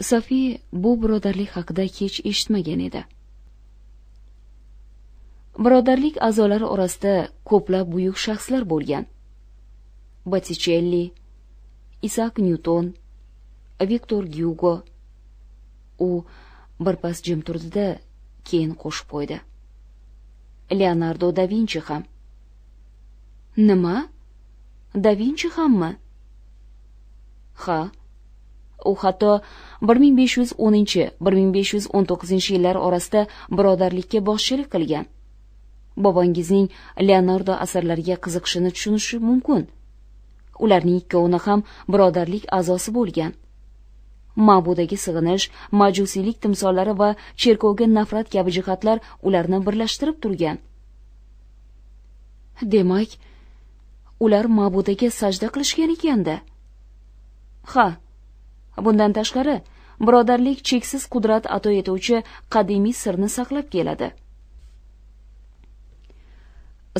sofi bu birodarlik haqida hech eshitmagan edi birodarlik a'zolari orasida ko'plab buyuk shaxslar bo'lgan Botticelli, Isaac Newton, Victor Hugo. u bir pas jim turdida keyin qo'shib qo'ydi leonardo da Vinci ham nima da Vinci hammi Ha. ha u hatto 1510-1519 yillar orasida birodarlikka boshchilik qilgan bobongizning leonardo asarlariga qiziqishini tushunishi mumkin ularning ikkovini ham birodarlik a'zosi bo'lgan ma'budaga sig'inish majusiylik timsollari va cherkovga nafrat kabi jihatlar ularni birlashtirib turgan demak ular ma'budaga sajda qilishgan ekanda ha bundan tashqari birodarlik cheksiz qudrat ato etuvchi qadimiy sirni saqlab keladi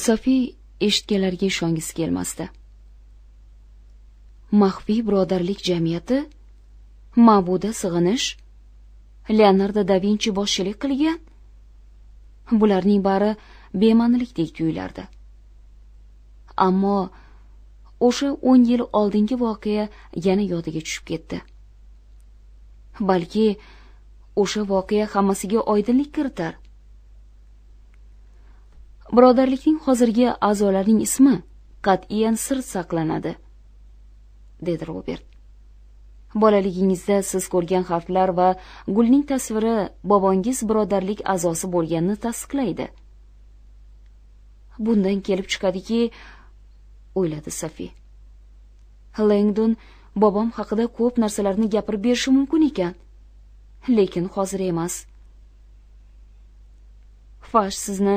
sofiy eshitganlariga ishongisi kelmasdi maxfiy birodarlik jamiyati ma'buda sig'inish leonardo da vinchi boshchilik qilgan bularning bari bema'nilikdek tuyulardi ammo o'sha o'n yil oldingi voqea yana yodiga tushib ketdi balki o'sha voqea hammasiga oydinlik kiritar birodarlikning hozirgi a'zolarining ismi qat'iyan sir saqlanadi dedi robert bolaligingizda siz ko'rgan harflar va gulning tasviri bobongiz birodarlik a'zosi bo'lganini tasdiqlaydi bundan kelib chiqadiki o'yladi sofi lengdon bobom haqida ko'p narsalarni gapirib berishi mumkin ekan lekin hozir emas fash sizni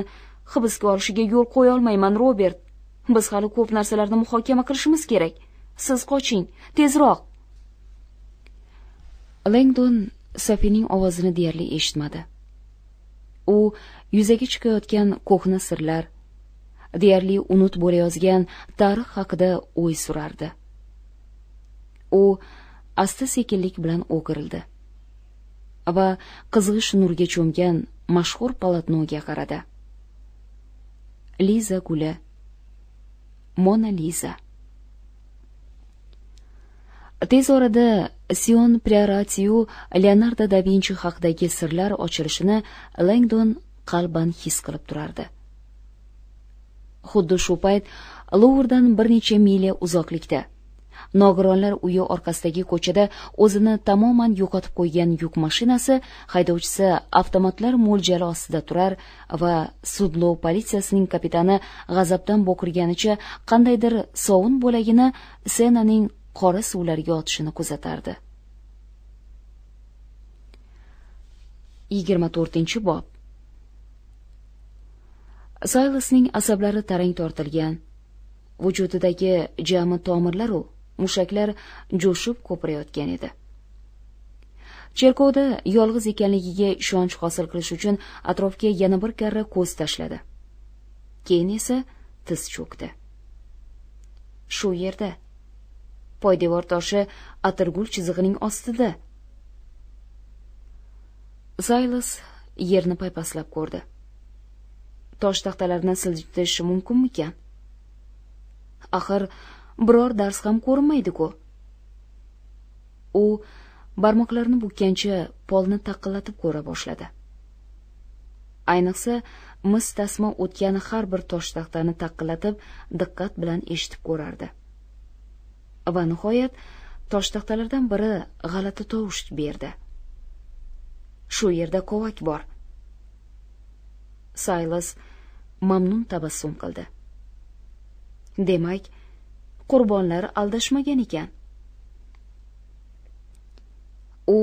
hibsga olishiga yo'l qo'ya olmayman robert biz hali ko'p narsalarni muhokama qilishimiz kerak siz qoching tezroq lengdon safining ovozini deyarli eshitmadi u yuzaga chiqayotgan ko'hna sirlar deyarli unut bo'layozgan tarix haqida o'y surardi u asta sekinlik bilan o'girildi va qizg'ish nurga cho'mgan mashhur polotnoga qaradi liza guli mona liza tez orada sion prioratiu leonardo da vinchi haqidagi sirlar ochilishini langdon qalban his qilib turardi xuddi shu payt luvrdan bir necha milya uzoqlikda nogironlar uyi orqasidagi ko'chada o'zini tamoman yo'qotib qo'ygan yuk mashinasi haydovchisi avtomatlar mo'ljali ostida turar va sudlov politsiyasining kapitani g'azabdan bo'kirganicha qandaydir sovun bo'lagini senaning qora suvlariga otishini kuzatardi yigirma to'rtinchi bob saylasning asablari tarang tortilgan vujudidagi jami tomirlaru mushaklar jo'shib ko'pirayotgan edi cherkovda yolg'iz ekanligiga ishonch hosil qilish uchun atrofga yana bir karra ko'z tashladi keyin esa tiz cho'kdi shu yerda poydevor toshi atirgul chizig'ining ostida zaylis yerni paypaslab ko'rdi tosh taxtalarni siljitish mumkinmikan axir biror dars ham ko'rinmaydi ku u barmoqlarini bukkancha polni taqillatib ko'ra boshladi ayniqsa mis tasma o'tgani har bir tosh taxtani taqillatib diqqat bilan eshitib ko'rardi va nihoyat tosh taxtalardan biri g'alati tovush berdi shu yerda kovak bor saylas mamnun tabassum qildi demak qurbonlar aldashmagan ekan u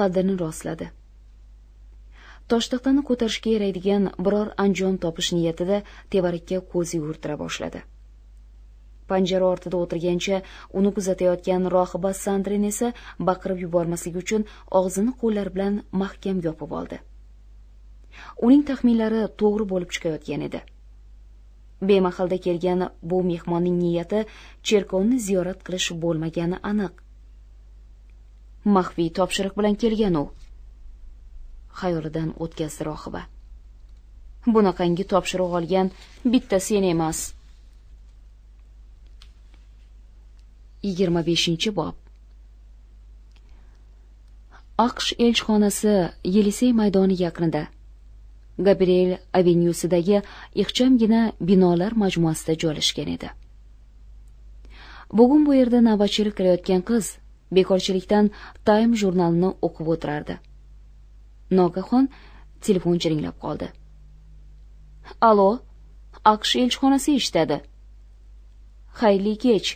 qaddini rostladi toshtaxtani ko'tarishga yaraydigan biror anjon topish niyatida tevarakka ko'z yugurtira boshladi panjara ortida o'tirgancha uni kuzatayotgan rohiba sandrin esa baqirib yubormaslik uchun og'zini qo'llari bilan mahkam yopib oldi uning taxminlari to'g'ri bo'lib chiqayotgan edi bemahalda kelgan bu mehmonning niyati cherkovni ziyorat qilish bo'lmagani aniq maxfiy topshiriq bilan kelgan u xayolidan o'tkazdi rohiba bunaqangi topshiriq olgan bitta sen emas yigirma beshinchi bob aqsh elchixonasi yelisey maydoni yaqinida gabriel avenyusidagi ixchamgina binolar majmuasida joylashgan edi bugun bu yerda navbatchilik qilayotgan qiz bekorchilikdan time jurnalini o'qib o'tirardi nogahon telefon jiringlab qoldi alo aqsh elchixonasi eshitadi xayrli kech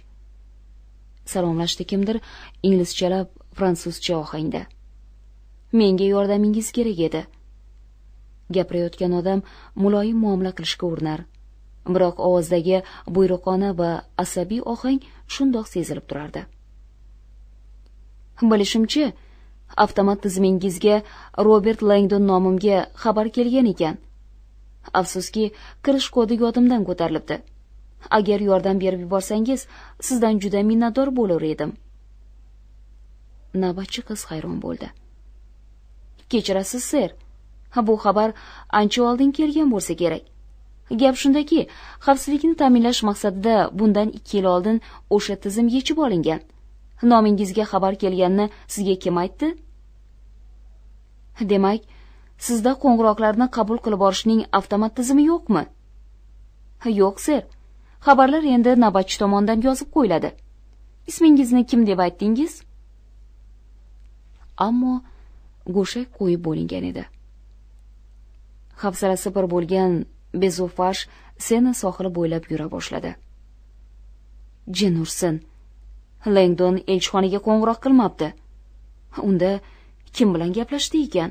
salomlashdi kimdir inglizchalab fransuzcha ohangda menga yordamingiz kerak edi gapirayotgan odam muloyim muomala qilishga urinar biroq ovozdagi buyruqona va asabiy ohang shundoq sezilib turardi bilishimcha avtomat tizimingizga robert langdon nomimga xabar kelgan ekan afsuski kirish kodi yodimdan ko'tarilibdi agar yordam berib yuborsangiz sizdan juda minnatdor bo'lar edim navbatchi qiz hayron bo'ldi kechirasiz ser bu xabar ancha oldin kelgan bo'lsa kerak gap shundaki xavfsizlikni ta'minlash maqsadida bundan ikki yil oldin o'sha tizim yechib olingan nomingizga xabar kelganini sizga kim aytdi demak sizda qo'ng'iroqlarni qabul qilib olishning avtomat tizimi yo'qmi yo'q ser xabarlar endi navbatchi tomonidan yozib qo'yiladi ismingizni kim deb aytdingiz ammo go'shak qo'yib bo'lingan edi hafsalasi bir bo'lgan bezofash sena sohili bo'ylab yura boshladi jin ursin lengdon elchixonaga qo'ng'iroq qilmabdi unda kim bilan gaplashdi ekan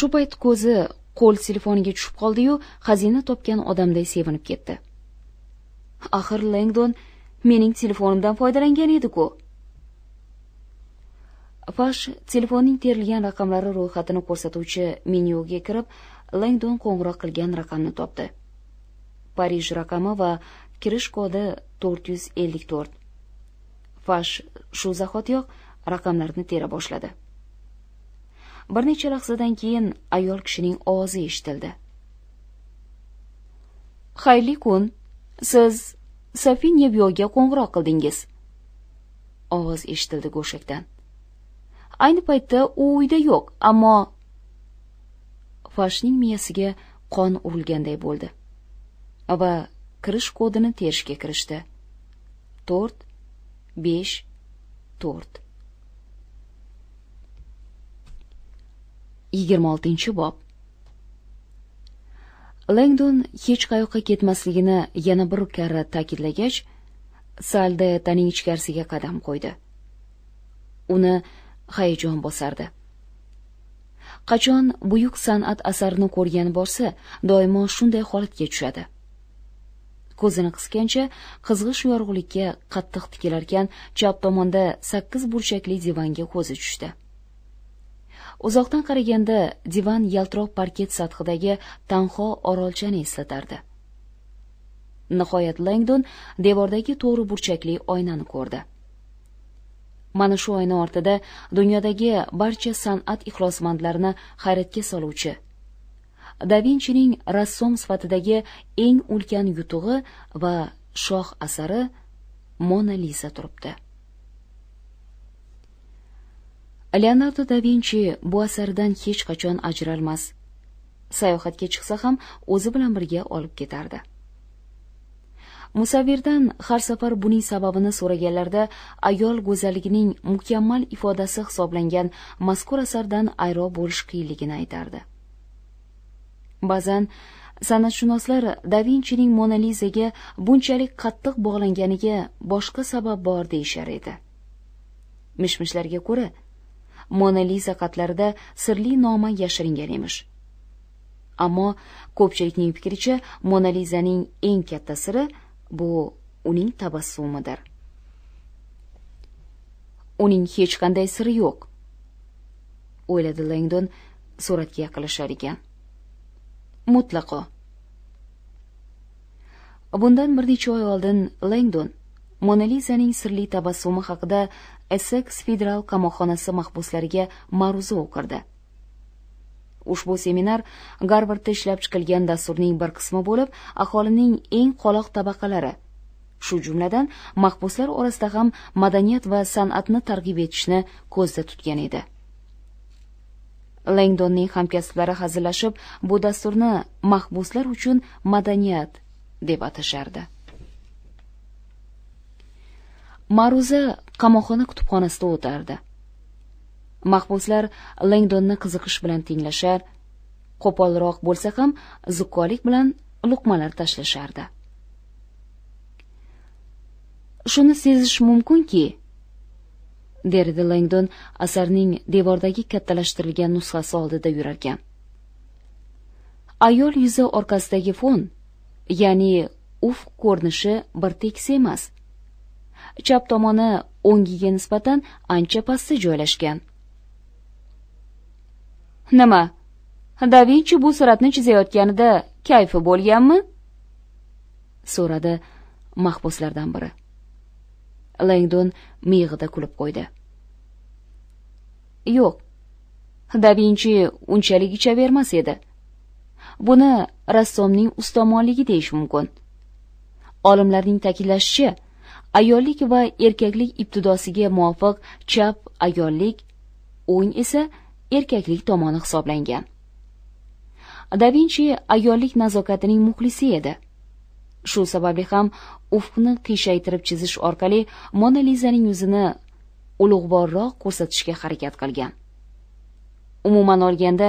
shu payt ko'zi qo'l telefoniga tushib qoldiyu xazina topgan odamday sevinib ketdi axir lengdon mening telefonimdan foydalangan edi-ku. fash telefonning terilgan raqamlari ro'yxatini ko'rsatuvchi menyuga kirib langdon qo'ng'iroq qilgan raqamni topdi parij raqami va kirish kodi to'rt yuz ellik to'rt fash shu zahotiyoq raqamlarni tera boshladi bir necha lahzadan keyin ayol kishining ovozi eshitildi xayrli kun siz safin yevyoga qo'ng'iroq qildingiz ovoz eshitildi go'shakdan ayni paytda u uyda yo'q ammo fashning miyasiga qon urilganday bo'ldi va kirish kodini terishga kirishdi to'rt besh to'rt yigirma oltinchi bob lengdon hech qayoqqa ketmasligini yana bir karra ta'kidlagach salda taning ichkarisiga qadam qo'ydi uni hayajon bosardi qachon buyuk san'at asarini ko'rgani borsa doimo shunday holatga tushadi ko'zini qisgancha qizg'ish yorug'likka qattiq tikilarkan chap tomonda sakkiz burchakli divanga ko'zi tushdi uzoqdan qaraganda divan yaltiroq parket sathidagi tanho orolchani eslatardi nihoyat langdon devordagi to'g'ri burchakli oynani ko'rdi mana shu oyna ortida dunyodagi barcha san'at ixlosmandlarini hayratga soluvchi da vinchining rassom sifatidagi eng ulkan yutug'i va shoh asari mona liza turibdi leonardo da vinchi bu asardan hech qachon ajralmas sayohatga chiqsa ham o'zi bilan birga olib ketardi musavvirdan har safar buning sababini so'raganlarda ayol go'zalligining mukammal ifodasi hisoblangan mazkur asardan ayro bo'lish qiyinligini aytardi ba'zan san'atshunoslar da vinchining mona lizaga bunchalik qattiq bog'langaniga boshqa sabab bor deyishar edi mishmishlarga ko'ra mona liza qatlarida sirli noma yashiringan emish ammo ko'pchilikning fikricha mona lizaning eng katta siri bu uning tabassumidir uning hech qanday siri yo'q o'yladi langdon suratga yaqinlashar ekan mutlaqo bundan bir necha oy oldin langdon mona lizaning sirli tabassumi haqida essex federal qamoqxonasi mahbuslariga ma'ruza o'qirdi ushbu seminar garvardda ishlab chiqilgan dasturning bir qismi bo'lib aholining eng qoloq tabaqalari shu jumladan mahbuslar orasida ham madaniyat va san'atni targ'ib etishni ko'zda tutgan edi langdonning hamkasblari hazillashib bu dasturni mahbuslar uchun madaniyat deb atashardi ma'ruza qamoqxona kutubxonasida o'tardi mahbuslar langdonni qiziqish bilan tinglashar qo'polroq bo'lsa ham zukkolik bilan luqmalar tashlashardi shuni sezish mumkinki derdi langdon asarning devordagi kattalashtirilgan nusxasi oldida yurarkan ayol yuzi orqasidagi fon ya'ni ufq ko'rinishi bir tekis emas chap tomoni o'ngiga nisbatan ancha pastda joylashgan nima da vinchi bu suratni chizayotganida kayfi bo'lganmi so'radi mahbuslardan biri langdon miyig'ida kulib qo'ydi yo'q da vinchi unchalik ichavermas edi buni rassomning ustomonligi deyish mumkin olimlarning ta'kidlashicha ayollik va erkaklik ibtidosiga muvofiq chap ayollik o'ng esa erkaklik tomoni hisoblangan da vinchi ayollik nazokatining muxlisi edi shu sababli ham ufqni qiyshaytirib chizish orqali mona lizaning yuzini ulug'vorroq ko'rsatishga harakat qilgan umuman olganda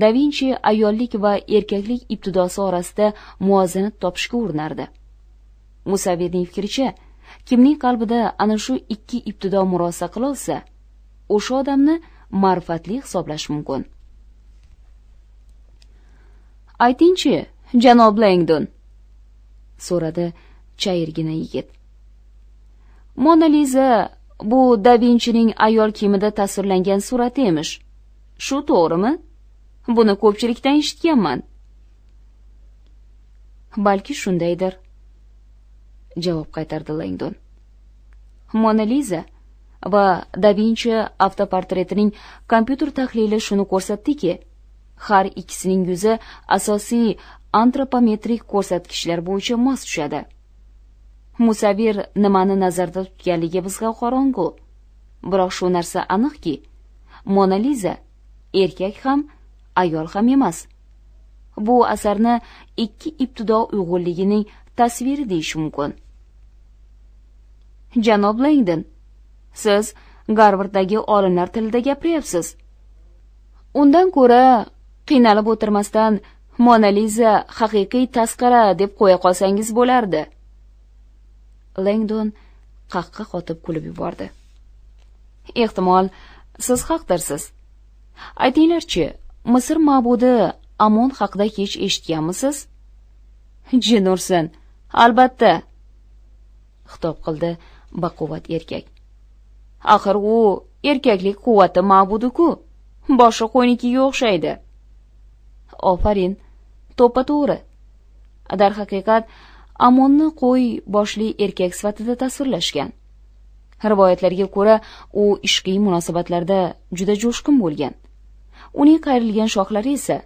da vinchi ayollik va erkaklik ibtidosi orasida muvozanat topishga urinardi musavvirning fikricha kimning qalbida ana shu ikki ibtido murosa qilolsa o'sha odamni ma'rifatli hisoblash mumkin ayting chi janob langdon so'radi chayirgina yigit mona liza bu da vinchining ayol kiyimida tasvirlangan surati emish shu to'g'rimi buni ko'pchilikdan eshitganman balki shundaydir javob qaytardi langdon mona liza va da vinchi avtoportretining kompyuter tahlili shuni ko'rsatdiki har ikkisining yuzi asosiy antropometrik ko'rsatkichlar bo'yicha mos tushadi musavvir nimani nazarda tutganligi bizga qorong'u biroq shu narsa aniqki mona liza erkak ham ayol ham emas bu asarni ikki ibtido uyg'unligining tasviri deyish mumkin janob langdon siz garvarddagi olimlar tilida gapiryapsiz undan ko'ra qiynalib o'tirmasdan mona liza haqiqiy tasqara deb qo'ya qolsangiz bo'lardi lengdon qahqa qotib kulib yubordi ehtimol siz haqdirsiz aytinglarchi misr ma'budi amon haqida hech eshitganmisiz jin ursin albatta xitob qildi baquvvat erkak axir u erkaklik quvvati ma'budiku boshi qo'ynikiga o'xshaydi ofarin to'ppa to'g'ri darhaqiqat amonni qo'y boshli erkak sifatida tasvirlashgan rivoyatlarga ko'ra u ishqiy munosabatlarda juda jo'shqin bo'lgan uning qayrilgan shoxlari esa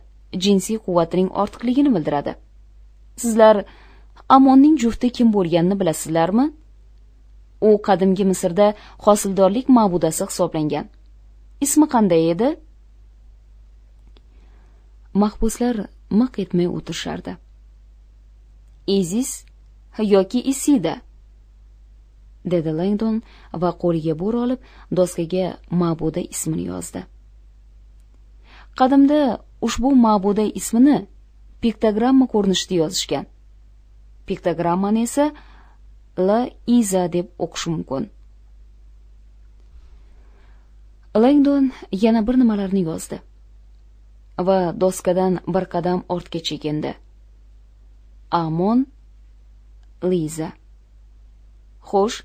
jinsiy quvvatining ortiqligini bildiradi sizlar amonning jufti kim bo'lganini bilasizlarmi u qadimgi misrda hosildorlik ma'budasi hisoblangan ismi qanday edi mahbuslar miq etmay o'tirishardi izis yoki isida dedi langdon va qo'liga bo'r olib doskaga ma'buda ismini yozdi qadimda ushbu ma'buda ismini piktogramma ko'rinishida yozishgan piktogrammani esa l iza deb o'qish mumkin lengdon yana bir nimalarni yozdi va doskadan bir qadam ortga chekindi amon liza xo'sh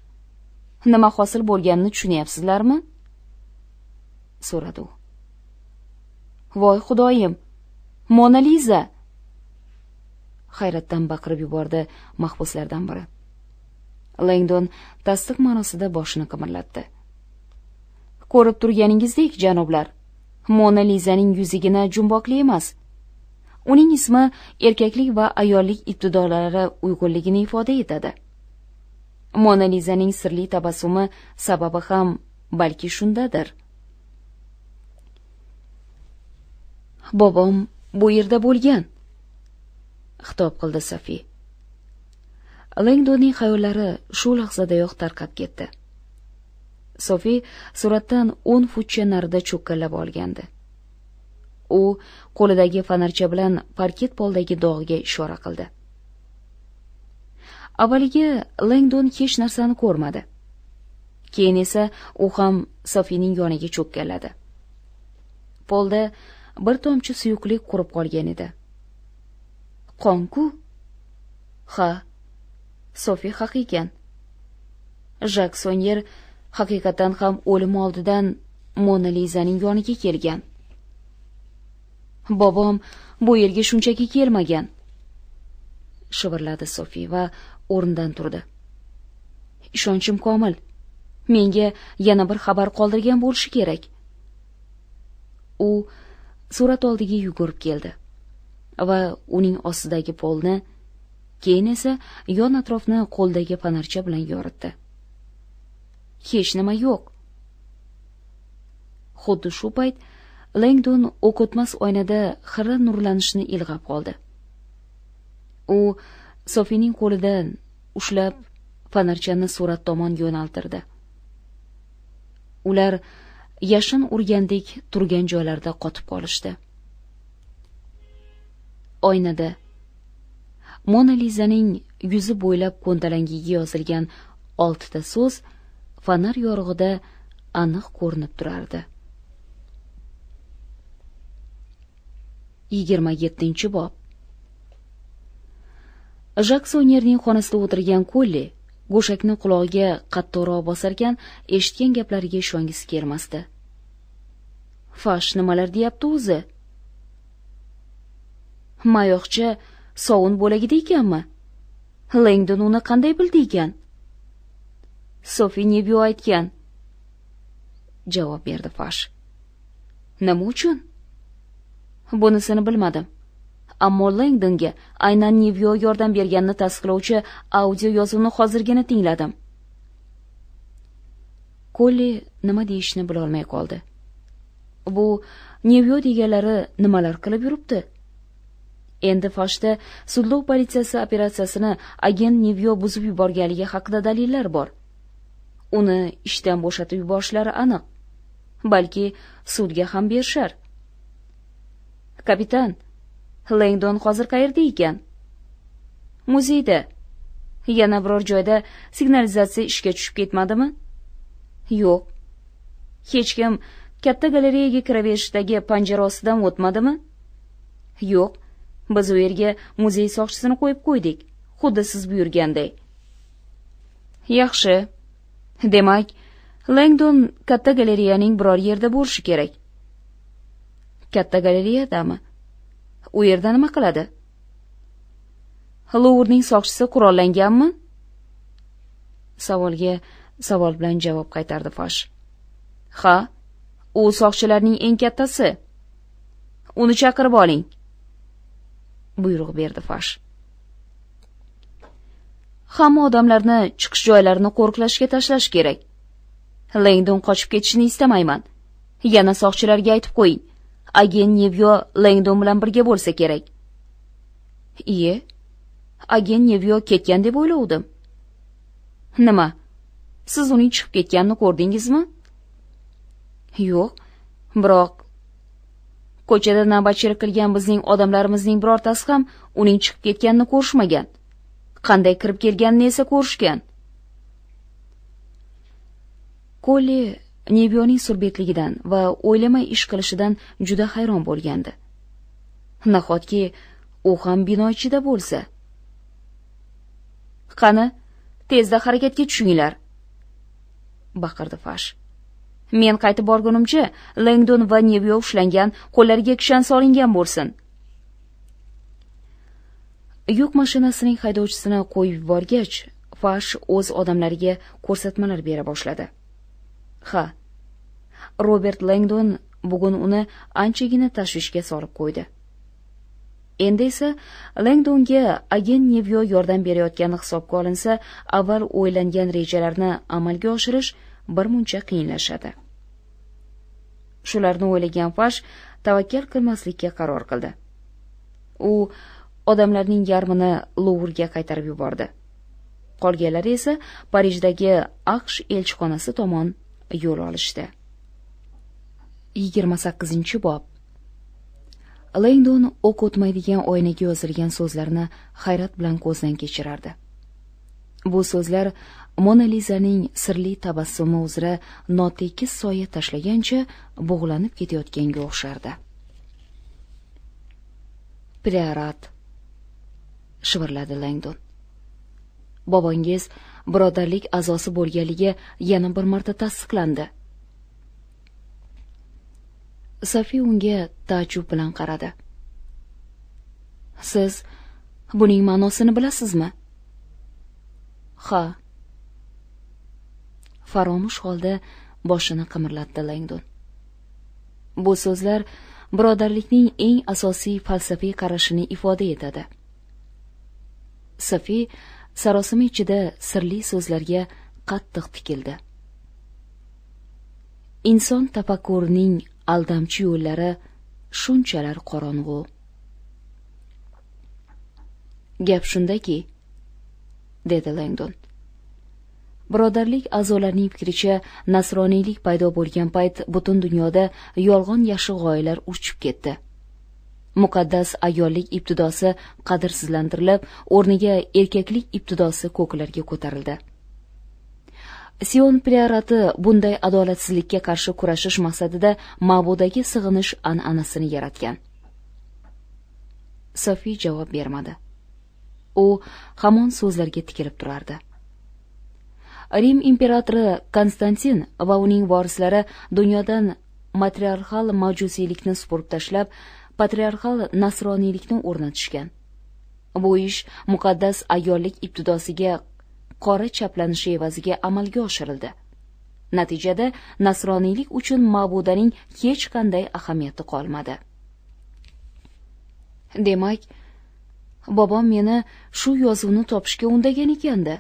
nima hosil bo'lganini tushunyapsizlarmi so'radi u voy xudoyim mona liza hayratdan baqirib yubordi mahbuslardan biri lengdon tasdiq ma'nosida boshini qimirlatdi ko'rib turganingizdek janoblar mona lizaning yuzigina jumboqli emas uning ismi erkaklik va ayollik ibtidolari uyg'unligini ifoda etadi mona lizaning sirli tabassumi sababi ham balki shundadir bobom bu yerda bo'lgan xitob qildi sofi Lengdonning xayollari shu lahzadayoq tarqab ketdi sofi suratdan 10 futcha narida cho'kkalab olgandi u qo'lidagi fanarcha bilan parket poldagi dog'iga ishora qildi avvaliga Lengdon hech narsani ko'rmadi keyin esa u ham sofining yoniga cho'kkaladi polda bir tomchi suyuqlik qurib qolgan edi Qonku? ha sofi haq ekan jak sonyer haqiqatan ham o'lim oldidan mona lizaning yoniga kelgan bobom bu yerga shunchaki kelmagan shivirladi sofi va o'rnidan turdi ishonchim komil menga yana bir xabar qoldirgan bo'lishi kerak u surat oldiga yugurib keldi va uning ostidagi polni keyin esa yon atrofni qo'ldagi panarcha bilan yoritdi hech nima yo'q xuddi shu payt lengdon o'qitmas oynada xira nurlanishni ilg'ab qoldi u sofining qo'lidan ushlab panarchani surat tomon yo'naltirdi ular yashin urgandek turgan joylarida qotib qolishdi oynada mona lizaning yuzi bo'ylab ko'ndalangiga yozilgan oltita so'z fonar yorug'ida aniq ko'rinib turardi yigirma yettinchi bob jak sonerning xonasida o'tirgan kolli go'shakni qulog'iga qattiqroq bosarkan eshitgan gaplariga ishongisi kelmasdi fash nimalar deyapti o'zi mayoqcha sovun bo'lagida ekanmi lengdon uni qanday bildi ekan sofi nebyu aytgan javob berdi fash nima uchun bunisini bilmadim ammo lengdonga aynan nevyo yordam berganini tasdiqlovchi audio yozuvni hozirgina tingladim kolli nima deyishni bilolmay qoldi bu nevyo deganlari nimalar qilib yuribdi endi foshda sudlov politsiyasi operatsiyasini agent nevyo buzib yuborganligi haqida dalillar bor uni ishdan bo'shatib yuborishlari aniq balki sudga ham berishar kapitan lengdon hozir qayerda ekan muzeyda yana biror joyda signalizatsiya ishga tushib ketmadimi yo'q hech kim katta galereyaga kiraverishdagi panjara ostidan o'tmadimi yo'q biz u yerga muzey soqchisini qo'yib qo'ydik xuddi siz buyurganday yaxshi demak langdon katta galereyaning biror yerida bo'lishi kerak katta galereyadami u yerda nima qiladi louvrning soqchisi qurollanganmi savolga savol bilan javob qaytardi fosh ha u soqchilarning eng kattasi uni chaqirib oling buyruq berdi fash hamma odamlarni chiqish joylarini qo'riqlashga tashlash kerak lengdon qochib ketishini istamayman yana soqchilarga aytib qo'ying agen nevyo lengdon bilan birga bo'lsa kerak iye agen nevyo ketgan deb o'ylovdim nima siz uning chiqib ketganini ko'rdingizmi yo'q biroq ko'chada navbatchilik qilgan bizning odamlarimizning birortasi ham uning chiqib ketganini ko'rishmagan qanday kirib kelganini esa ko'rishgan kolli nevyoning surbetligidan va o'ylamay ish qilishidan juda hayron bo'lgandi nahotki u ham bino ichida bo'lsa qani tezda harakatga tushinglar baqirdi fash men qaytib borgunimcha langdon va nevyo ushlangan qo'llariga kishan solingan bo'lsin yuk mashinasining haydovchisini qo'yib yuborgach fash o'z odamlariga ko'rsatmalar bera boshladi ha robert langdon bugun uni anchagina tashvishga solib qo'ydi endi esa langdonga agent nevyo yordam berayotgani hisobga olinsa avval o'ylangan rejalarni amalga oshirish bir muncha qiyinlashadi shularni o'ylagan pash tavakkal qilmaslikka qaror qildi u odamlarning yarmini luvrga qaytarib yubordi qolganlari esa parijdagi aqsh elchixonasi tomon yo'l olishdi yigirma sakkizinchi bob lengdon o'q o'tmaydigan oynaga yozilgan so'zlarni hayrat bilan ko'zdan kechirardi bu so'zlar mona lizaning sirli tabassumi uzra notekis soya tashlagancha bug'lanib ketayotganga o'xshardi priorat shivirladi langdon bobongiz birodarlik a'zosi bo'lganligi yana bir marta tasdiqlandi safi unga taajjub bilan qaradi siz buning ma'nosini bilasizmi ha faromush holda boshini qimirlatdi langdon bu so'zlar birodarlikning eng asosiy falsafiy qarashini ifoda etadi sofi sarosima ichida sirli so'zlarga qattiq tikildi inson tafakkurining aldamchi yo'llari shunchalar qorong'u gap shundaki dedi langdon birodarlik a'zolarining fikricha nasroniylik paydo bo'lgan payt butun dunyoda yolg'on yashil g'oyalar urchib ketdi muqaddas ayollik ibtidosi qadrsizlantirilib o'rniga erkaklik ibtidosi ko'klarga ko'tarildi sion priorati bunday adolatsizlikka qarshi kurashish maqsadida ma'budagi sig'inish an'anasini yaratgan sofiy javob bermadi u hamon so'zlarga tikilib turardi rim imperatori konstantin va uning vorislari dunyodan matriarxal majusiylikni supurib tashlab patriarxal nasroniylikni o'rnatishgan bu ish muqaddas ayollik ibtidosiga qora chaplanishi evaziga amalga oshirildi natijada nasroniylik uchun ma'budaning hech qanday ahamiyati qolmadi demak bobom meni shu yozuvni topishga undagan ekanda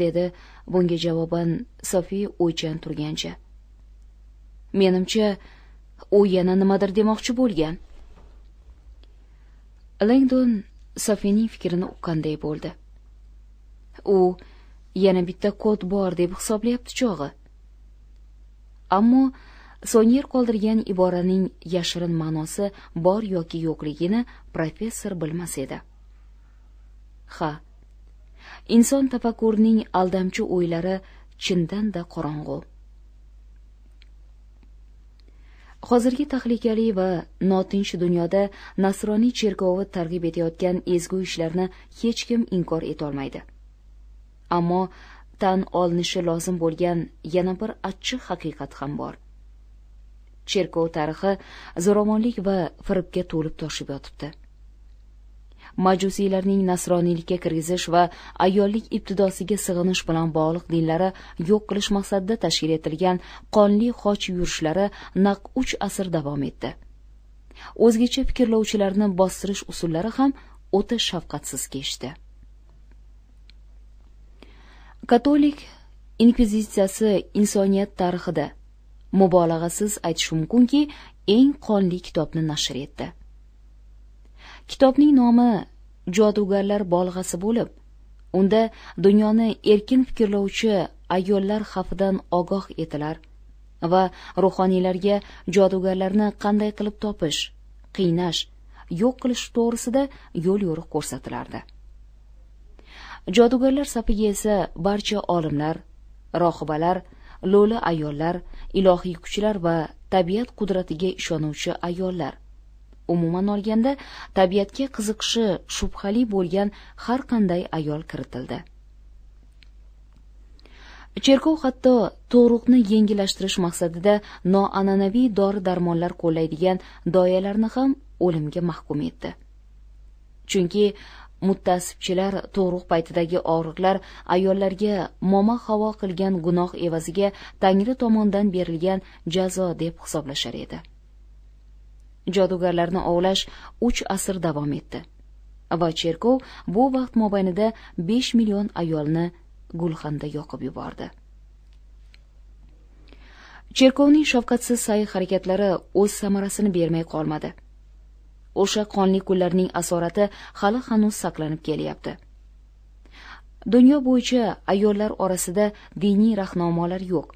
dedi bunga javoban sofiya o'ychan turgancha menimcha u yana nimadir demoqchi bo'lgan langdon sofiyaning fikrini uqqanday bo'ldi u yana bitta kod bor deb hisoblayapti chog'i ammo sonyer qoldirgan iboraning yashirin ma'nosi bor yoki yo'qligini professor bilmas edi ha inson tafakkurining aldamchi o'ylari chindan da qorong'u hozirgi tahlikali va notinch dunyoda nasroniy cherkovi targ'ib etayotgan ezgu ishlarni hech kim inkor etolmaydi ammo tan olinishi lozim bo'lgan yana bir achchiq haqiqat ham bor cherkov tarixi zo'ravonlik va firibga to'lib toshib yotibdi majusiylarning nasroniylikka kirgizish va ayollik ibtidosiga sig'inish bilan bog'liq dinlari yo'q qilish maqsadida tashkil etilgan qonli xoch yurishlari naq uch asr davom etdi o'zgacha fikrlovchilarni bostirish usullari ham o'ta shafqatsiz kechdi katolik inkvizitsiyasi insoniyat tarixida mubolag'asiz aytish mumkinki eng qonli kitobni nashr etdi kitobning nomi jodugarlar bolg'asi bo'lib unda dunyoni erkin fikrlovchi ayollar xavfidan ogoh etilar va ruhoniylarga jodugarlarni qanday qilib topish qiynash yo'q qilish to'g'risida yo'l yo'riq ko'rsatilardi jodugarlar safiga esa barcha olimlar rohibalar lo'li ayollar ilohiy kuchlar va tabiat qudratiga ishonuvchi ayollar umuman olganda tabiatga qiziqishi shubhali bo'lgan har qanday ayol kiritildi cherkov hatto tug'ruqni yengillashtirish maqsadida noan'anaviy dori darmonlar qo'llaydigan doyalarni ham o'limga mahkum etdi chunki muttasibchilar tug'ruq paytidagi og'riqlar ayollarga moma havo qilgan gunoh evaziga tangri tomonidan berilgan jazo deb hisoblashar edi jodugarlarni ovlash uch asr davom etdi va cherkov bu vaqt mobaynida besh million ayolni gulxanda yoqib yubordi cherkovning shafqatsiz sa'y harakatlari o'z samarasini bermay qolmadi o'sha qonli kunlarning asorati hali hanuz saqlanib kelyapti dunyo bo'yicha ayollar orasida diniy rahnamolar yo'q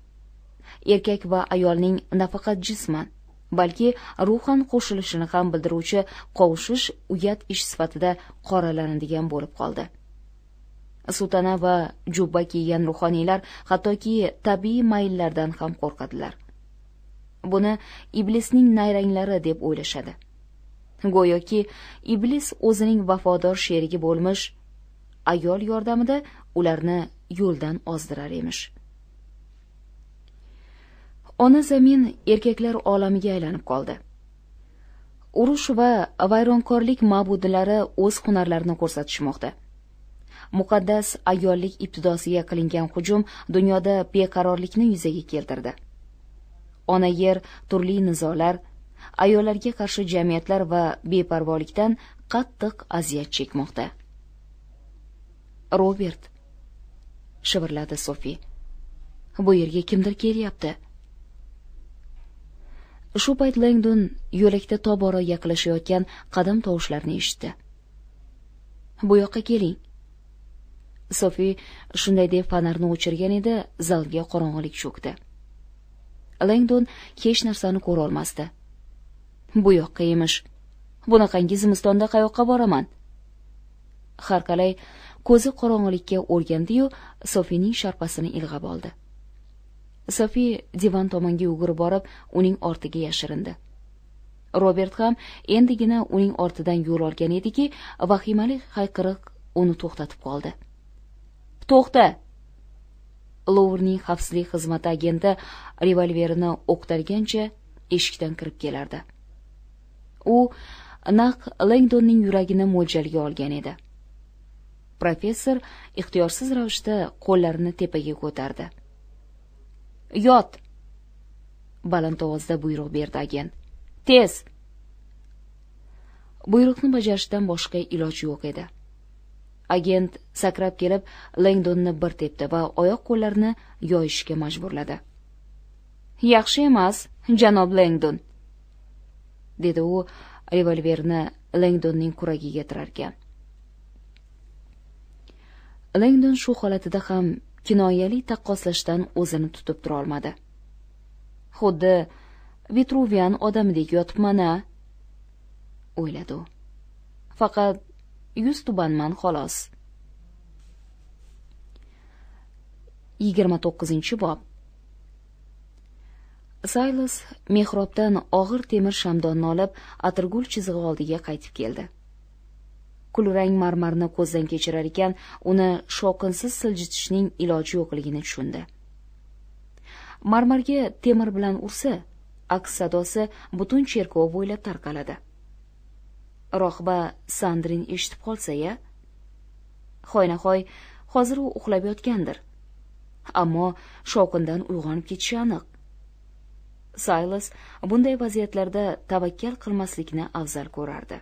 erkak va ayolning nafaqat jisman balki ruhan qo'shilishini ham bildiruvchi qovushish uyat ish sifatida qoralanadigan bo'lib qoldi sutana va jubba kiygan ruhoniylar hattoki tabiiy mayllardan ham qo'rqadilar buni iblisning nayranglari deb o'ylashadi go'yoki iblis o'zining vafodor sherigi bo'lmish ayol yordamida ularni yo'ldan ozdirar emish ona zamin erkaklar olamiga aylanib qoldi urush va vayronkorlik ma'budilari o'z hunarlarini ko'rsatishmoqda muqaddas ayollik ibtidosiga qilingan hujum dunyoda beqarorlikni yuzaga keltirdi ona yer turli nizolar ayollarga qarshi jamiyatlar va beparvolikdan qattiq aziyat chekmoqda robert shivirladi sofi bu yerga kimdir kelyapti shu payt langdon yo'lakda tobora yaqinlashayotgan qadam tovushlarini eshitdi bu yoqqa keling sofi shunday deb fonarni o'chirgan edi zalga qorong'ilik cho'kdi langdon hech narsani ko'rolmasdi bu yoqqa emish bunaqangi zimistonda qayoqqa boraman har qalay ko'zi qorong'ilikka o'rgandi yu sofining sharpasini ilg'ab oldi sofi divan tomonga yugurib borib uning ortiga yashirindi robert ham endigina uning ortidan yo'l olgan ediki vahimali hayqiriq uni to'xtatib qoldi to'xta louvrning xavfsizlik xizmati agenti revolverini o'qtalgancha eshikdan kirib kelardi u naq lengdonning yuragini mo'ljalga olgan edi professor ixtiyorsiz ravishda qo'llarini tepaga ko'tardi yot baland ovozda buyruq berdi agent tez buyruqni bajarishdan boshqa iloj yo'q edi agent sakrab kelib langdonni bir tepdi va oyoq qo'llarini yoyishga majburladi yaxshi emas janob langdon dedi u revolverni langdonning kuragiga tirarkan langdon shu holatida ham kinoyali taqqoslashdan o'zini tutib turolmadi xuddi vitruvian odamdek yotibman a o'yladi u faqat yuz tubanman xolos yigirma to'qqizinchi bob saylos mehrobdan og'ir temir shamdonni olib atirgul chizig'i oldiga qaytib keldi kulrang marmarni ko'zdan kechirar ekan uni shovqinsiz siljitishning iloji yo'qligini tushundi marmarga temir bilan ursa aks sadosi butun cherkov bo'ylab tarqaladi rohba sandrin eshitib qolsa ya hoynahoy hozir u uxlab yotgandir ammo shovqindan uyg'onib ketishi aniq saylas bunday vaziyatlarda tavakkal qilmaslikni afzal ko'rardi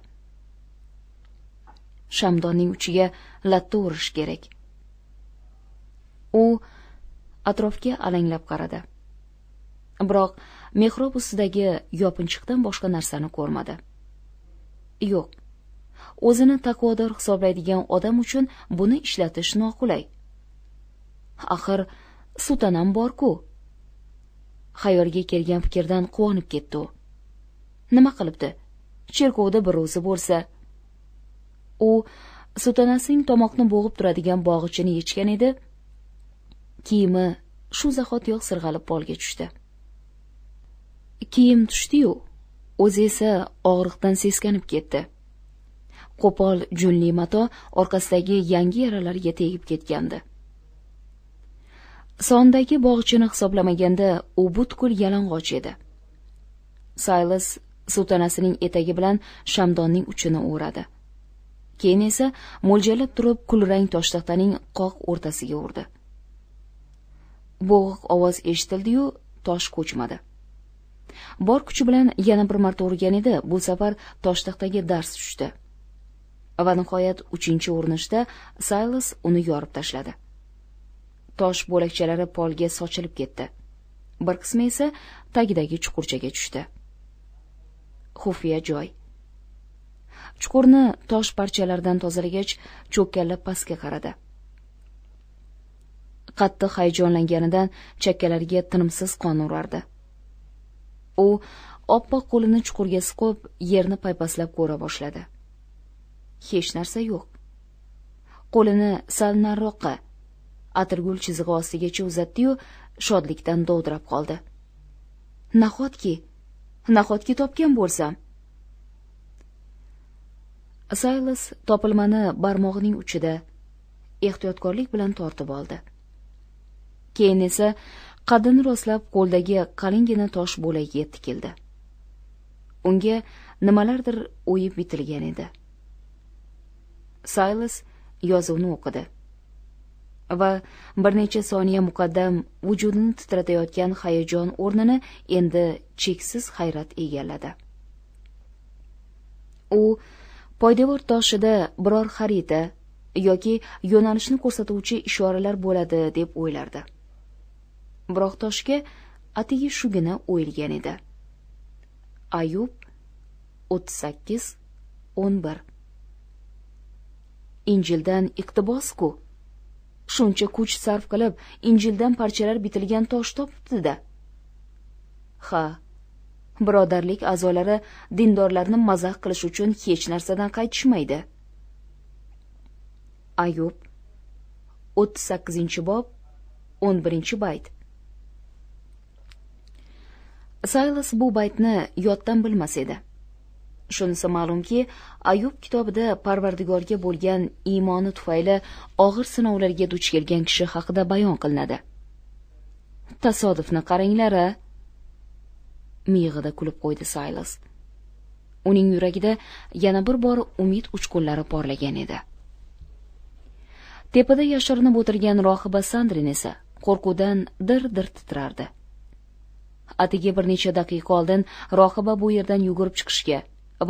shamdonning uchiga latta urish kerak u atrofga alanglab qaradi biroq mehrob ustidagi yopinchiqdan boshqa narsani ko'rmadi yo'q o'zini taqvodor hisoblaydigan odam uchun buni ishlatish noqulay axir sutanam borku xayolga kelgan fikrdan quvonib ketdi u nima qilibdi cherkovda bir o'zi bo'lsa u sutanasining tomoqni bo'g'ib turadigan bog'ichini yechgan edi kiyimi shu zahotiyoq sirg'alib polga tushdi kiyim tushdiyu o'zi esa og'riqdan seskanib ketdi qo'pol junli mato orqasidagi yangi yaralarga tegib ketgandi sondagi bog'ichini hisoblamaganda u butkul yalang'och edi saylas so'tanasining etagi bilan shamdonning uchini o'radi keyin esa mo'ljallab turib kulrang toshtaxtaning qoq o'rtasiga urdi bo'g'iq ovoz eshitildi yu tosh ko'chmadi bor kuchi bilan yana bir marta urgan edi bu safar toshtaxtaga dars tushdi va nihoyat uchinchi urinishda saylas uni yorib tashladi tosh bo'lakchalari polga sochilib ketdi bir qismi esa tagidagi chuqurchaga tushdi xufiya joy chuqurni tosh parchalaridan tozalagach cho'kkalab pastga qaradi qattiq hayajonlanganidan chakkalariga tinimsiz qon urardi u oppoq qo'lini chuqurga siqib yerni paypaslab ko'ra boshladi hech narsa yo'q qo'lini sal nariroqqa atirgul chizig'i ostigacha uzatdiyu shodlikdan dovdirab qoldi nahotki nahotki topgan bo'lsam saylas topilmani barmog'ining uchida ehtiyotkorlik bilan tortib oldi keyin esa qaddini rostlab qo'ldagi qalingina tosh bo'lagiga tikildi unga nimalardir o'yib bitilgan edi saylas yozuvni o'qidi va bir necha soniya muqaddam vujudini titratayotgan hayajon o'rnini endi cheksiz hayrat egalladi u poydevor toshida biror xarita yoki yo'nalishni ko'rsatuvchi ishoralar bo'ladi deb o'ylardi biroq toshga atigi shugina o'yilgan edi ayub o'ttiz sakkiz o'n bir injildan iqtibosku shuncha kuch sarf qilib injildan parchalar bitilgan tosh topibdi da ha birodarlik a'zolari dindorlarni mazax qilish uchun hech narsadan qaytishmaydi ayub o'ttiz sakkizinchi bob o'n birinchi bayt saylas bu baytni yoddan bilmas edi shunisi ma'lumki ayub kitobida parvardigorga bo'lgan iymoni tufayli og'ir sinovlarga duch kelgan kishi haqida bayon qilinadi tasodifni qaranglar a miyig'ida kulib qo'ydi saylos uning yuragida yana bir bor umid uchqunlari porlagan edi tepada yashirinib o'tirgan rohiba sandrin esa qo'rquvdan dir dir titrardi atigi bir necha daqiqa oldin rohiba bu yerdan yugurib chiqishga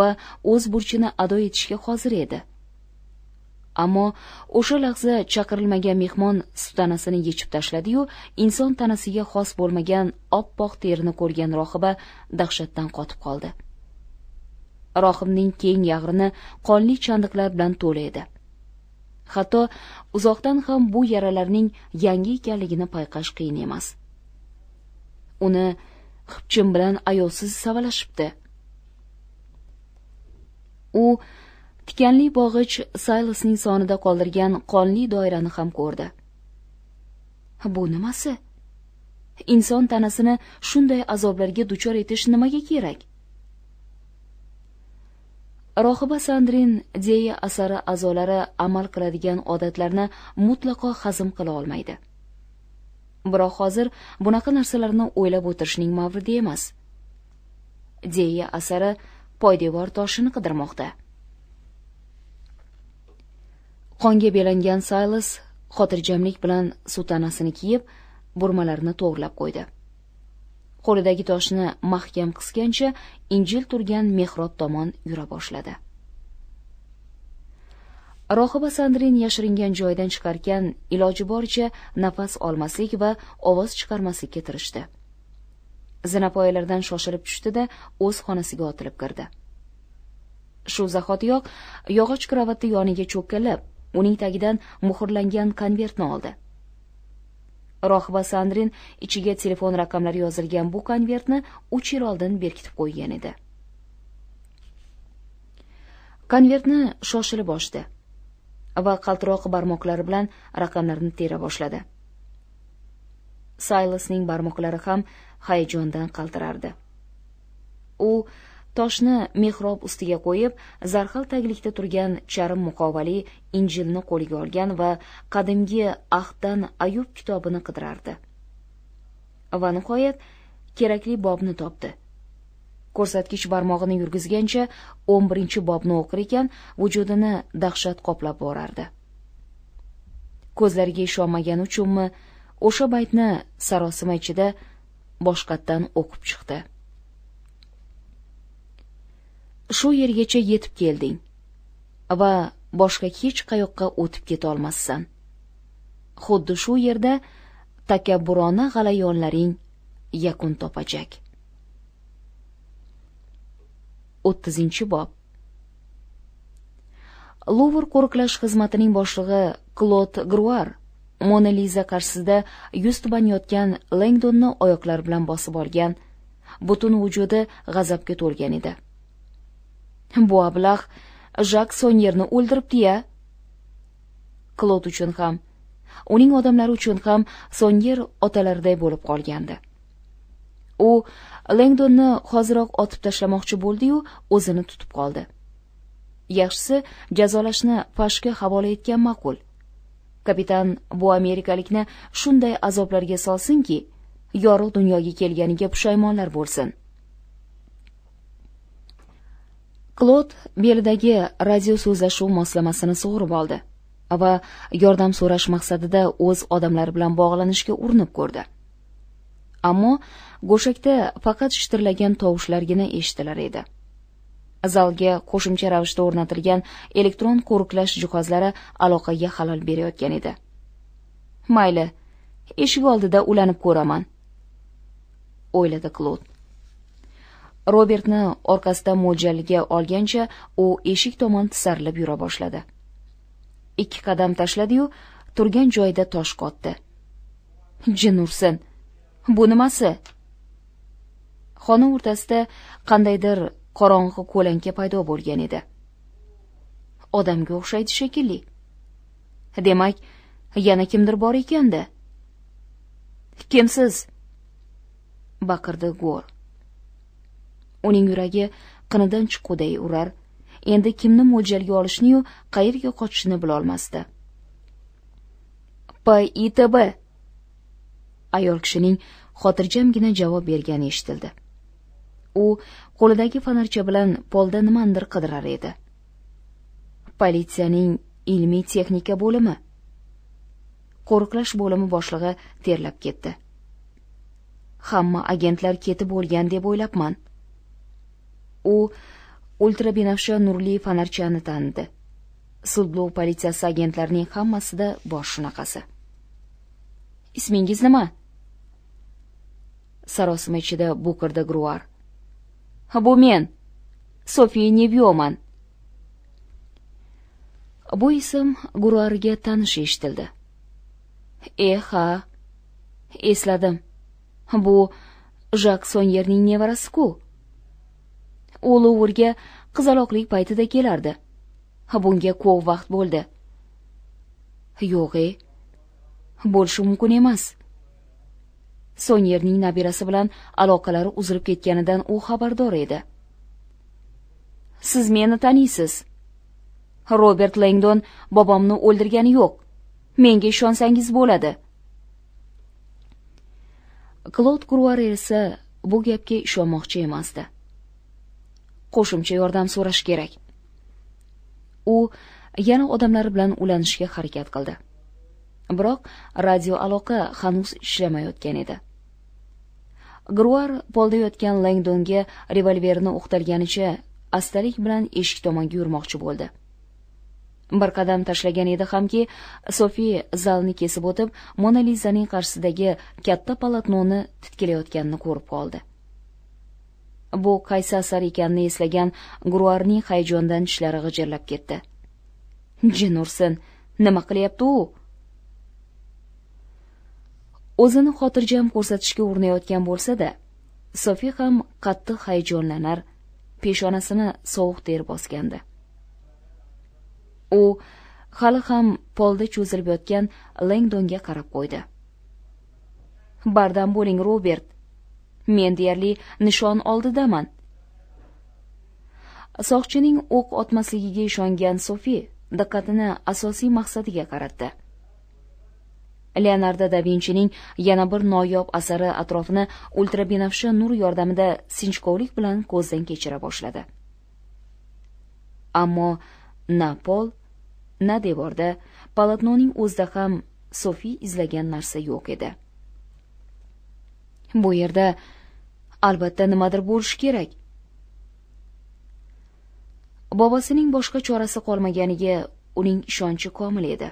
va o'z burchini ado etishga hozir edi ammo o'sha lahza chaqirilmagan mehmon sutanasini yechib tashladi yu inson tanasiga xos bo'lmagan oppoq terini ko'rgan rohiba dahshatdan qotib qoldi rohibning keng yag'rini qonli chandiqlar bilan to'la edi hatto uzoqdan ham bu yaralarning yangi ekanligini payqash qiyin emas uni xipchin bilan ayovsiz savalashibdi u tikanli bog'ich saylosning sonida qoldirgan qonli doirani ham ko'rdi bu nimasi inson tanasini shunday azoblarga duchor etish nimaga kerak rohiba sandrin deya asari a'zolari amal qiladigan odatlarni mutlaqo hazm qila olmaydi biroq hozir bunaqa narsalarni o'ylab o'tirishning mavridi emas deya asari poydevor toshini qidirmoqda qonga belangan Silas xotirjamlik bilan sutanasini kiyib burmalarini to'g'rilab qo'ydi qo'lidagi toshni mahkam qisgancha injil turgan mehrob tomon yura boshladi rohiba sandrin yashiringan joydan chiqarkan iloji boricha nafas olmaslik va ovoz chiqarmaslikka tirishdi zinapoyalardan shoshilib tushdi da o'z xonasiga otilib kirdi shu zahotiyoq yog'och kravatni yoniga cho'kkalab uning tagidan muhrlangan konvertni oldi rohiba sandrin ichiga telefon raqamlari yozilgan bu konvertni uch yil oldin berkitib qo'ygan edi konvertni shoshilib ochdi va qaltiroq barmoqlari bilan raqamlarni tera boshladi saylasning barmoqlari ham hayajondan qaltirardi u toshni mehrob ustiga qo'yib zarhal taglikda turgan charm muqovali injilni qo'liga olgan va qadimgi ahddan ayub kitobini qidirardi va nihoyat kerakli bobni topdi ko'rsatkich barmog'ini yurgizgancha o'n birinchi bobni o'qir ekan vujudini dahshat qoplab borardi ko'zlariga ishonmagani uchunmi o'sha baytni sarosima ichida boshqatdan o'qib chiqdi shu yergacha yetib kelding va boshqa hech qayoqqa o'tib ketolmassan xuddi shu yerda takabburona g'alayonlaring yakun topajak o'ttizinchi bob luvr qo'riqlash xizmatining boshlig'i klod gruar mona liza qarshisida yuz tubanayotgan lengdonni oyoqlari bilan bosib olgan butun vujudi g'azabga to'lgan edi bu ablah jak sonyerni o'ldiribdi ya klod uchun ham uning odamlari uchun ham sonyer otalariday bo'lib qolgandi u lengdonni hoziroq otib tashlamoqchi bo'ldiyu o'zini tutib qoldi yaxshisi jazolashni pashga havola etgan ma'qul kapitan bu amerikalikni shunday azoblarga solsinki yorug' dunyoga kelganiga pushaymonlar bo'lsin klod belidagi so'zlashuv moslamasini sug'urib oldi va yordam so'rash maqsadida o'z odamlari bilan bog'lanishga urinib ko'rdi ammo go'shakda faqat shitirlagan tovushlargina eshitilar edi zalga qo'shimcha ravishda o'rnatilgan elektron qo'riqlash jihozlari aloqaga xalal berayotgan edi mayli eshik oldida ulanib ko'raman o'yladi klod robertni orqasidan mo'ljalliga olgancha u eshik tomon tisarilib yura boshladi ikki qadam tashladiyu turgan joyida tosh qotdi jin ursin bu nimasi xona o'rtasida qandaydir qorong'i ko'lanka paydo bo'lgan edi odamga o'xshaydi shekilli demak yana kimdir bor ekanda kimsiz baqirdi go'r uning yuragi qinidan chiqquday urar endi kimni mo'ljalga olishniyu qayerga qochishni bilolmasdi pitb ayol kishining xotirjamgina javob bergani eshitildi u qo'lidagi fonarcha bilan polda nimanidir qidirar edi politsiyaning ilmiy texnika bo'limi qo'riqlash bo'limi boshlig'i terlab ketdi hamma agentlar ketib o'lgan deb o'ylabman u ultrabinafsha nurli fonarchani tanidi sudlov politsiyasi agentlarining hammasida bor shunaqasi ismingiz nima sarosima ichida bo'kirdi gruar bu men sofi nevyoman bu ism gruarga tanish eshitildi e ha esladim bu jak sonyerning nevarasiku o'lovurga qizaloqlik paytida kelardi bunga ko'p vaqt bo'ldi yo'g' e bo'lishi mumkin emas sonyerning nabirasi bilan aloqalari uzilib ketganidan u xabardor edi siz meni taniysiz robert lengdon bobomni o'ldirgani yo'q menga ishonsangiz bo'ladi klod kruar esa bu gapga ishonmoqchi emasdi qo'shimcha yordam so'rash kerak u yana odamlar bilan ulanishga harakat qildi biroq radioaloqa hanuz ishlamayotgan edi gruar polda yotgan langdonga revolverini o'qtalganicha astalik bilan eshik tomonga yurmoqchi bo'ldi bir qadam tashlagan edi hamki sofi zalni kesib o'tib mona lizaning qarshisidagi katta palatnoni titkilayotganini ko'rib qoldi bu qaysi asar ekanini eslagan guruarning hayajondan tishlari g'ijirlab ketdi jin ursin nima qilyapti u o'zini xotirjam ko'rsatishga urinayotgan bo'lsa da sofi ham qattiq hayajonlanar peshonasini sovuq ter bosgandi u hali ham polda cho'zilib yotgan langdonga qarab qo'ydi bardam bo'ling robert men deyarli nishon oldidaman soqchining o'q otmasligiga ishongan sofi diqqatini asosiy maqsadiga qaratdi leonardo da vinchining yana bir noyob asari atrofini ultrabinafsha nur yordamida sinchkovlik bilan ko'zdan kechira boshladi ammo na pol na devorda palatnoning o'zida ham sofi izlagan narsa yo'q edi bu yerda albatta nimadir bo'lishi kerak bobosining boshqa chorasi qolmaganiga uning ishonchi komil edi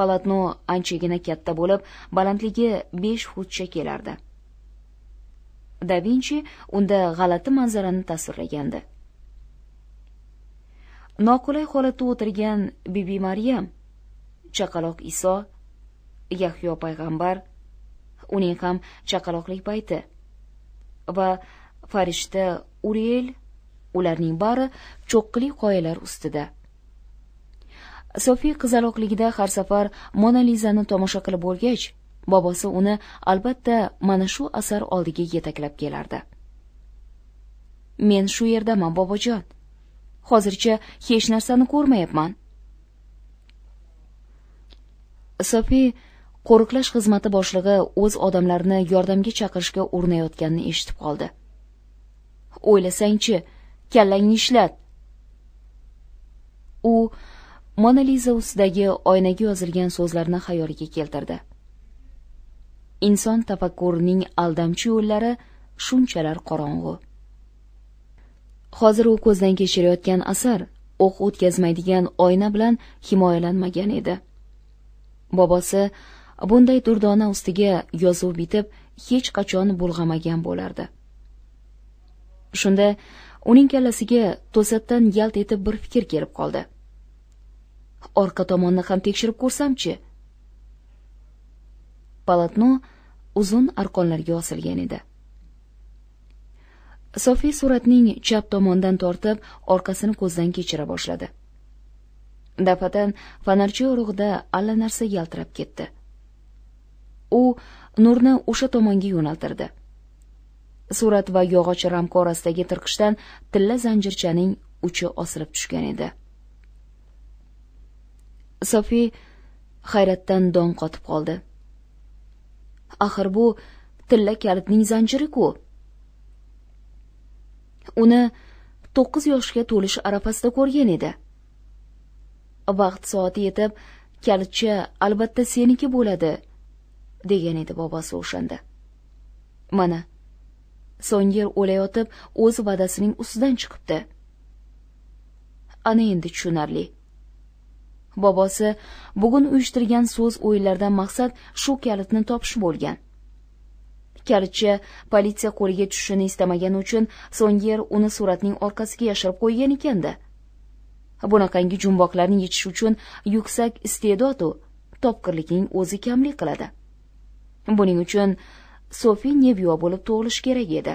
palatno anchagina katta bo'lib balandligi besh futcha kelardi da vinchi unda g'alati manzarani tasvirlagandi noqulay holatda o'tirgan bibi maryam chaqaloq iso yahyo payg'ambar uning ham chaqaloqlik payti va farishta uriel ularning bari cho'qqili qoyalar ustida sofi qizaloqligida har safar mona lizani tomosha qilib bo'lgach bobosi uni albatta mana shu asar oldiga yetaklab kelardi men shu yerdaman bobojon hozircha hech narsani ko'rmayapman sofi qo'riqlash xizmati boshlig'i o'z odamlarini yordamga chaqirishga urinayotganini eshitib qoldi o'ylasang chi kallangni ishlat u mona liza ustidagi oynaga yozilgan so'zlarni xayoliga keltirdi inson tafakkurining aldamchi yo'llari shunchalar qorong'u hozir u ko'zdan kechirayotgan asar o'q o'tkazmaydigan oyna bilan himoyalanmagan edi bobosi bunday durdona ustiga yozuv bitib hech qachon bulg'amagan bo'lardi shunda uning kallasiga to'satdan yalt etib bir fikr kelib qoldi orqa tomonni ham tekshirib ko'rsamchi palatno uzun arqonlarga osilgan edi sofiy suratning chap tomondan tortib orqasini ko'zdan kechira boshladi dafatan fonarchi alla allanarsa yaltirab ketdi u nurni o'sha tomonga yo'naltirdi surat va yog'och ramka orasidagi tirqishdan tilla zanjirchaning uchi osilib tushgan edi sofi hayratdan don qotib qoldi axir bu tilla kalitning zanjiri ku uni to'qqiz yoshga to'lish arafasida ko'rgan edi vaqt soati yetib kalitcha albatta seniki bo'ladi degan edi bobosi o'shanda mana so'ng yil o'layotib o'z va'dasining ustidan chiqibdi ana endi tushunarli bobosi bugun uyushtirgan so'z o'yinlardan maqsad shu kalitni topish bo'lgan kalitcha politsiya qo'liga tushishini istamagani uchun so'nggi uni suratning orqasiga yashirib qo'ygan ekanda bunaqangi jumboqlarni yechish uchun yuksak iste'dodu topqirlikning o'zi kamlik qiladi buning uchun sofi nevyo bo'lib tug'ilish kerak edi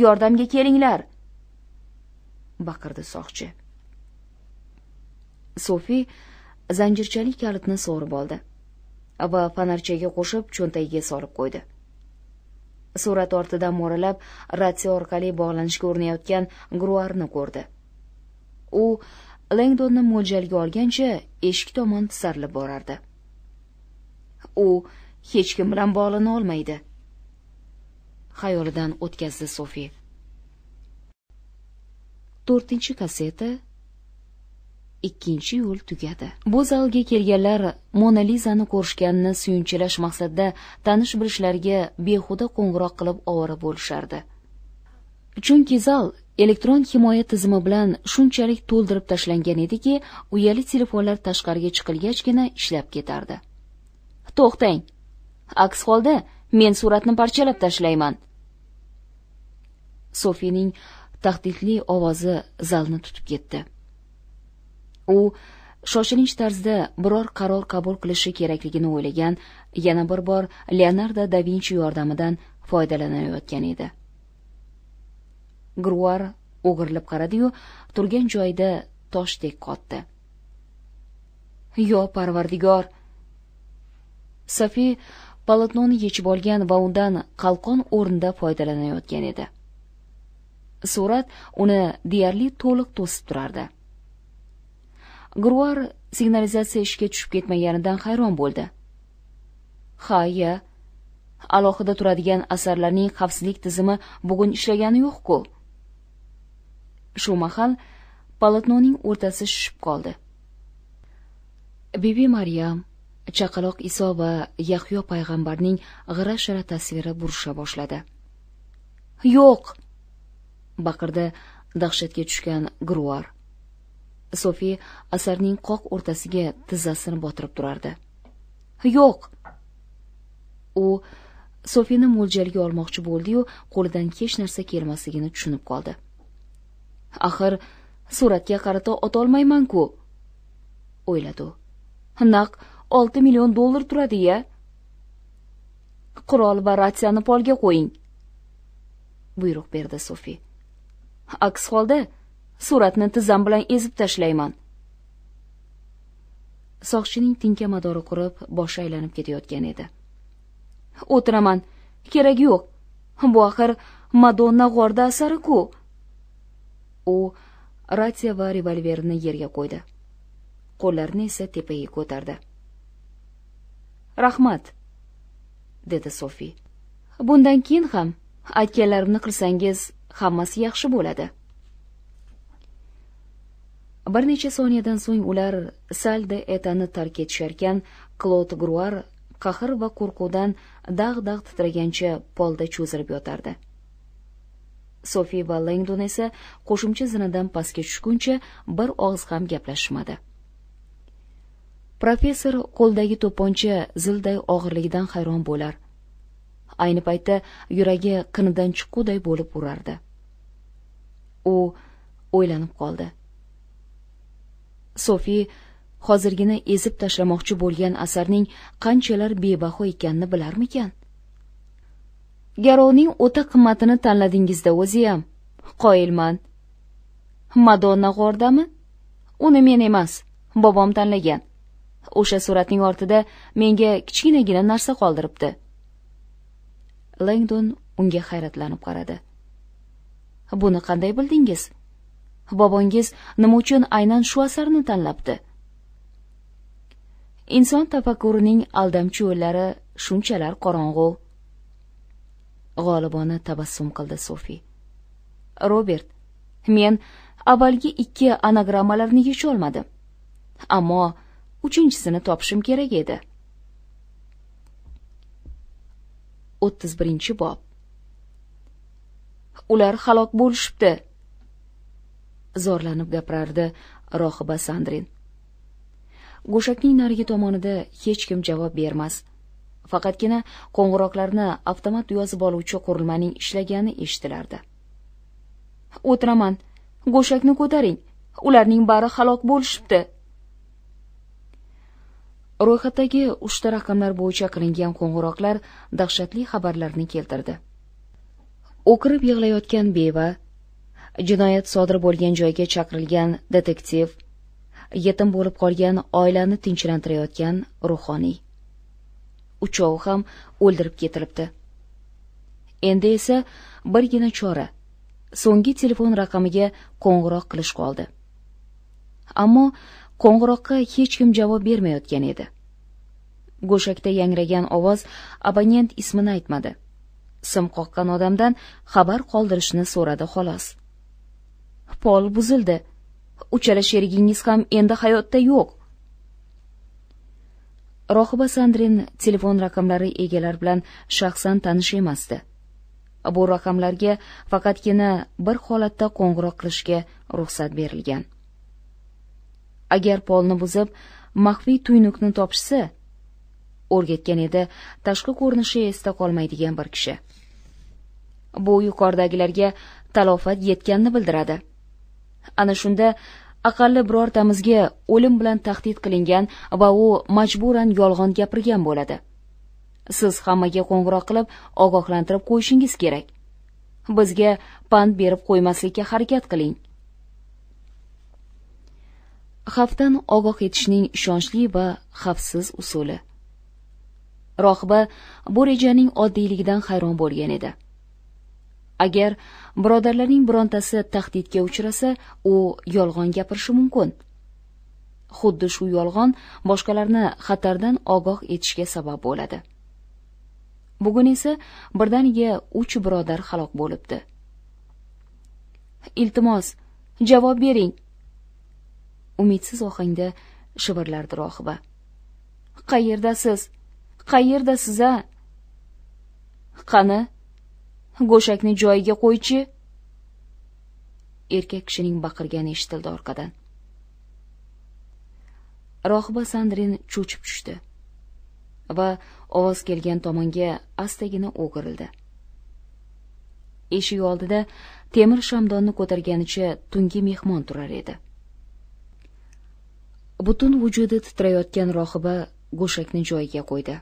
yordamga kelinglar baqirdi soqchi sofi zanjirchali kalitni so'rib oldi va fonarchaga qo'shib cho'ntagiga solib qo'ydi surat ortidan mo'ralab ratsiya orqali bog'lanishga urinayotgan gruarni ko'rdi u lengdonni mo'ljalga olgancha eshik tomon tisarilib borardi u hech kim bilan bog'lana olmaydi xayolidan o'tkazdi sofi to'rtinchi kasseta ikkinchi yo'l tugadi bu zalga kelganlar mona lizani ko'rishganini suyunchilash maqsadida tanish bilishlariga behuda qo'ng'iroq qilib ovora bo'lishardi chunki zal elektron himoya tizimi bilan shunchalik to'ldirib tashlangan ediki uyali telefonlar tashqariga chiqilgachgina ishlab ketardi to'xtang aks holda men suratni parchalab tashlayman sofining tahdidli ovozi zalni tutib ketdi u shoshilinch tarzda biror qaror qabul qilishi kerakligini o'ylagan yana bir bor leonardo da vinchi yordamidan foydalanayotgan edi gruar o'girilib qaradiyu turgan joyida toshdek qotdi yo parvardigor sofi polotnoni yechib olgan va undan qalqon o'rnida foydalanayotgan edi surat uni deyarli to'liq to'sib turardi gruar signalizatsiya ishga tushib ketmaganidan hayron bo'ldi ha ya alohida turadigan asarlarning xavfsizlik tizimi bugun ishlagani yo'q-ku shu mahal polotnoning o'rtasi shishib qoldi bibi maryam chaqaloq iso va yahyo payg'ambarning g'ira shira tasviri burisha boshladi yo'q baqirdi dahshatga tushgan gruar sofi asarning qoq o'rtasiga tizzasini botirib turardi yo'q u sofini mo'ljalga olmoqchi bo'ldiyu qo'lidan hech narsa kelmasligini tushunib qoldi axir suratga qarata otolmaymanku ku o'yladi u naq olti million dollar turadi ya qurol va ratsiyani polga qo'ying buyruq berdi sofi aks holda suratni tizzam bilan ezib tashlayman soqchining madori qurib bosh aylanib ketayotgan edi o'tiraman kerak yo'q bu axir madonna g'orda asari ku u ratsiya va revolverni yerga qo'ydi qo'llarini esa tepaga ko'tardi rahmat dedi sofi bundan keyin ham aytganlarimni qilsangiz hammasi yaxshi bo'ladi bir necha soniyadan so'ng ular salda etani tark etisharkan klod gruar qahr va qo'rquvdan dag' dag' titragancha polda cho'zilib yotardi sofi va langdon esa qo'shimcha zinadan pastga tushguncha bir og'iz ham gaplashishmadi professor qo'ldagi to'poncha zilday og'irligidan hayron bo'lar ayni paytda yuragi qinidan chiqquday bo'lib urardi u o'ylanib qoldi sofi hozirgina ezib tashlamoqchi bo'lgan asarning qanchalar bebaho ekanini bilarmikan garovning o'ta qimmatini tanladingizda o'ziyam qoyilman madonna g'ordami uni men emas bobom tanlagan o'sha suratning ortida menga kichkinagina narsa qoldiribdi lengdon unga hayratlanib qaradi buni qanday bildingiz bobongiz nima uchun aynan shu asarni tanlabdi inson tafakkurining aldamchi yo'llari shunchalar qorong'u g'olibona tabassum qildi sofi robert men avvalgi ikki anagrammalarni yecholmadim ammo uchinchisini topishim kerak edi o'ttiz birinchi bob ular halok bo'lishibdi zorlanib gapirardi rohiba sandrin go'shakning narigi tomonida hech kim javob bermas faqatgina qo'ng'iroqlarni avtomat yozib oluvchi qurilmaning ishlagani eshitilardi o'tiraman go'shakni ko'taring ularning bari halok bo'lishibdi ro'yxatdagi uchta raqamlar bo'yicha qilingan qo'ng'iroqlar dahshatli xabarlarni keltirdi o'kirib yig'layotgan beva jinoyat sodir bo'lgan joyga chaqirilgan detektiv yetim bo'lib qolgan oilani tinchlantirayotgan ruhoniy uchovi ham o'ldirib ketilibdi endi esa birgina chora so'nggi telefon raqamiga qo'ng'iroq qilish qoldi ammo qo'ng'iroqqa hech kim javob bermayotgan edi go'shakda yangragan ovoz abonent ismini aytmadi sim qoqqan odamdan xabar qoldirishni so'radi xolos pol buzildi uchala sherigingiz ham endi hayotda yo'q rohiba sandrin telefon raqamlari egalari bilan shaxsan tanish emasdi bu raqamlarga faqatgina bir holatda qo'ng'iroq qilishga ruxsat berilgan agar polni buzib maxfiy tuynukni topishsa o'rgatgan edi tashqi ko'rinishi esda qolmaydigan bir kishi bu yuqoridagilarga talofat yetganini bildiradi ana shunda aqalli birortamizga o'lim bilan tahdid qilingan va u majburan yolg'on gapirgan bo'ladi siz hammaga qo'ng'iroq qilib ogohlantirib qo'yishingiz kerak bizga pand berib qo'ymaslikka harakat qiling xavfdan ogoh etishning ishonchli va xavfsiz usuli rohiba bu rejaning oddiyligidan hayron bo'lgan edi agar birodarlarning birontasi tahdidga uchrasa u yolg'on gapirishi mumkin xuddi shu yolg'on boshqalarni xatardan ogoh etishga sabab bo'ladi bugun esa birdaniga uch birodar halok bo'libdi iltimos javob bering umidsiz ohangda shivirlardi rohiba qayerdasiz qayerdasiz a qani go'shakni joyiga qo'ychi erkak kishining baqirgani eshitildi orqadan rohiba sandrin cho'chib tushdi va ovoz kelgan tomonga astagina o'girildi eshik oldida temir shamdonni ko'targanicha tungi mehmon turar edi butun vujudi titrayotgan rohiba go'shakni joyiga qo'ydi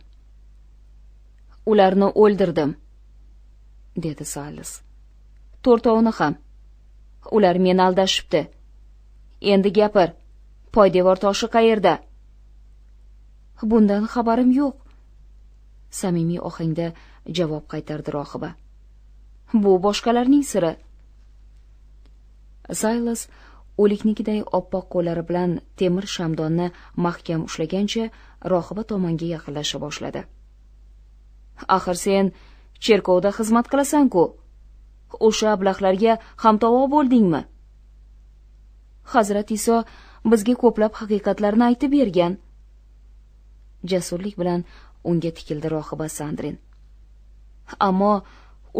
ularni o'ldirdim dedi salis to'rtovini ham ular meni aldashibdi endi gapir poydevor toshi qayerda bundan xabarim yo'q samimiy ohangda javob qaytardi rohiba bu boshqalarning siri saylas o'liknikiday oppoq qo'llari bilan temir shamdonni mahkam ushlagancha rohiba tomonga yaqinlasha boshladi axir sen cherkovda xizmat qilasanku ku o'sha ablahlarga hamtovo bo'ldingmi hazrat iso bizga ko'plab haqiqatlarni aytib bergan jasurlik bilan unga tikildi rohiba sandrin ammo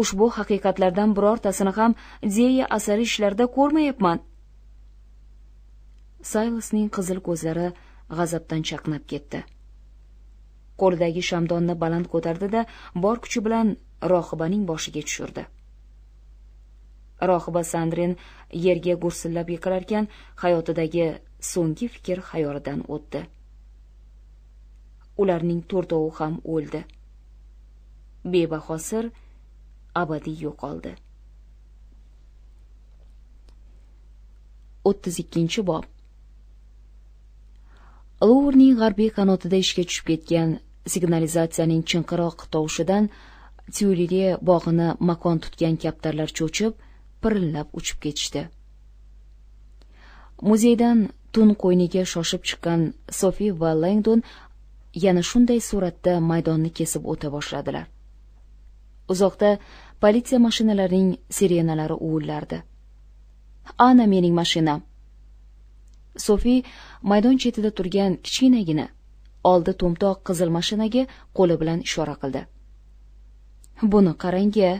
ushbu haqiqatlardan birortasini ham deya asari ishlarida ko'rmayapman saylosning qizil ko'zlari g'azabdan chaqnab ketdi qo'lidagi shamdonni baland ko'tardi da bor kuchi bilan rohibaning boshiga tushirdi rohiba sandrin yerga gursillab yiqilarkan hayotidagi so'nggi fikr xayolidan o'tdi ularning to'rtovi ham o'ldi bebaho sir abadiy yo'qoldi o'ttiz ikkinchi bob luvrning g'arbiy qanotida ishga tushib ketgan signalizatsiyaning chinqiroq tovushidan tyuilri bog'ini makon tutgan kaptarlar cho'chib pirillab uchib ketishdi muzeydan tun qo'yniga shoshib chiqqan sofi va langdon yana shunday suratda maydonni kesib o'ta boshladilar uzoqda politsiya mashinalarining sirenalari uvillardi ana mening mashinam so'fi maydon chetida turgan kichkinagina oldi to'mtoq qizil mashinaga qo'li bilan ishora qildi buni qarang a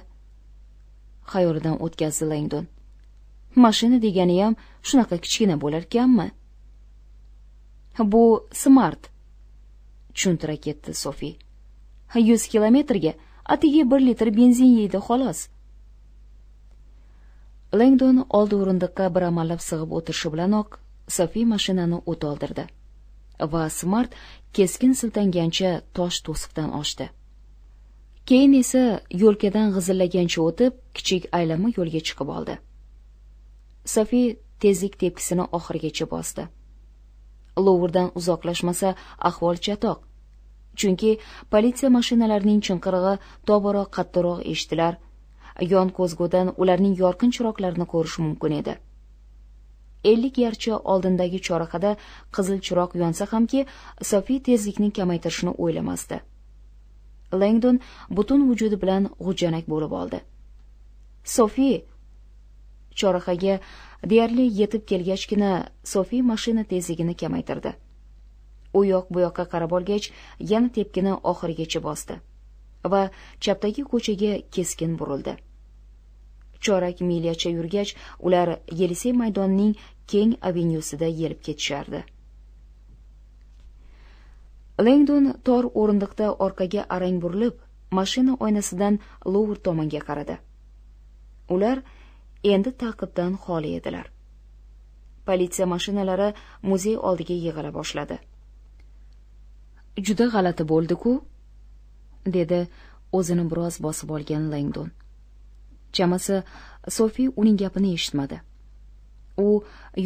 xayolidan o'tkazdi langdon mashina degani ham shunaqa kichkina bo'larkanmi bu smart tushuntira ketdi sofi yuz kilometrga atigi bir litr benzin yeydi xolos langdon oldi o'rindiqqa bir amallab sig'ib o'tirishi bilanoq sofi mashinani o't oldirdi va smart keskin siltangancha tosh to'siqdan oshdi keyin esa yo'lkadan g'izillagancha o'tib kichik aylama yo'lga chiqib oldi sofi tezlik tepkisini oxirigacha bosdi lovrdan uzoqlashmasa ahvol chatoq chunki politsiya mashinalarining chinqirig'i tobora qattiqroq eshitilar yon ko'zgodan ularning yorqin chiroqlarini ko'rish mumkin edi ellik yarcha oldindagi chorahada qizil chiroq yonsa hamki sofi tezlikni kamaytirishni o'ylamasdi lengdon butun vujudi bilan g'ujjanak bo'lib oldi sofi chorahaga deyarli yetib kelgachgina sofi mashina tezligini kamaytirdi u yoq bu yoqqa qarab olgach yana tepkini oxirigacha bosdi va chapdagi ko'chaga keskin burildi chorak milyacha yurgach ular yelisey maydonining keng avenyusida yelib ketishardi lengdon tor o'rindiqda orqaga arang burilib mashina oynasidan luvr tomonga qaradi ular endi ta'qibdan xoli edilar politsiya mashinalari muzey oldiga yig'ila boshladi juda g'alati bo'ldi ku dedi o'zini biroz bosib olgan langdon chamasi sofi uning gapini eshitmadi u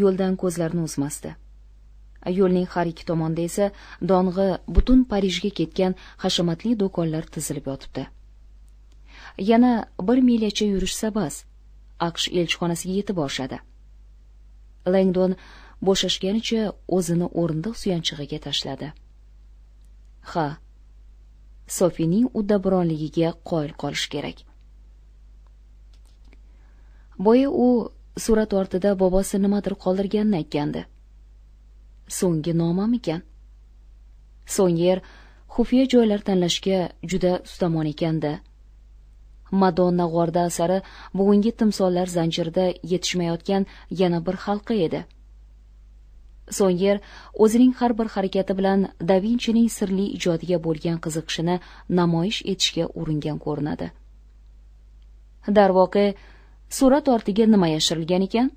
yo'ldan ko'zlarini uzmasdi yo'lning har ikki tomonida esa dong'i butun parijga ketgan hashamatli do'konlar tizilib yotibdi yana bir milyacha yurishsa bas aqsh elchixonasiga yetib borishadi langdon bo'shashganicha o'zini o'rindiq suyanchig'iga tashladi ha sofining uddaburonligiga qoyil qolish kerak boya u surat ortida bobosi nimadir qoldirganini aytgandi so'nggi nomamikan yer xufiya joylar tanlashga juda ustamon ekanda madonna g'orda asari bugungi timsollar zanjirida yetishmayotgan yana bir xalqi edi so'ngyer o'zining har bir harakati bilan da vinchining sirli ijodiga bo'lgan qiziqishini namoyish etishga uringan ko'rinadi darvoqe surat ortiga nima yashirilgan ekan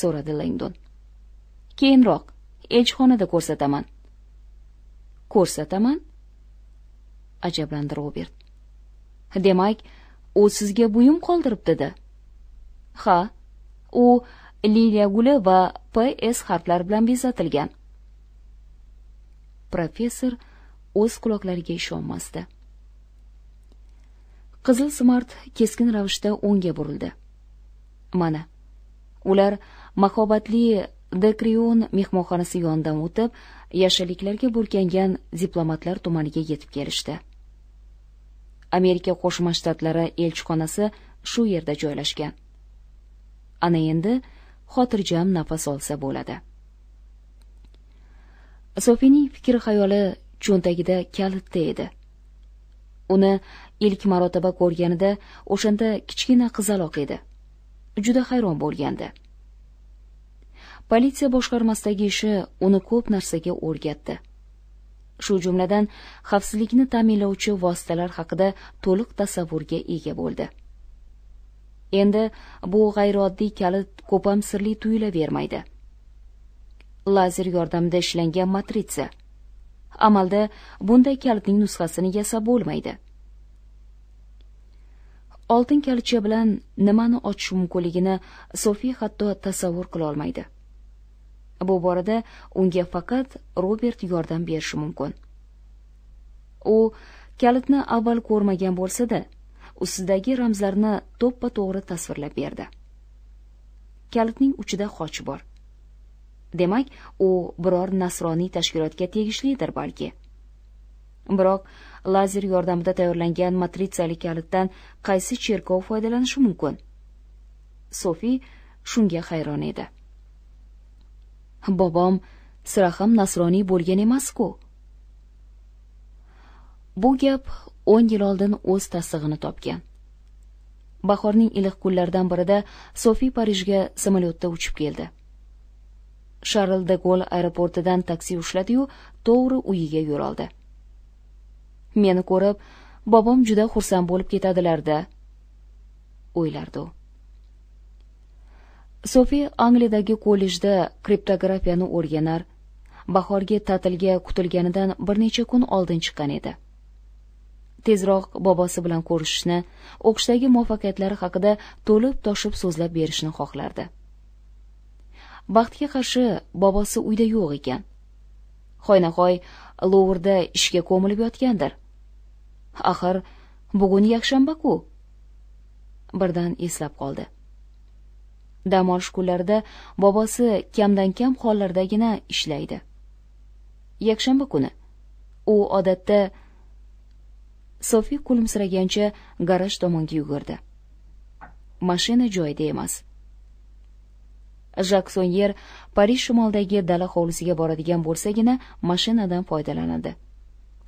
so'radi lengdon keyinroq elchixonada ko'rsataman ko'rsataman ajablandi robert demak u sizga buyum qoldiribdida ha u liliya guli va ps harflari bilan bezatilgan professor o'z quloqlariga ishonmasdi qizil smart keskin ravishda o'ngga burildi mana ular mahobatli dekrion mehmonxonasi yonidan o'tib yashilliklarga burkangan diplomatlar tumaniga yetib kelishdi amerika qo'shma shtatlari elchixonasi shu yerda joylashgan ana endi xotirjam nafas olsa bo'ladi sofining fikr xayoli cho'ntagida kalitda edi uni ilk marotaba ko'rganida o'shanda kichkina qizaloq edi juda hayron bo'lgandi politsiya boshqarmasidagi ishi uni ko'p narsaga o'rgatdi shu jumladan xavfsizlikni ta'minlovchi vositalar haqida to'liq tasavvurga ega bo'ldi endi bu g'ayrioddiy kalit ko'pam sirli tuyulavermaydi lazer yordamida ishlangan matritsa amalda bunday kalitning nusxasini yasab bo'lmaydi oltin kalitcha bilan nimani ochish mumkinligini sofiya hatto tasavvur qilolmaydi bu borada unga faqat robert yordam berishi mumkin u kalitni avval ko'rmagan bo'lsa da ustidagi ramzlarni to'ppa to'g'ri tasvirlab berdi kalitning uchida xoch bor demak u biror nasroniy tashkilotga tegishlidir balki biroq lazer yordamida tayyorlangan matritsali kalitdan qaysi cherkov foydalanishi mumkin sofi shunga hayron edi bobom sira ham nasroniy bo'lgan emas ku bu gap o'n yil oldin o'z tasdig'ini topgan bahorning iliq kunlaridan birida sofi parijga samolyotda uchib keldi sharl de gol aeroportidan taksi ushladiyu to'g'ri uyiga yo'l oldi meni ko'rib bobom juda xursand bo'lib ketadilar da o'ylardi u sofi angliyadagi kollejda kriptografiyani o'rganar bahorgi ta'tilga kutilganidan bir necha kun oldin chiqqan edi tezroq bobosi bilan ko'rishishni o'qishdagi muvaffaqiyatlari haqida to'lib toshib so'zlab berishni xohlardi baxtga qarshi bobosi uyda yo'q ekan hoynahoy louvrda ishga ko'milib yotgandir axir bugun yakshanba ku birdan eslab qoldi dam olish kunlarida bobosi kamdan kam hollardagina ishlaydi yakshanba kuni u odatda sofi kulimsiragancha garaj tomonga yugurdi mashina joyida emas jak sonyer parij shimolidagi dala hovlisiga boradigan bo'lsagina mashinadan foydalanadi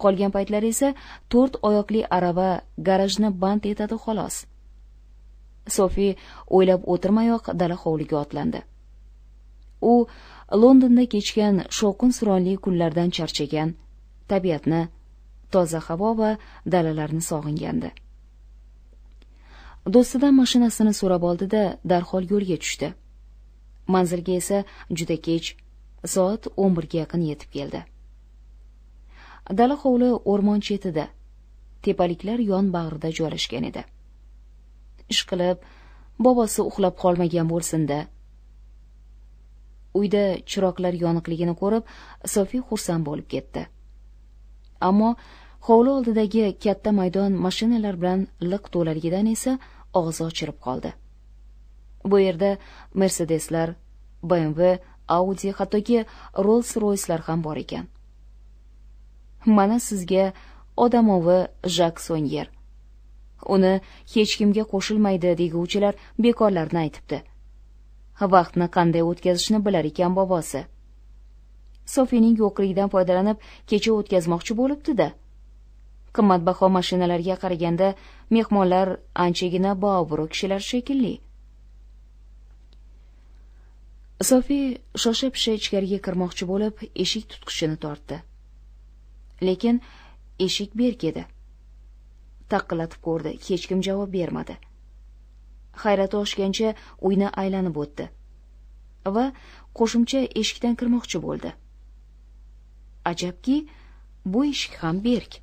qolgan paytlari esa to'rt oyoqli arava garajni band etadi xolos sofi o'ylab o'tirmayoq dala hovliga otlandi u londonda kechgan shovqin suronli kunlardan charchagan tabiatni toza havo va dalalarni sog'ingandi do'stidan mashinasini so'rab oldida darhol yo'lga tushdi manzilga esa juda kech soat o'n birga yaqin yetib keldi dala hovli o'rmon chetida tepaliklar yon bag'rida joylashgan edi ishqilib bobosi uxlab qolmagan bo'lsin da uyda chiroqlar yoniqligini ko'rib sofi xursand bo'lib ketdi ammo hovli oldidagi katta maydon mashinalar bilan liq to'laligidan esa og'zi ochilib qoldi bu yerda mersedeslar bmw audi hattoki rolls royslar ham bor ekan mana sizga odamovi jak sonyer uni hech kimga qo'shilmaydi deguvchilar bekorlarni aytibdi vaqtni qanday o'tkazishni bilar ekan bobosi sofining yo'qligidan foydalanib kecha o'tkazmoqchi bo'libdi da qimmatbaho mashinalarga qaraganda mehmonlar anchagina boobro' kishilar shekilli sofi shosha pisha ichkariga kirmoqchi bo'lib eshik tutqichini tortdi lekin eshik berk edi taqillatib ko'rdi hech kim javob bermadi hayrati oshgancha uyni aylanib o'tdi va qo'shimcha eshikdan kirmoqchi bo'ldi ajabki bu eshik ham berk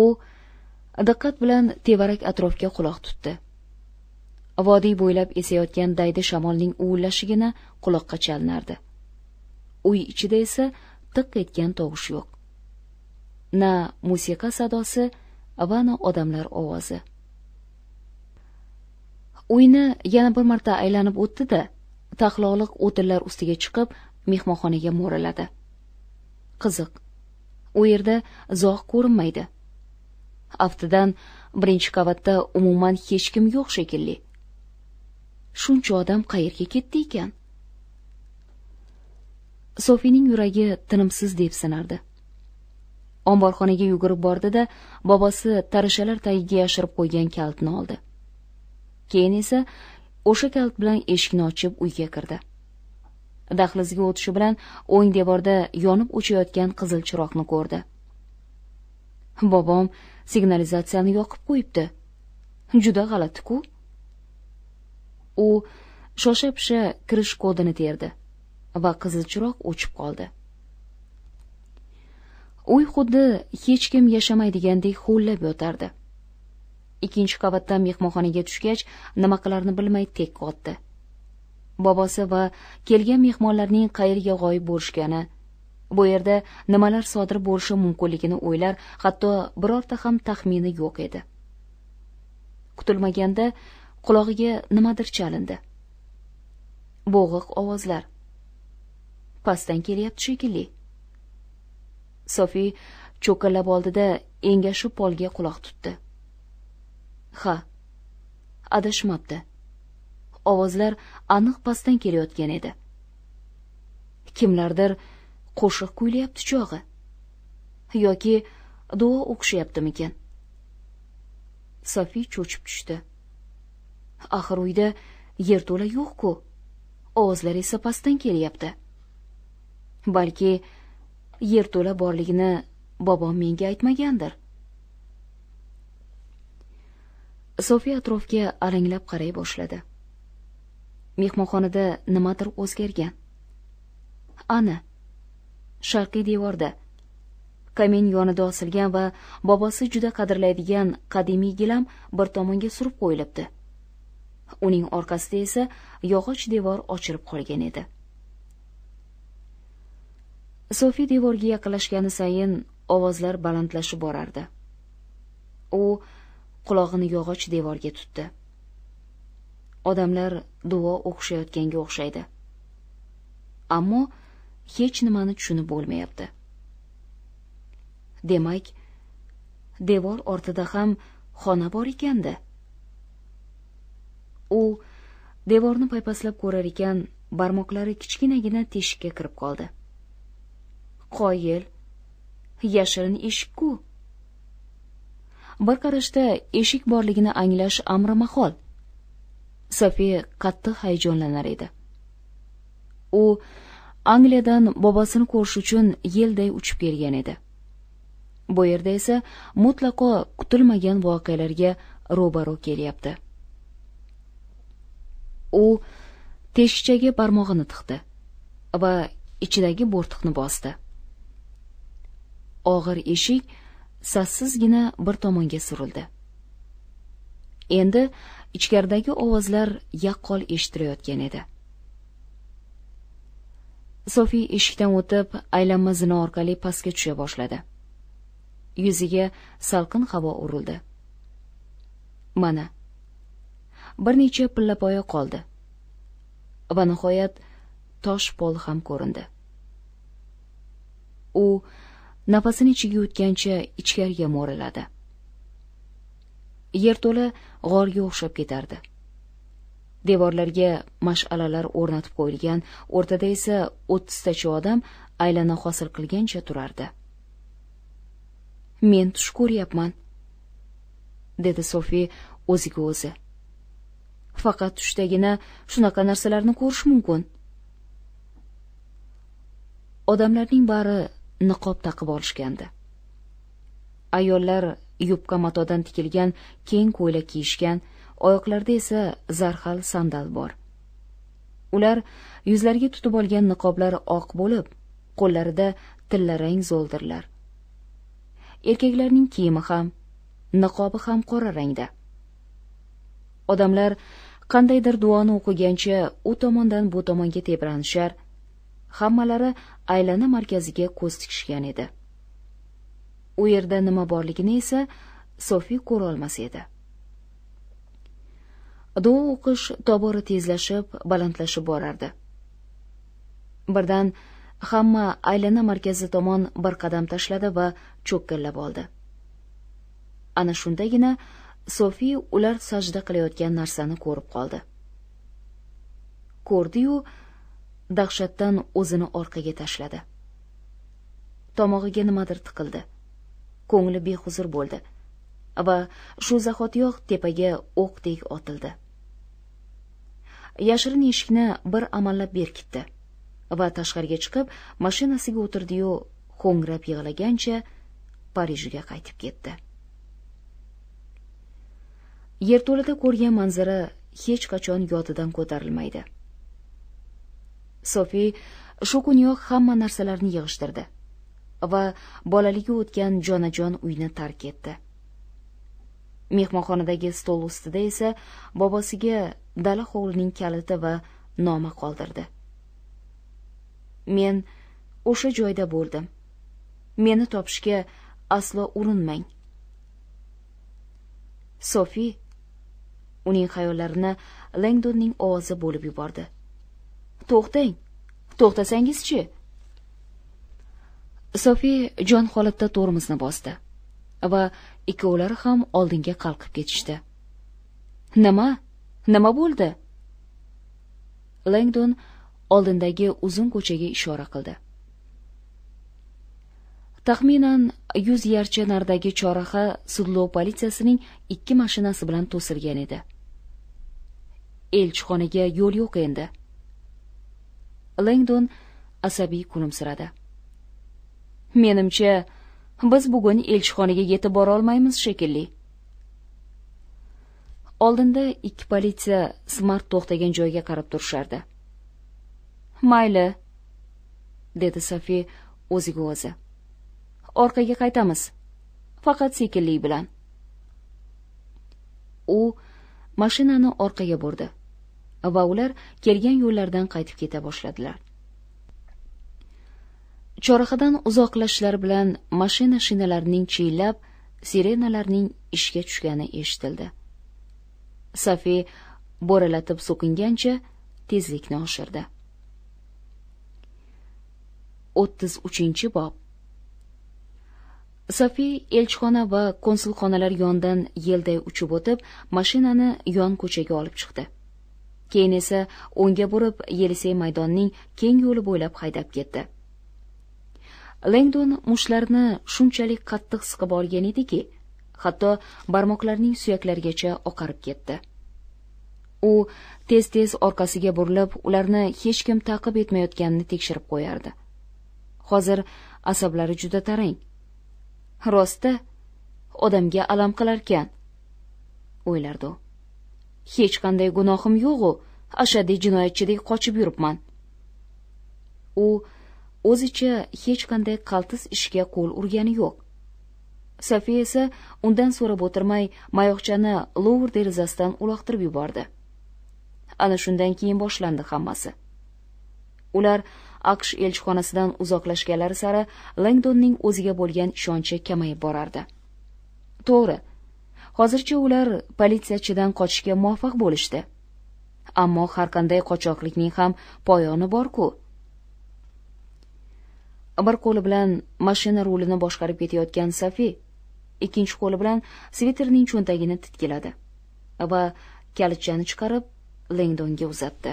u diqqat bilan tevarak atrofga quloq tutdi vodiy bo'ylab esayotgan daydi shamolning uvillashigina quloqqa chalinardi uy ichida esa tiq etgan tovush yo'q na musiqa sadosi va na odamlar ovozi uyni yana bir marta aylanib o'tdi da taxloqliq o'tinlar ustiga chiqib mehmonxonaga mo'raladi qiziq u yerda zog' ko'rinmaydi aftidan birinchi qavatda umuman hech kim yo'q shekilli shuncha odam qayerga ketdi ekan sofining yuragi tinimsiz deb sinardi. omborxonaga yugurib bordi da bobosi tarishalar tagiga yashirib qo'ygan kaltni oldi keyin esa o'sha kalt bilan eshikni ochib uyga kirdi dahlizga o'tishi bilan o'ng devorda yonib o'chayotgan qizil chiroqni ko'rdi bobom signalizatsiyani yoqib qo'yibdi juda g'alati ku u shosha pisha kirish kodini terdi va qizil chiroq o'chib qoldi uy xuddi hech kim yashamaydigandek huvillab yotardi ikkinchi qavatdan mehmonxonaga tushgach nima qilarini bilmay tek qotdi bobosi va kelgan mehmonlarning qayerga g'oyib bo'lishgani bu yerda nimalar sodir bo'lishi mumkinligini o'ylar hatto birorta ham taxmini yo'q edi kutilmaganda qulog'iga nimadir chalindi bo'g'iq ovozlar pastdan kelyapti shekilli sofi cho'kkalab oldida engashib polga quloq tutdi ha adashmabdi ovozlar aniq pastdan kelayotgan edi kimlardir qo'shiq kuylayapti chog'i yoki duo o'qishyaptimikin sofi cho'chib tushdi axir uyda yerto'la yo'q ku ovozlar esa pastdan kelyapti balki yer to'la borligini bobom menga aytmagandir sofiya atrofga alanglab qaray boshladi mehmonxonada nimadir o'zgargan ana sharqiy devorda kamin yonida osilgan va bobosi juda qadrlaydigan qadimiy gilam bir tomonga surib qo'yilibdi uning orqasida esa yog'och devor ochilib qolgan edi so'fi devorga yaqinlashgani sayin ovozlar balandlashib borardi u qulog'ini yog'och devorga tutdi odamlar duo o'qishayotganga o'xshaydi ammo hech nimani tushunib bo'lmayapti demak devor ortida ham xona bor ekanda u devorni paypaslab ko'rar ekan barmoqlari kichkinagina teshikka kirib qoldi qoyil yashirin eshikku bir qarashda eshik borligini anglash amri mahol sofi qattiq hayajonlanar edi u angliyadan bobosini ko'rish uchun yelday uchib kelgan edi bu yerda esa mutlaqo kutilmagan voqealarga ro'baro kelyapti u teshikchaga barmog'ini tiqdi va ichidagi bo'rtiqni bosdi og'ir eshik sassizgina bir tomonga surildi endi ichkaridagi ovozlar yaqqol eshitilayotgan edi sofi eshikdan o'tib aylanma zino orqali pastga tusha boshladi yuziga salqin havo urildi mana bir necha pillapoya qoldi va nihoyat tosh pol ham ko'rindi u nafasini ichiga yutgancha ichkariga mo'raladi yerto'la g'orga o'xshab ketardi devorlarga mash'alalar o'rnatib qo'yilgan o'rtada esa o'ttiztacha odam aylana hosil qilgancha turardi men tush ko'ryapman dedi sofi o'ziga o'zi faqat tushdagina shunaqa narsalarni ko'rish mumkin odamlarning bari niqob taqib olishgandi ayollar yupqa matodan tikilgan keng ko'ylak kiyishgan oyoqlarida esa zarhal sandal bor ular yuzlariga tutib olgan niqoblari oq bo'lib qo'llarida tillarang zo'ldirlar erkaklarning kiyimi ham niqobi ham qora rangda odamlar qandaydir duoni o'qigancha u tomondan bu tomonga tebranishar hammalari aylana markaziga ko'z tikishgan edi u yerda nima borligini esa sofi ko'rolmas edi duo o'qish tobora tezlashib balandlashib borardi birdan hamma aylana markazi tomon bir qadam tashladi va cho'kkanlab oldi ana shundagina sofi ular sajda qilayotgan narsani ko'rib qoldi ko'rdiyu dahshatdan o'zini orqaga tashladi tomog'iga nimadir tiqildi ko'ngli behuzur bo'ldi va shu zahotiyoq tepaga o'qdek otildi yashirin eshikni bir amallab berkitdi va tashqariga chiqib mashinasiga o'tirdiyu ho'ngrab yig'lagancha parijga qaytib ketdi yerto'lada ko'rgan manzara hech qachon yodidan ko'tarilmaydi sofi shu kuniyoq hamma narsalarni yig'ishtirdi va bolaligi o'tgan jonajon uyni tark etdi mehmonxonadagi stol ustida esa bobosiga dala hovlining kaliti va noma qoldirdi men o'sha joyda bo'ldim meni topishga aslo urinmang sofi uning xayollarini langdonning ovozi bo'lib yubordi to'xtang to'xtasangizchi sofi jon holatda to'rimizni bosdi va ikkovlari ham oldinga qalqib ketishdi nima nima bo'ldi lengdon oldindagi uzun ko'chaga ishora qildi taxminan yuz yarcha naridagi chorraha sudlov politsiyasining ikki mashinasi bilan to'silgan edi elchixonaga yo'l yo'q endi lengdon asabiy kulimsiradi menimcha biz bugun elchixonaga yetib bora olmaymiz shekilli oldinda ikki politsiya smart to'xtagan joyga qarab turishardi mayli dedi sofi o'ziga o'zi orqaga qaytamiz faqat sekinlik bilan u mashinani orqaga burdi va ular kelgan yo'llaridan qaytib keta boshladilar chorrahadan uzoqlashishlari bilan mashina shinalarining chiyillab sirenalarning ishga tushgani eshitildi safi bo'ralatib so'kingancha tezlikni oshirdi o'ttiz uchinchi bob safi elchixona va konsulxonalar yonidan yelday uchib o'tib mashinani yon ko'chaga olib chiqdi keyin esa o'ngga burib yelisey maydonining keng yo'li bo'ylab haydab ketdi lengdon mushtlarini shunchalik qattiq siqib olgan ediki hatto barmoqlarining suyaklarigacha oqarib ketdi u tez tez orqasiga burilib ularni hech kim ta'qib etmayotganini tekshirib qo'yardi hozir asablari juda tarang rosta odamga alam qilarkan o'ylardi u hech qanday gunohim yo'g'u ashaddiy jinoyatchidek qochib yuribman u o'zicha hech qanday qaltis ishga qo'l urgani yo'q sofiya esa undan so'rab o'tirmay mayoqchani lovr derazasidan uloqtirib yubordi ana shundan keyin boshlandi hammasi ular aqsh elchixonasidan uzoqlashganlari sari langdonning o'ziga bo'lgan ishonchi kamayib borardi to'g'ri hozircha ular politsiyachidan qochishga muvaffaq bo'lishdi ammo har qanday qochoqlikning ham poyoni bor ku bir qo'li bilan mashina rulini boshqarib ketayotgan safi ikkinchi qo'li bilan sviterning cho'ntagini titkiladi va kalitchani chiqarib lengdonga uzatdi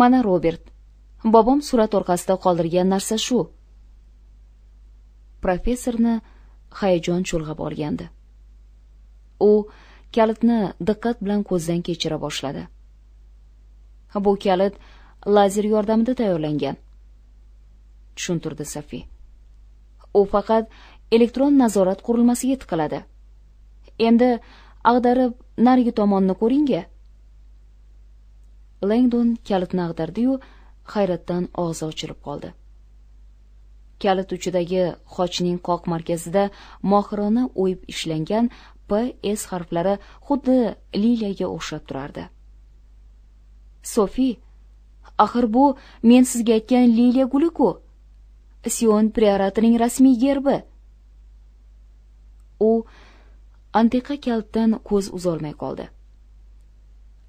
mana robert bobom surat orqasida qoldirgan narsa shu professorni hayajon cho'lg'ab olgandi u kalitni diqqat bilan ko'zdan kechira boshladi bu kalit lazer yordamida tayyorlangan tushuntirdi safi u faqat elektron nazorat qurilmasiga tiqiladi endi ag'darib narigi tomonni ko'ringa lengdon kalitni ag'dardiyu hayratdan og'zi ochilib qoldi kalit uchidagi xochning qoq markazida mohirona o'yib ishlangan p s harflari xuddi liliyaga o'xshab turardi sofi axir bu men sizga aytgan liliya guli ku sion prioratining rasmiy gerbi u antiqa kalitdan ko'z uzolmay qoldi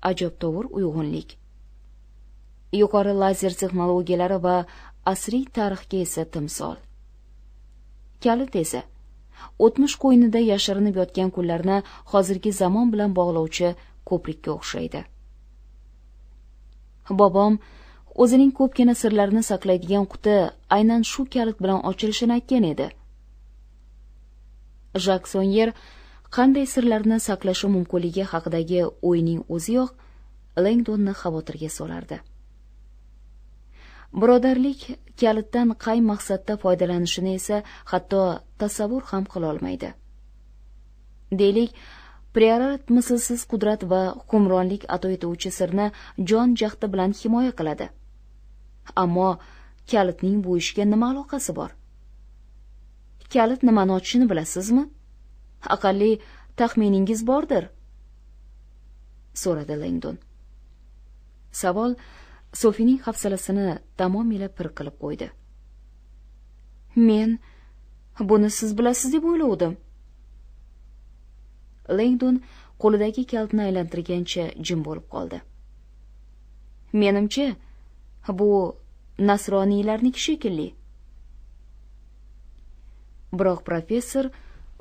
ajabtovur uyg'unlik yuqori lazer texnologiyalari va asriy tarixga esa timsol kalit esa o'tmish qo'ynida yashirinib yotgan kunlarni hozirgi zamon bilan bog'lovchi ko'prikka o'xshaydi bobom o'zining ko'pgina sirlarini saqlaydigan quti aynan shu kalit bilan ochilishini aytgan edi jak sonyer qanday sirlarni saqlashi mumkinligi haqidagi o'yning o'ziyoq lengdonni xavotirga solardi birodarlik kalitdan qay maqsadda foydalanishini esa hatto tasavvur ham qilolmaydi deylik priorat mislsiz qudrat va hukmronlik ato etuvchi sirni jon jahdi bilan himoya qiladi ammo kalitning bu ishga nima aloqasi bor kalit nimani ochishini bilasizmi aqalli taxminingiz bordir so'radi lendon savol so'fining hafsalasini tamomila pir qilib qo'ydi men buni siz bilasiz deb o'ylovdim lengdon qo'lidagi kalitni aylantirgancha jim bo'lib qoldi menimcha bu nasroniylarniki shekilli biroq professor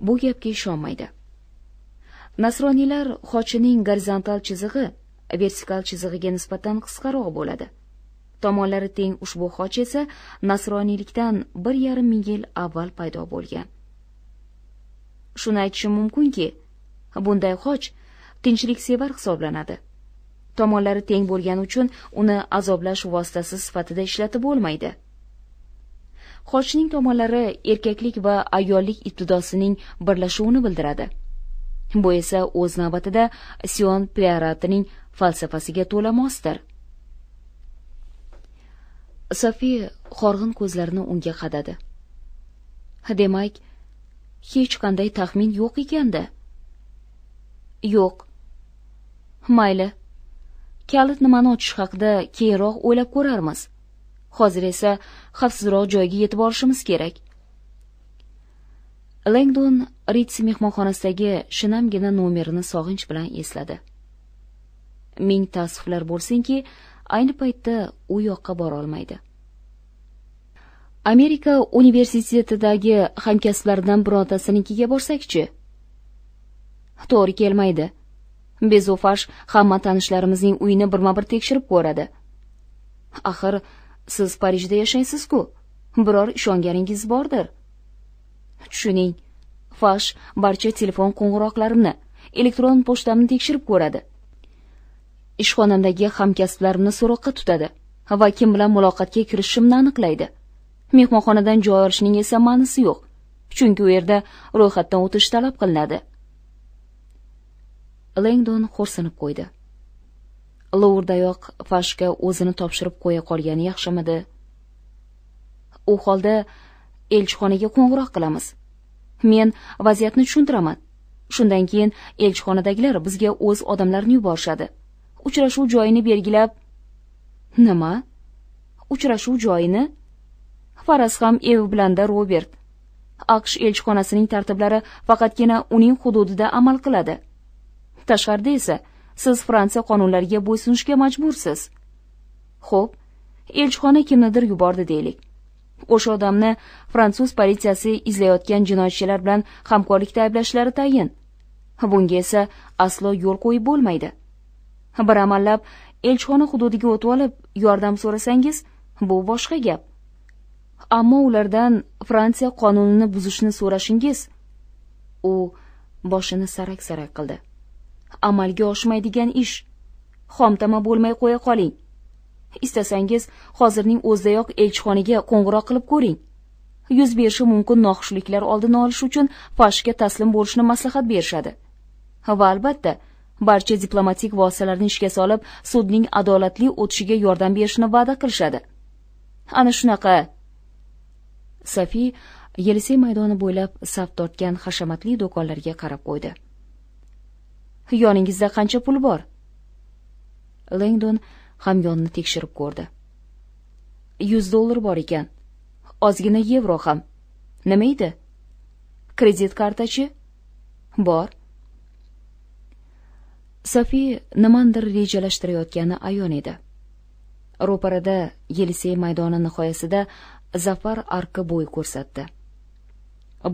bu gapga ishonmaydi nasroniylar xochining gorizontal chizig'i vertikal chizig'iga nisbatan qisqaroq bo'ladi tomonlari teng ushbu xoch esa nasroniylikdan bir yarim ming yil avval paydo bo'lgan shuni aytishim mumkinki bunday xoch tinchliksevar hisoblanadi tomonlari teng bo'lgani uchun uni azoblash vositasi sifatida ishlatib bo'lmaydi xochning tomonlari erkaklik va ayollik ibtidosining birlashuvini bildiradi bu esa o'z navbatida sion prioratining falsafasiga to'la mosdir sofi horg'in ko'zlarini unga qadadi demak hech qanday taxmin yo'q ekanda yo'q mayli kalit nimani ochish haqida keyinroq o'ylab ko'rarmiz hozir esa xavfsizroq joyga yetib borishimiz kerak lengdon ritsi mehmonxonasidagi shinamgina nomerini sog'inch bilan esladi ming taassuflar bo'lsinki ayni paytda u yoqqa borolmaydi amerika universitetidagi hamkasblaridan birontasinikiga borsakchi to'g'ri kelmaydi bezo'fash hamma tanishlarimizning uyini birma bir tekshirib ko'radi axir siz parijda yashaysizku biror ishonganingiz bordir tushuning fash barcha telefon qo'ng'iroqlarimni elektron pochtamni tekshirib ko'radi ishxonamdagi hamkasblarimni so'roqqa tutadi va kim bilan muloqotga kirishishimni aniqlaydi mehmonxonadan joy olishning esa ma'nisi yo'q chunki u yerda ro'yxatdan o'tish talab qilinadi lengdon xo'rsinib qo'ydi louvrdayoq fashka o'zini topshirib qo'ya qolgani yaxshimidi u holda elchixonaga qo'ng'iroq qilamiz men vaziyatni tushuntiraman shundan keyin elchixonadagilar bizga o'z odamlarini yuborishadi uchrashuv joyini belgilab nima uchrashuv joyini faraz ham da robert aqsh elchixonasining tartiblari faqatgina uning hududida amal qiladi tashqarida esa siz fransiya qonunlariga bo'ysunishga majbursiz xo'p elchixona kimnidir yubordi deylik o'sha odamni fransuz politsiyasi izlayotgan jinoyatchilar bilan hamkorlikda ayblashlari tayin bunga esa aslo yo'l qo'yib bo'lmaydi bir amallab elchixona hududiga o'tib olib yordam so'rasangiz bu boshqa gap ammo ulardan fransiya qonunini buzishni so'rashingiz u boshini sarak sarak qildi amalga oshmaydigan ish xomtama bo'lmay qo'ya qoling istasangiz hozirning o'zidayoq elchixonaga qo'ng'iroq qilib ko'ring yuz berishi mumkin noxushliklar oldini olish uchun fashga taslim bo'lishni maslahat berishadi va albatta barcha diplomatik vositalarni ishga solib sudning adolatli o'tishiga yordam berishni va'da qilishadi ana shunaqa safi yelisey maydoni bo'ylab saf tortgan hashamatli do'konlarga qarab qo'ydi yoningizda qancha pul bor lengdon hamyonni tekshirib ko'rdi yuz dollar bor ekan ozgina yevro ham nima edi kredit kartachi bor sofi nimandir rejalashtirayotgani ayon edi ro'parada yelisey maydoni nihoyasida zafar arki bo'y ko'rsatdi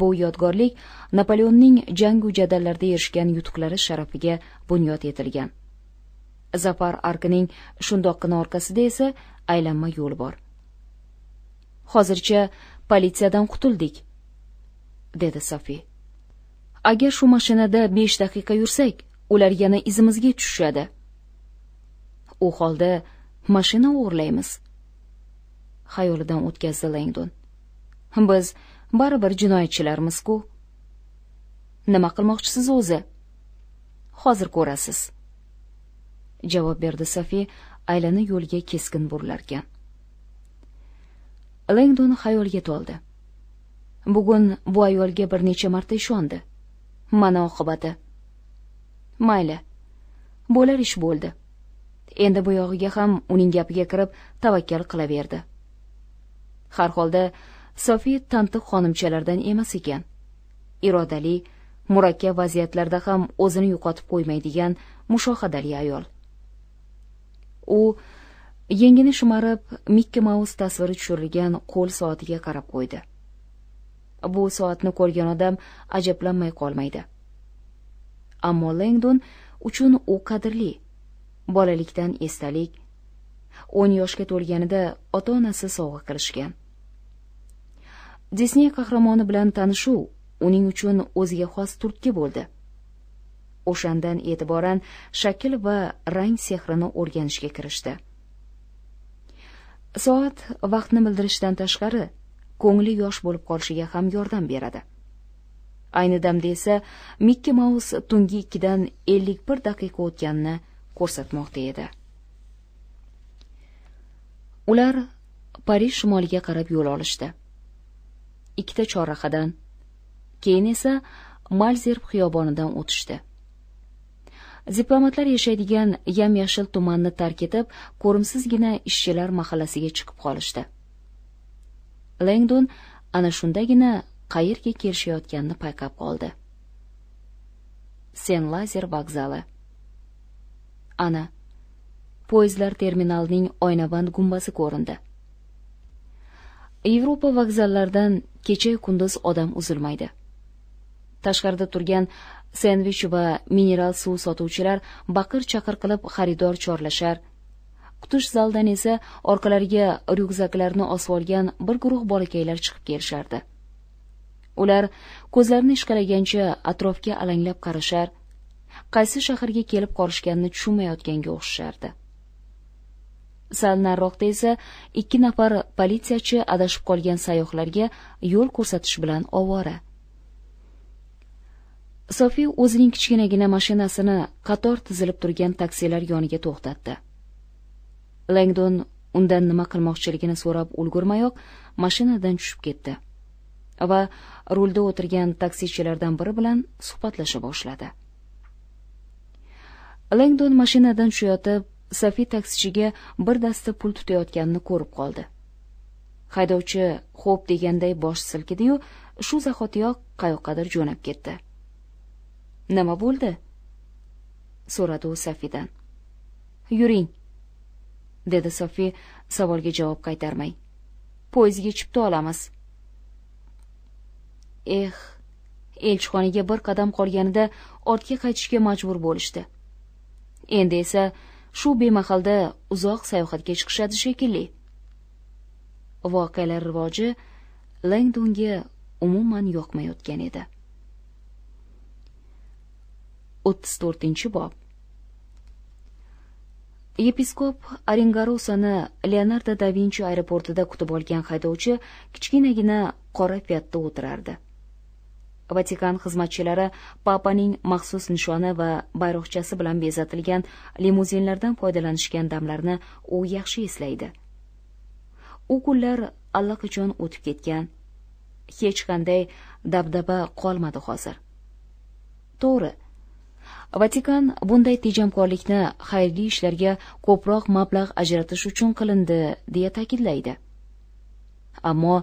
bu yodgorlik napoleonning jang jadallarda erishgan yutuqlari sharafiga bunyod etilgan zafar arqining shundoqqina orqasida esa aylanma yo'l bor hozircha politsiyadan qutuldik dedi sofi agar shu mashinada 5 daqiqa yursak ular yana izimizga tushishadi u holda mashina o'g'irlaymiz xayolidan o'tkazdi langdon biz baribir jinoyatchilarmiz ku nima qilmoqchisiz o'zi hozir ko'rasiz javob berdi sofi aylana yo'lga keskin burilarkan langdon xayolga toldi bugun bu ayolga bir necha marta ishondi mana oqibati mayli bo'lar ish bo'ldi endi buyog'iga ham uning gapiga kirib tavakkal qilaverdi har holda sofiya tantiq xonimchalardan emas ekan irodali murakkab vaziyatlarda ham o'zini yo'qotib qo'ymaydigan mushohadali ayol u yengini shimarib mikki maus tasviri tushirilgan qo'l soatiga qarab qo'ydi bu soatni ko'rgan odam ajablanmay qolmaydi ammo lengdon uchun u qadrli bolalikdan esdalik o'n yoshga to'lganida ota onasi sovg'a qilishgan disney qahramoni bilan tanishuv uning uchun o'ziga xos turtki bo'ldi o'shandan e'tiboran shakl va rang sehrini o'rganishga kirishdi soat vaqtni bildirishdan tashqari ko'ngli yosh bo'lib qolishiga ham yordam beradi ayni damda esa mikki maus tungi ikkidan ellik bir daqiqa o'tganini ko'rsatmoqda edi ular parij shimoliga qarab yo'l olishdi ikkita chorrahadan keyin esa malzerb xiyobonidan o'tishdi diplomatlar yashaydigan yam yashil tumanni tark etib ko'rimsizgina ishchilar mahallasiga chiqib qolishdi lengdon ana shundagina qayerga kelishayotganini payqab qoldi sen lazer vokzali ana poyezdlar terminalining oynaband gumbasi ko'rindi yevropa vokzallaridan kecha kunduz odam uzilmaydi tashqarida turgan sendvich va mineral suv sotuvchilar baqir chaqir qilib xaridor chorlashar kutish zaldan esa orqalariga ryukzaklarni osib olgan bir guruh bolakaylar chiqib kelishardi ular ko'zlarini ishqalagancha atrofga alanglab qarashar qaysi shaharga kelib qolishganini tushunmayotganga o'xshardi sal narroqda esa ikki nafar politsiyachi adashib qolgan sayyohlarga yo'l ko'rsatish bilan ovora sofi o'zining kichkinagina mashinasini qator tizilib turgan taksilar yoniga to'xtatdi langdon undan nima qilmoqchiligini so'rab ulgurmayoq mashinadan tushib ketdi va rulda o'tirgan taksichilardan biri bilan suhbatlasha boshladi lengdon mashinadan tushayotib safi taksichiga bir dasta pul tutayotganini ko'rib qoldi haydovchi xo'p deganday bosh silkidiyu shu zahotiyoq qayoqqadir jo'nab ketdi nima bo'ldi so'radi u safidan yuring dedi sofi savolga javob qaytarmay poyezdga chipta olamiz eh elchixonaga bir qadam qolganida ortga qaytishga majbur bo'lishdi endi esa shu bemahalda uzoq sayohatga chiqishadi shekilli voqealar rivoji langdonga umuman yoqmayotgan edi o'ttiz to'rtinchi bob yepiskop aringarosani leonardo da vinchi aeroportida kutib olgan haydovchi kichkinagina qora fiatda o'tirardi vatikan xizmatchilari papaning maxsus nishoni va bayroqchasi bilan bezatilgan limuzinlardan foydalanishgan damlarni u yaxshi eslaydi u kunlar allaqachon o'tib ketgan hech qanday dabdaba qolmadi hozir to'g'ri vatikan bunday tejamkorlikni xayrli ishlarga ko'proq mablag' ajratish uchun qilindi deya ta'kidlaydi ammo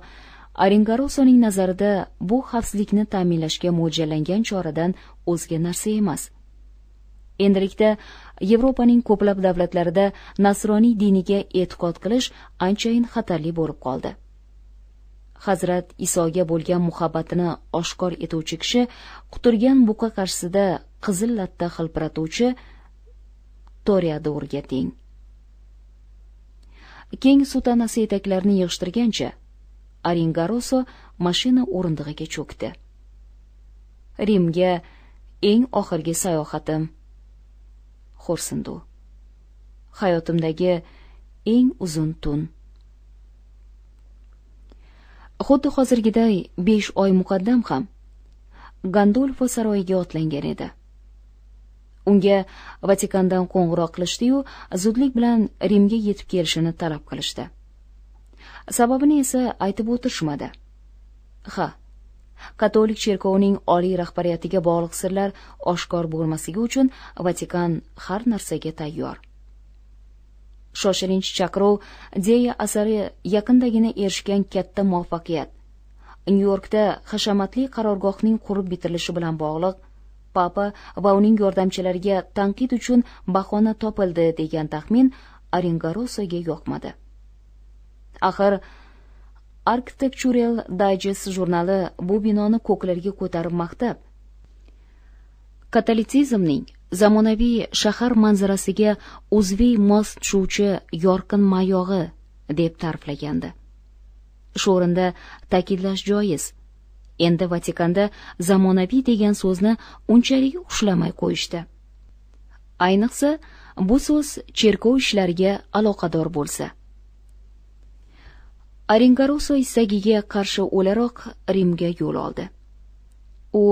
aringarosoning nazarida bu xavfsizlikni ta'minlashga mo'ljallangan choradan o'zga narsa emas endilikda yevropaning ko'plab davlatlarida nasroniy diniga e'tiqod qilish anchayin xatarli bo'lib qoldi hazrat isoga bo'lgan muhabbatini oshkor etuvchi kishi quturgan buqa qarshisida qizil latta hilpiratuvchi toreadorga teng keng sutanasi etaklarini yig'ishtirgancha aringaroso mashina o'rindig'iga cho'kdi rimga eng oxirgi sayohatim xo'rsindi u hayotimdagi eng uzun tun xuddi hozirgiday besh oy muqaddam ham gandolfo saroyiga otlangan edi unga vatikandan qo'ng'iroq qilishdiyu zudlik bilan rimga yetib kelishini talab qilishdi sababini esa aytib o'tirishmadi ha katolik cherkovining oliy rahbariyatiga bog'liq sirlar oshkor bo'lmasligi uchun vatikan har narsaga tayyor shoshilinch chaqiruv deya asari yaqindagina erishgan katta muvaffaqiyat nyu yorkda hashamatli qarorgohning qurib bitirilishi bilan bog'liq papa va uning yordamchilariga tanqid uchun bahona topildi degan taxmin aringarosoga yoqmadi axir architectural digest jurnali bu binoni ko'klarga ko'tarib maqtab katolitsizmning zamonaviy shahar manzarasiga o'zviy mos tushuvchi yorqin mayog'i deb ta'riflagandi shu o'rinda ta'kidlash joiz endi vatikanda zamonaviy degan so'zni unchalik xushlamay qo'yishdi ayniqsa bu so'z cherkov ishlariga aloqador bo'lsa aringaruso istagiga qarshi o'laroq rimga yo'l oldi u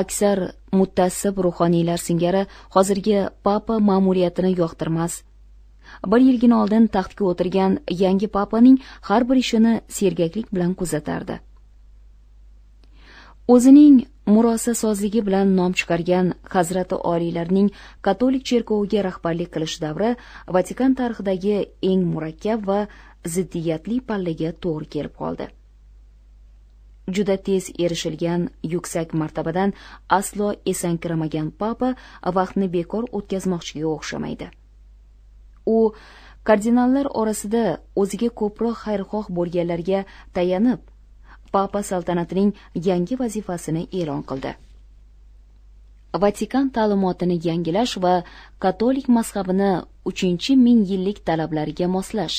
aksar muttasib ruhoniylar singari hozirgi papa ma'muriyatini yoqtirmas bir yilgina oldin taxtga o'tirgan yangi papaning har bir ishini sergaklik bilan kuzatardi o'zining murosasozligi bilan nom chiqargan hazrati oliylarning katolik cherkoviga rahbarlik qilish davri vatikan tarixidagi eng murakkab va ziddiyatli pallaga to'g'ri kelib qoldi juda tez erishilgan yuksak martabadan aslo esankiramagan papa vaqtni bekor o'tkazmoqchiga o'xshamaydi u kardinallar orasida o'ziga ko'proq xayrixoh bo'lganlarga tayanib papa saltanatining yangi vazifasini e'lon qildi vatikan ta'limotini yangilash va katolik mazhabini uchinchi ming yillik talablariga moslash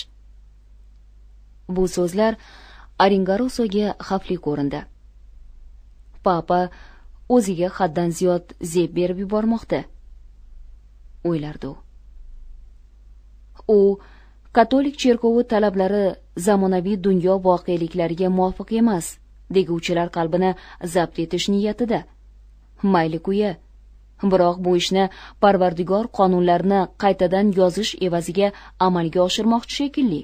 bu so'zlar aringarosoga xavfli ko'rindi papa o'ziga haddan ziyod zeb berib yubormoqda o'ylardi u u katolik cherkovi talablari zamonaviy dunyo voqeliklariga muvofiq emas deguvchilar qalbini zabt etish niyatida mayli kuya biroq bu ishni parvardigor qonunlarini qaytadan yozish evaziga amalga oshirmoqchi shekilli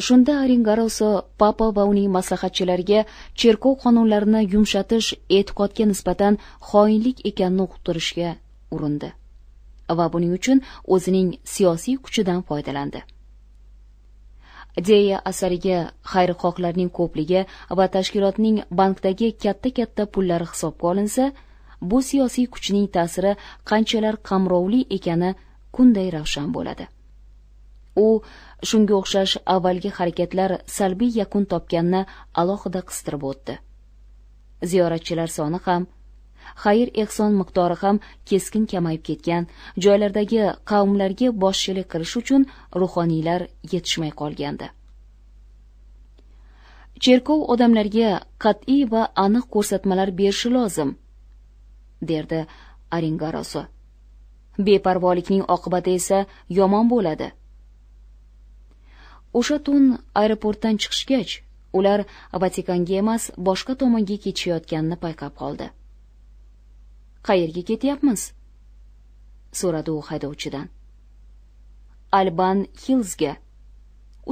shunda aringaroso papa va uning maslahatchilariga cherkov qonunlarini yumshatish e'tiqodga nisbatan xoinlik ekanini uqtirishga urindi va buning uchun o'zining siyosiy kuchidan foydalandi deya asariga xayrixohlarning ko'pligi va tashkilotning bankdagi katta katta pullari hisobga olinsa bu siyosiy kuchning ta'siri qanchalar qamrovli ekani kunday ravshan bo'ladi u shunga o'xshash avvalgi harakatlar salbiy yakun topganini alohida qistirib o'tdi ziyoratchilar soni ham xayr ehson miqdori ham keskin kamayib ketgan joylardagi qavmlarga boshchilik qilish uchun ruhoniylar yetishmay qolgandi cherkov odamlarga qat'iy va aniq ko'rsatmalar berishi lozim derdi aringarosi beparvolikning oqibati esa yomon bo'ladi o'sha tun aeroportdan chiqishgach ular vatikanga emas boshqa tomonga ketishayotganini payqab qoldi qayerga ketyapmiz so'radi u haydovchidan alban hillsga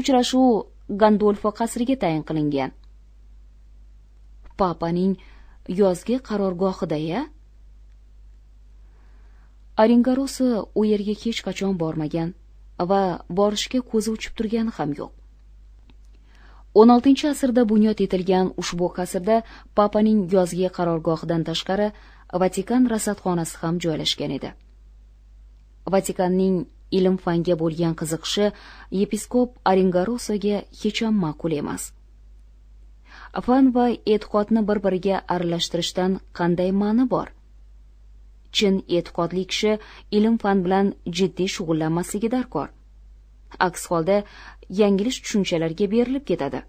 uchrashuv gandolfo qasriga tayin qilingan papaning yozgi qarorgohida ya u yerga hech qachon bormagan va borishga ko'zi uchib turgani ham yo'q o'n oltinchi asrda bunyod etilgan ushbu qasrda papaning yozgi qarorgohidan tashqari vatikan rasadxonasi ham joylashgan edi vatikanning ilm fanga bo'lgan qiziqishi yepiskop aringarosoga hech ham ma'qul emas fan va e'tiqodni bir biriga aralashtirishdan qanday ma'ni bor chin e'tiqodli kishi ilm fan bilan jiddiy shug'ullanmasligi darkor aks holda yanglish tushunchalarga berilib ketadi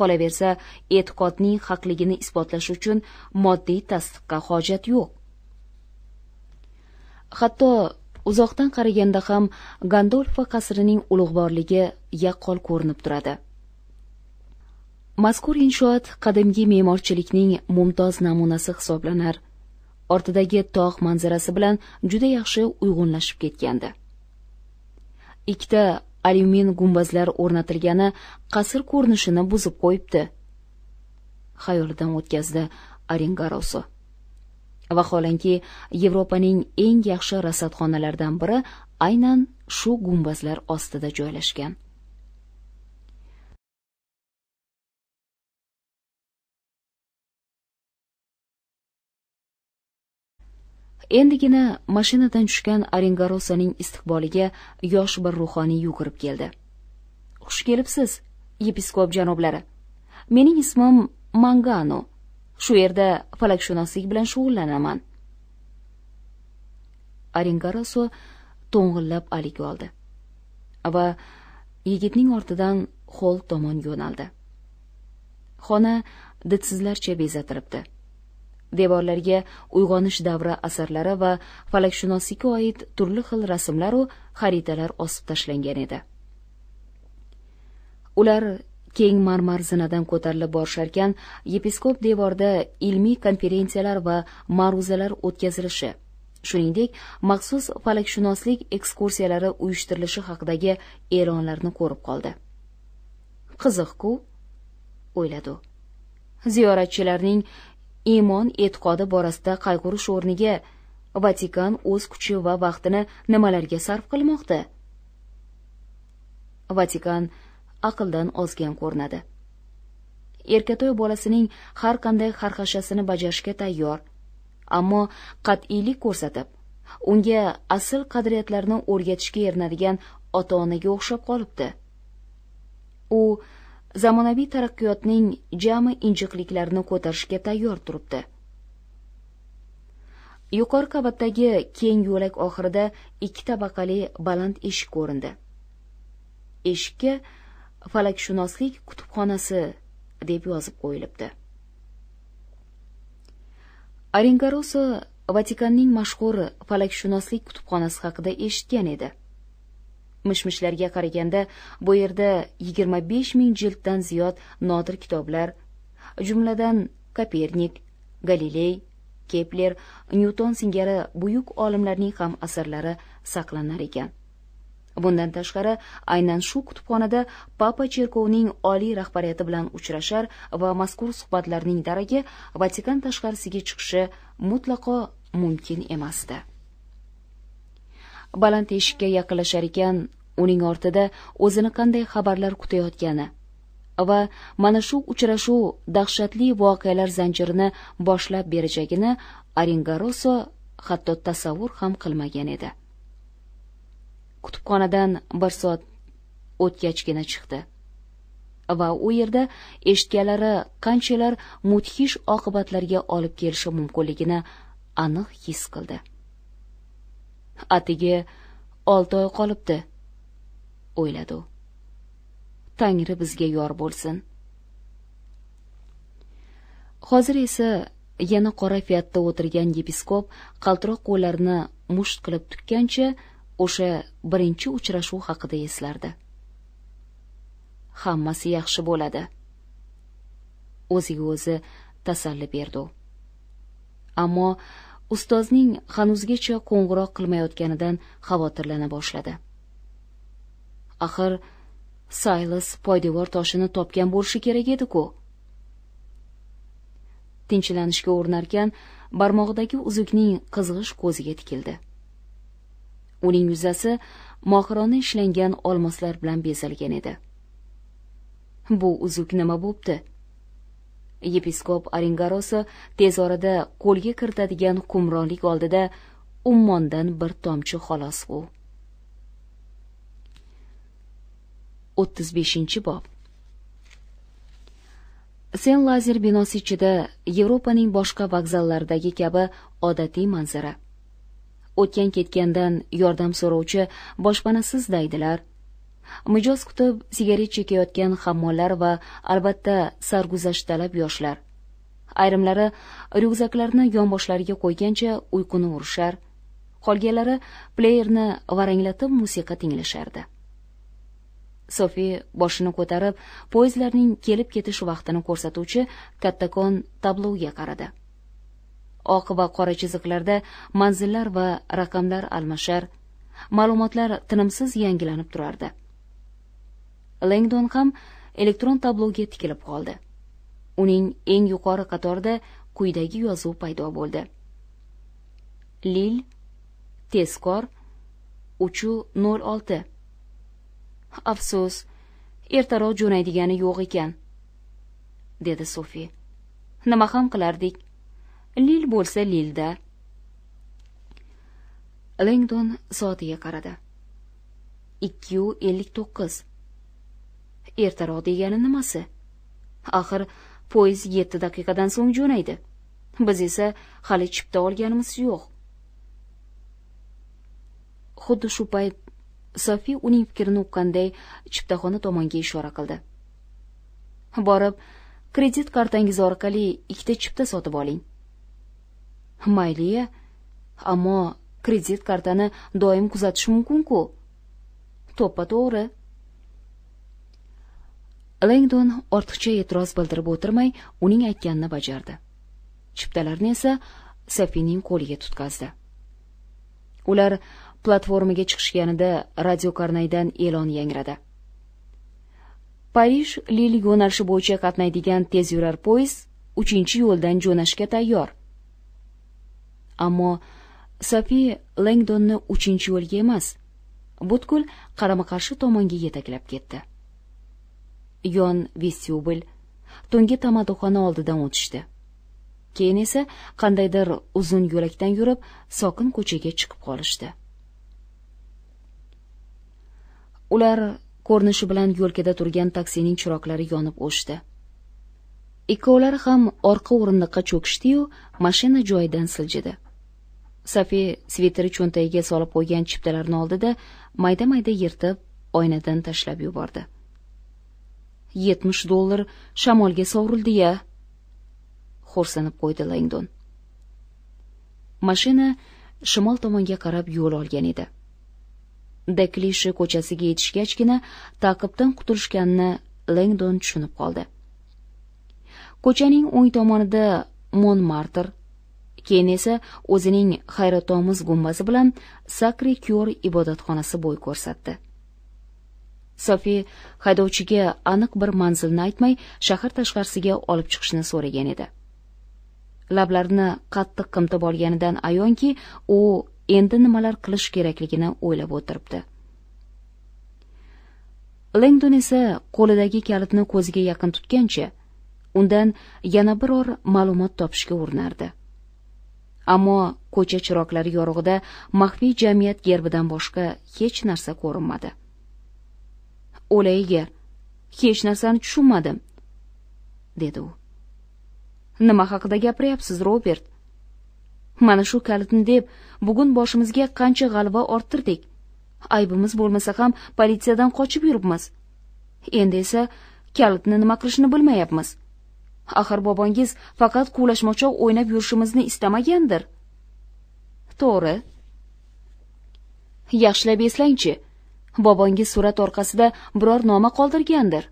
qolaversa e'tiqodning haqligini isbotlash uchun moddiy tasdiqqa hojat yo'q hatto uzoqdan qaraganda ham gandolfa qasrining ulug'vorligi yaqqol ko'rinib turadi mazkur inshoot qadimgi me'morchilikning mumtoz namunasi hisoblanar ortidagi tog' manzarasi bilan juda yaxshi uyg'unlashib ketgandi ikkita alyumin gumbazlar o'rnatilgani qasr ko'rinishini buzib qo'yibdi xayolidan o'tkazdi aringarosi vaholanki yevropaning eng yaxshi rasadxonalaridan biri aynan shu gumbazlar ostida joylashgan endigina mashinadan tushgan aringarosaning istiqboliga yosh bir ruhoniy yugurib keldi xush kelibsiz yepiskop janoblari mening ismim mangano shu yerda falakshunoslik bilan shug'ullanaman aringaroso to'ng'illab alik oldi va yigitning ortidan ho'l tomon yo'naldi xona didsizlarcha bezatilibdi devorlarga uyg'onish davri asarlari va falakshunoslikka oid turli xil rasmlaru xaritalar osib tashlangan edi ular keng marmar zinadan ko'tarilib borisharkan yepiskop devorda ilmiy konferensiyalar va ma'ruzalar o'tkazilishi shuningdek maxsus falakshunoslik ekskursiyalari uyushtirilishi haqidagi e'lonlarni ko'rib qoldi qiziqku o'yladi u ziyoratchilarning iymon e'tiqodi borasida qayg'urish o'rniga vatikan o'z kuchi va vaqtini nimalarga sarf qilmoqda vatikan aqldan ozgan ko'rinadi erkatoy bolasining har qanday xarxashasini bajarishga tayyor ammo qat'iylik ko'rsatib unga asl qadriyatlarni o'rgatishga erinadigan ota onaga o'xshab qolibdi u zamonaviy taraqqiyotning jami injiqliklarini ko'tarishga tayyor turibdi yuqori qavatdagi keng yo'lak oxirida ikki tabaqali baland eshik ko'rindi eshikka falakshunoslik kutubxonasi deb yozib qo'yilibdi aringaroso vatikanning mashhur falakshunoslik kutubxonasi haqida eshitgan edi mishmishlarga qaraganda bu yerda yigirma besh ming jilddan ziyod nodir kitoblar jumladan kopernik galiley kepler nyuton singari buyuk olimlarning ham asarlari saqlanar ekan bundan tashqari aynan shu kutubxonada papa cherkovining oliy rahbariyati bilan uchrashar va mazkur suhbatlarning daragi vatikan tashqarisiga chiqishi mutlaqo mumkin emasdi baland eshikka yaqinlashar ekan uning ortida o'zini qanday xabarlar kutayotgani va mana shu uchrashuv dahshatli voqealar zanjirini boshlab berajagini aringaroso hatto tasavvur ham qilmagan edi kutubxonadan bir soat o'tgachgina chiqdi va u yerda eshitganlari qanchalar mudhish oqibatlarga olib kelishi mumkinligini aniq his qildi atigi olti oy qolibdi o'yladi u tangri bizga yor bo'lsin hozir esa yana qora fiyatda o'tirgan yepiskop qaltiroq qo'llarini musht qilib tukkancha o'sha birinchi uchrashuv haqida eslardi hammasi yaxshi bo'ladi o'ziga o'zi tasalli berdi u ammo ustozning hanuzgacha qo'ng'iroq qilmayotganidan xavotirlana boshladi axir saylas poydevor toshini topgan bo'lishi kerak edi ku tinchlanishga urinarkan barmog'idagi uzukning qizg'ish ko'ziga tikildi uning yuzasi mohirona ishlangan olmoslar bilan bezalgan edi bu uzuk nima bo'pti yepiskop aringarosi tez orada qo'lga kiritadigan hukmronlik oldida ummondan bir tomchi xolos u o'ttiz beshinchi bob sen lazer binosi ichida yevropaning boshqa vokzallaridagi kabi odatiy manzara o'tgan ketgandan yordam so'rovchi boshpanasiz daydilar mijoz kutib sigaret chekayotgan hammollar va albatta sarguzasht talab yoshlar ayrimlari ryukzaklarni yonboshlariga qo'ygancha uyquni urishar qolganlari pleyerni varanglatib musiqa tinglashardi sofi boshini ko'tarib poyezdlarning kelib ketish vaqtini ko'rsatuvchi kattakon tabloga qaradi oq va qora chiziqlarda manzillar va raqamlar almashar ma'lumotlar tinimsiz yangilanib turardi lengdon ham elektron tabloga tikilib qoldi uning eng yuqori qatorida quyidagi yozuv paydo bo'ldi lil tezkor uchu nol olti afsus ertaroq jo'naydigani yo'q ekan dedi sofi nima ham qilardik lil bo'lsa lilda lengdon soatiga qaradi ikkiyu ellik to'qqiz ertaroq degani nimasi axir poyezd yetti daqiqadan so'ng jo'naydi biz esa hali chipta olganimiz yo'q xuddi shu payt sofi uning fikrini uqqanday chiptaxona tomonga ishora qildi borib kredit kartangiz orqali ikkita chipta sotib oling mayli ya ammo kredit kartani doim kuzatish mumkin ku to'ppa to'g'ri Langdon ortiqcha e'tiroz bildirib o'tirmay uning aytganini bajardi chiptalarni esa Safining qo'liga tutqazdi ular platformaga chiqishganida radiokarnaydan e'lon yangradi parij Lille yo'nalishi bo'yicha qatnaydigan tez yurar poyezd 3 yo'ldan jo'nashga tayyor ammo Safi lengdonni 3 yo'lga emas butkul qarama qarshi tomonga yetaklab ketdi yon vestibyul tungi tamaddixona oldidan o'tishdi keyin esa qandaydir uzun yo'lakdan yurib sokin ko'chaga chiqib qolishdi ular ko'rinishi bilan yo'lkada turgan taksining chiroqlari yonib o'chdi ikkovlari ham orqa o'rindiqqa cho'kishdiyu mashina joyidan siljidi safi sviteri cho'ntagiga solib qo'ygan chiptalarni oldida mayda mayda yirtib oynadan tashlab yubordi yetmish dollar shamolga sovrildi ya xo'rsinib qo'ydi langdon mashina shimol tomonga qarab yo'l olgan edi daklishi ko'chasiga yetishgachgina taqibdan qutulishganini langdon tushunib qoldi ko'chaning o'ng tomonida martr keyin esa o'zining hayratomuz gumbazi bilan sakri kyor ibodatxonasi bo'y ko'rsatdi sofi haydovchiga aniq bir manzilni aytmay shahar tashqarisiga olib chiqishni so'ragan edi lablarini qattiq qimtib olganidan ayonki u endi nimalar qilish kerakligini o'ylab o'tiribdi lengdon esa qo'lidagi kalitni ko'ziga yaqin tutgancha undan yana biror ma'lumot topishga urinardi ammo ko'cha chiroqlari yorug'ida maxfiy jamiyat gerbidan boshqa hech narsa ko'rinmadi o'layiga hech narsani tushunmadim dedi u nima haqida gapiryapsiz robert mana shu kalitni deb bugun boshimizga qancha g'alva orttirdik aybimiz bo'lmasa ham politsiyadan qochib yuribmiz endi esa kalitni nima qilishni bilmayapmiz axir bobongiz faqat quvlashmachoq o'ynab yurishimizni istamagandir to'g'ri yaxshilab eslangchi bobongiz surat orqasida biror noma qoldirgandir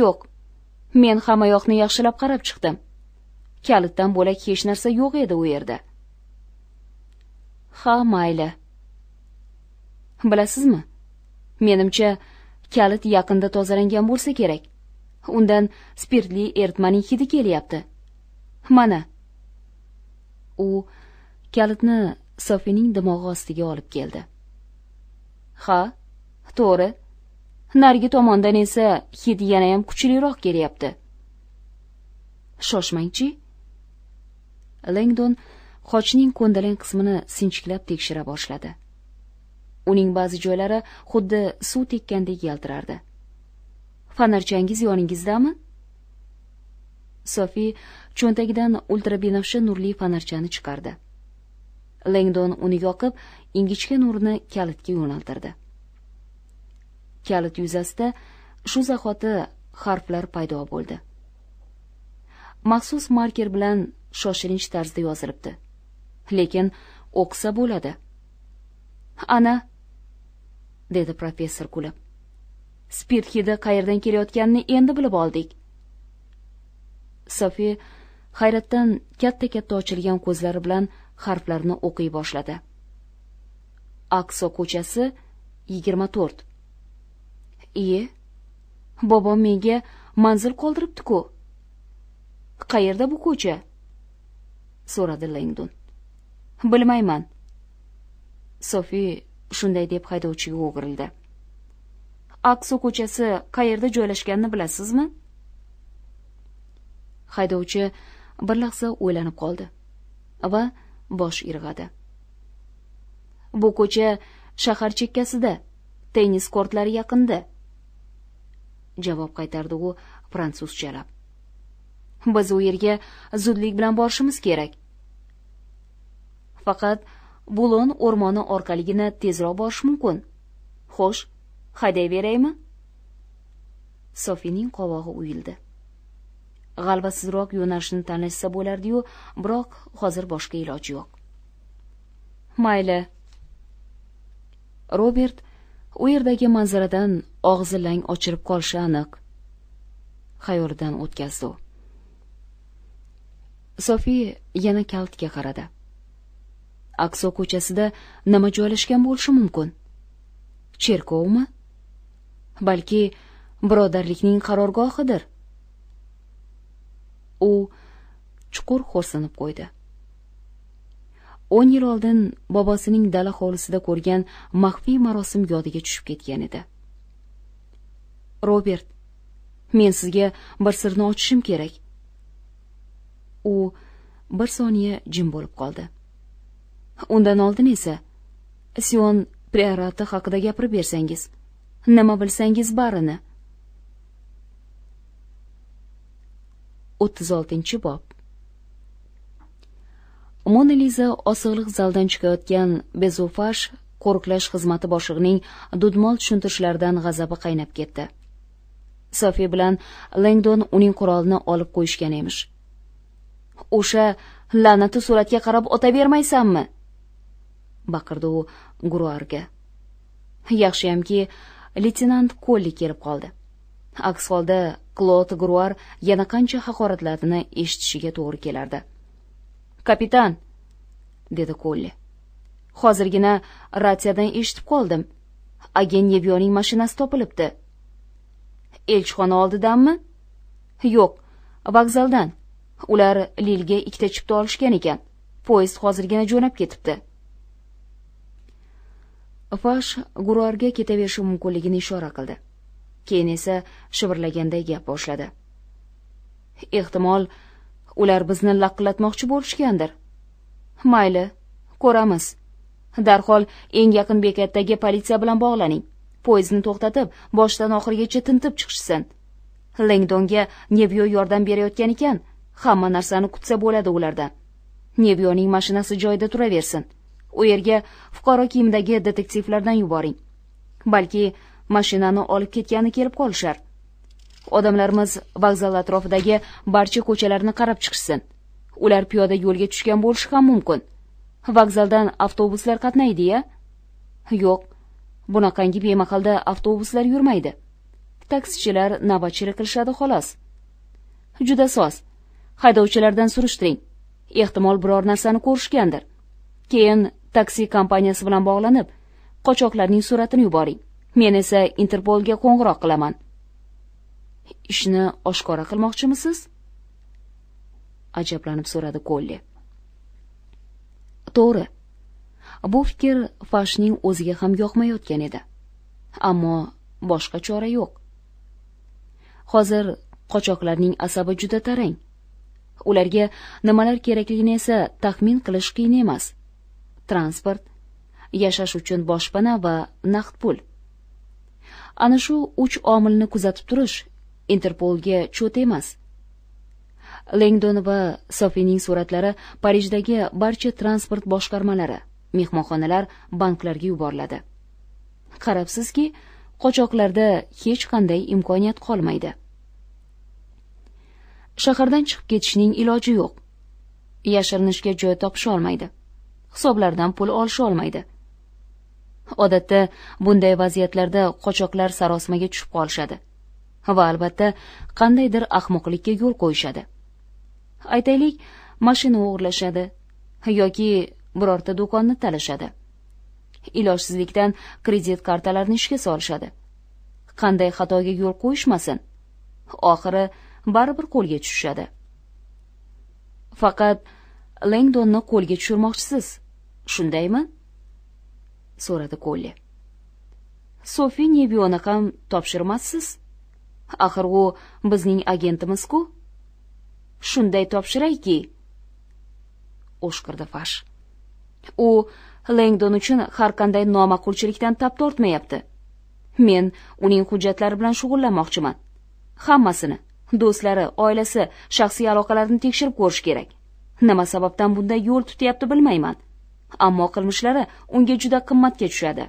yo'q men hammayoqni yaxshilab qarab chiqdim kalitdan bo'lak hech narsa yo'q edi u yerda ha mayli bilasizmi menimcha kalit yaqinda tozalangan bo'lsa kerak undan spirtli eritmaning hidi kelyapti mana u kalitni sofining dimog'i ostiga olib keldi ha to'g'ri narigi tomondan esa hid yanayam kuchliroq kelyapti shoshmangchi lengdon qochning ko'ndalang qismini sinchiklab tekshira boshladi uning ba'zi joylari xuddi suv tekkandek yaltirardi fonarchangiz yoningizdami sofi cho'ntagidan ultrabinafsha nurli fonarchani chiqardi lengdon uni yoqib ingichka nurni kalitga yo'naltirdi kalit yuzasida shu zahoti harflar paydo bo'ldi maxsus marker bilan shoshilinch tarzda yozilibdi lekin o'qisa bo'ladi ana dedi professor kulib spirt hidi qayerdan kelayotganini endi bilib oldik sofi hayratdan katta katta ochilgan ko'zlari bilan harflarni o'qiy boshladi akso ko'chasi 24. I. iye bobom menga manzil qoldiribdi-ku. qayerda bu ko'cha so'radi Lengdon. bilmayman sofi shunday deb haydovchiga o'girildi akso ko'chasi qayerda joylashganini bilasizmi haydovchi bir lahza o'ylanib qoldi va bosh irg'adi bu ko'cha shahar chekkasida tennis kortlari yaqinda javob qaytardi u fransuzchalab biz u yerga zudlik bilan borishimiz kerak faqat bulon o'rmoni orqaligina tezroq borish mumkin xo'sh haydayveraymi sofining qovog'i uyildi g'alvasizroq yo'nalishni tanlashsa bo'lardi yu biroq hozir boshqa iloji yo'q mayli robert u yerdagi manzaradan og'zi lang ochilib qolishi aniq xayolidan o'tkazdi u sofi yana kalitga qaradi akso ko'chasida nima joylashgan bo'lishi mumkin cherkovmi balki birodarlikning qarorgohidir u chuqur xo'rsinib qo'ydi o'n yil oldin bobosining dala hovlisida ko'rgan maxfiy marosim yodiga tushib ketgan edi robert men sizga bir sirni ochishim kerak u bir soniya jim bo'lib qoldi undan oldin esa sion priorati haqida gapirib bersangiz nima bilsangiz barini o'ttiz oltinchi bob mona liza osig'liq zaldan chiqayotgan bezofash qo'riqlash xizmati boshlig'ining dudmol tushuntirishlaridan g'azabi qaynab ketdi sofi bilan lengdon uning qurolini olib qo'yishgan emish o'sha la'nati suratga qarab otavermaysanmi baqirdi u guruarga yaxshiyamki leytenant kolli kelib qoldi aks holda klod gruar yana qancha haqoratlarni eshitishiga to'g'ri kelardi kapitan dedi kolli hozirgina ratsiyadan eshitib qoldim agent yebyoning mashinasi topilibdi elchixona oldidanmi yo'q vokzaldan ular lilga ikkita chipta olishgan ekan poyezd hozirgina jo'nab ketibdi fash guruarga ketaverishim mumkinligini ishora qildi keyin esa shivirlaganday gap boshladi ehtimol ular bizni laqillatmoqchi bo'lishgandir mayli ko'ramiz darhol eng yaqin bekatdagi politsiya bilan bog'laning poyezdni to'xtatib boshidan oxirigacha tintib chiqishsin lingdonga nevyo yordam berayotgan ekan hamma narsani kutsa bo'ladi ulardan nevyoning mashinasi joyida turaversin u yerga fuqaro kiyimidagi detektivlardan yuboring balki mashinani olib ketgani kelib qolishar odamlarimiz vokzal atrofidagi barcha ko'chalarni qarab chiqishsin ular piyoda yo'lga tushgan bo'lishi ham mumkin vokzaldan avtobuslar qatnaydi ya yo'q bunaqangi bemahalda avtobuslar yurmaydi taksichilar navbatchilik qilishadi xolos juda soz haydovchilardan surishtiring ehtimol biror narsani ko'rishgandir keyin taksi kompaniyasi bilan bog'lanib qochoqlarning suratini yuboring men esa interpolga qo'ng'iroq qilaman ishni oshkora qilmoqchimisiz ajablanib so'radi kolli to'g'ri bu fikr fashning o'ziga ham yoqmayotgan edi ammo boshqa chora yo'q hozir qochoqlarning asabi juda tarang ularga nimalar kerakligini esa taxmin qilish qiyin emas transport yashash uchun boshpana va naqd pul ana shu uch omilni kuzatib turish interpolga cho't emas lengdon va sofining suratlari parijdagi barcha transport boshqarmalari mehmonxonalar banklarga yuboriladi qarabsizki qochoqlarda hech qanday imkoniyat qolmaydi shahardan chiqib ketishning iloji yo'q yashirinishga joy topisholmaydi hisoblardan pul olisholmaydi odatda bunday vaziyatlarda qochoqlar sarosimaga tushib qolishadi va albatta qandaydir ahmoqlikka yo'l qo'yishadi aytaylik mashina o'g'irlashadi yoki birorta do'konni talashadi ilojsizlikdan kredit kartalarini ishga solishadi qanday xatoga yo'l qo'yishmasin oxiri baribir qo'lga tushishadi faqat lengdonni qo'lga tushirmoqchisiz shundaymi so'radi kolli sofi Nebiona ham topshirmassiz axir u bizning agentimiz ku shunday topshirayki o'shqirdi fash u Langdon uchun har qanday noma'qulchilikdan tap tortmayapti men uning hujjatlari bilan shug'ullanmoqchiman hammasini do'stlari oilasi shaxsiy aloqalarini tekshirib ko'rish kerak nima sababdan bunday yo'l tutyapti bilmayman ammo qilmishlari unga juda qimmatga tushadi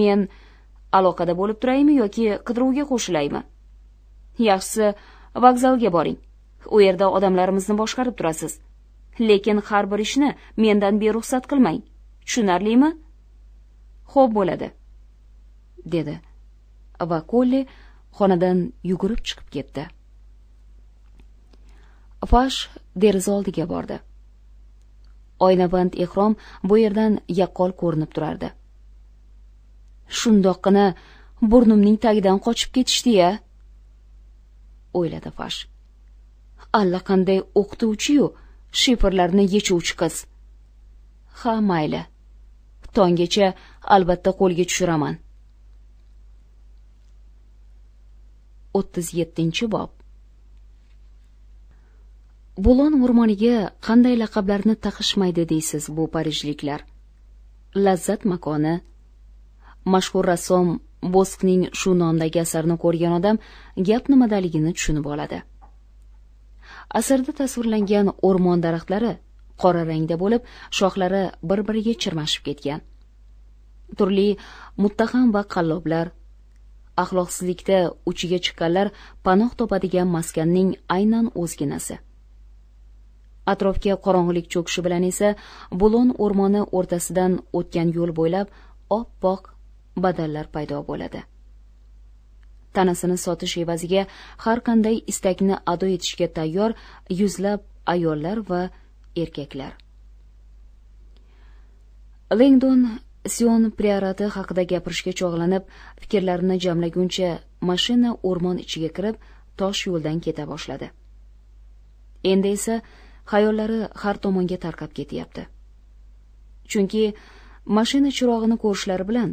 men aloqada bo'lib turaymi yoki qidiruvga qo'shilaymi yaxshisi vokzalga boring u yerda odamlarimizni boshqarib turasiz lekin har bir ishni mendan beruxsat qilmang tushunarlimi xo'p bo'ladi dedi va kolli xonadan yugurib chiqib ketdi fash deraza oldiga bordi oynaband ehrom bu yerdan yaqqol ko'rinib turardi shundoqqina burnimning tagidan qochib ketishdi ya o'yladi farsh allaqanday o'qituvchiyu shiferlarni yechuvchi qiz ha mayli tonggacha albatta qo'lga tushiraman o'ttiz yettinchi bob bulon o'rmoniga qanday laqablarni taqishmaydi deysiz bu parijliklar lazzat makoni mashhur rassom boskning shu nomdagi asarini ko'rgan odam gap nimadaligini tushunib oladi asarda tasvirlangan o'rmon daraxtlari qora rangda bo'lib shoxlari bir biriga chirmashib ketgan turli muttaham va qalloblar axloqsizlikda uchiga chiqqanlar panoh topadigan maskanning aynan o'zginasi atrofga qorong'ulik cho'kishi bilan esa bulon o'rmoni o'rtasidan o'tgan yo'l bo'ylab oppoq badallar paydo bo'ladi tanasini sotish evaziga har qanday istakni ado etishga tayyor yuzlab ayollar va erkaklar lengdon sion priorati haqida gapirishga chog'lanib fikrlarini jamlaguncha mashina o'rmon ichiga kirib tosh yo'ldan keta boshladi endi esa xayollari har tomonga tarqab ketyapti chunki mashina chirog'ini ko'rishlari bilan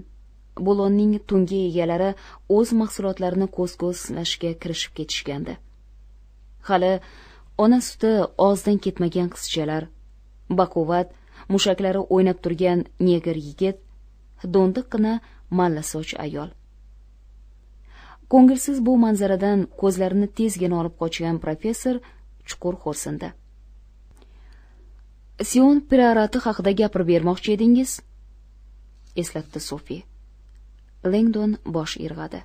bulonning tungi egalari o'z mahsulotlarini ko'z ko'z sinashga kirishib ketishgandi hali ona suti og'zidan ketmagan qizchalar baquvvat mushaklari o'ynab turgan neger yigit do'ndiqqina malla soch ayol ko'ngilsiz bu manzaradan ko'zlarini tezgina olib qochgan professor chuqur xo'rsindi sion priorati haqida gapirib bermoqchi edingiz eslatdi sofi lengdon bosh irg'adi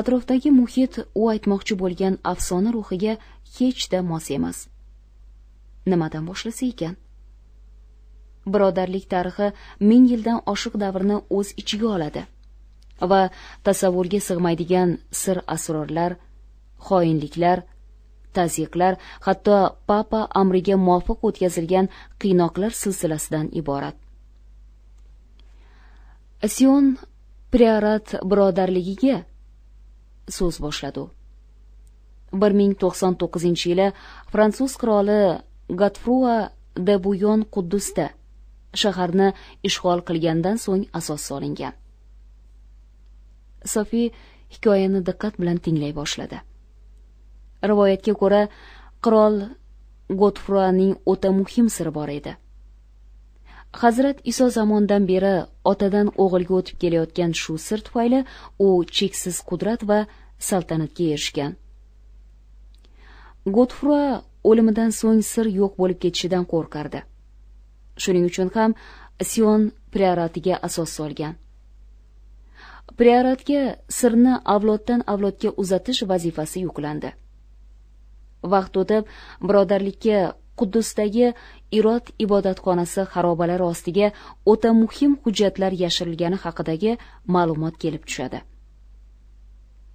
atrofdagi muhit u aytmoqchi bo'lgan afsona ruhiga hechda mos emas nimadan boshlasa ekan birodarlik tarixi ming yildan oshiq davrni o'z ichiga oladi va tasavvurga sig'maydigan sir asrorlar xoinliklar tazyiqlar hatto papa amriga muvofiq o'tkazilgan qiynoqlar silsilasidan iborat sion priorat birodarligiga so'z boshladi u bir ming to'qson to'qqizinchi yili fransuz qiroli gatfrua de buyon quddusda shaharni ishg'ol qilgandan so'ng asos solingan sofi hikoyani diqqat bilan tinglay boshladi rivoyatga ko'ra qirol gotfruaning o'ta muhim siri bor edi hazrat iso zamondan beri otadan o'g'ilga o'tib kelayotgan shu sir tufayli u cheksiz qudrat va saltanatga erishgan gotfrua o'limidan so'ng sir yo'q bo'lib ketishidan qo'rqardi shuning uchun ham sion prioratiga asos solgan prioratga sirni avloddan avlodga uzatish vazifasi yuklandi vaqt o'tib birodarlikka quddusdagi irod ibodatxonasi xarobalari ostiga o'ta muhim hujjatlar yashirilgani haqidagi ma'lumot kelib tushadi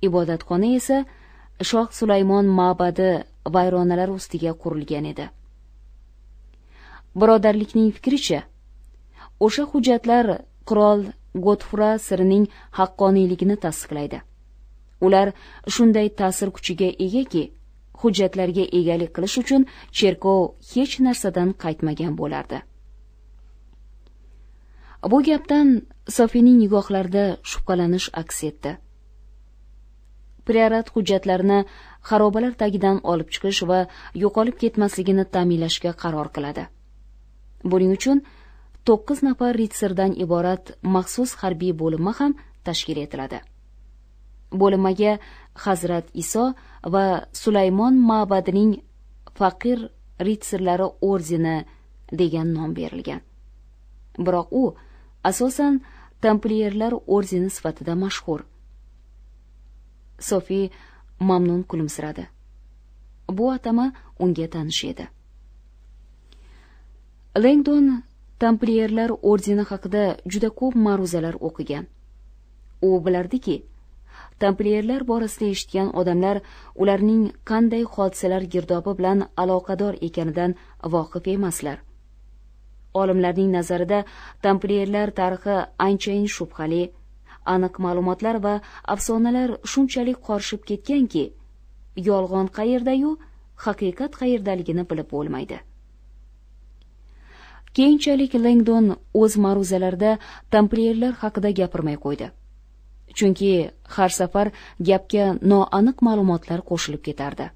ibodatxona esa shoh sulaymon ma'badi vayronalari ustiga qurilgan edi birodarlikning fikricha o'sha hujjatlar qirol godfra sirining haqqoniyligini tasdiqlaydi ular shunday ta'sir kuchiga egaki hujjatlarga egalik qilish uchun cherkov hech narsadan qaytmagan bo'lardi bu gapdan sofining nigohlarida shubhalanish aks etdi priorat hujjatlarini xarobalar tagidan olib chiqish va yo'qolib ketmasligini ta'minlashga qaror qiladi buning uchun to'qqiz nafar ritsardan iborat maxsus harbiy bo'linma ham tashkil etiladi bo'linmaga hazrat iso va sulaymon ma'badining faqir ritsarlari ordeni degan nom berilgan biroq u asosan templierlar ordeni sifatida mashhur sofi mamnun kulimsiradi bu atama unga tanish edi lengdon templierlar ordeni haqida juda ko'p ma'ruzalar o'qigan u bilardiki tampliyerlar borasida eshitgan odamlar ularning qanday hodisalar girdobi bilan aloqador ekanidan voqif emaslar olimlarning nazarida tampliyerlar tarixi anchayin shubhali aniq ma'lumotlar va afsonalar shunchalik qorishib ketganki yolg'on qayerdayu haqiqat qayerdaligini bilib bo'lmaydi keyinchalik lengdon o'z ma'ruzalarida tampliyerlar haqida gapirmay qo'ydi chunki har safar gapga noaniq ma'lumotlar qo'shilib ketardi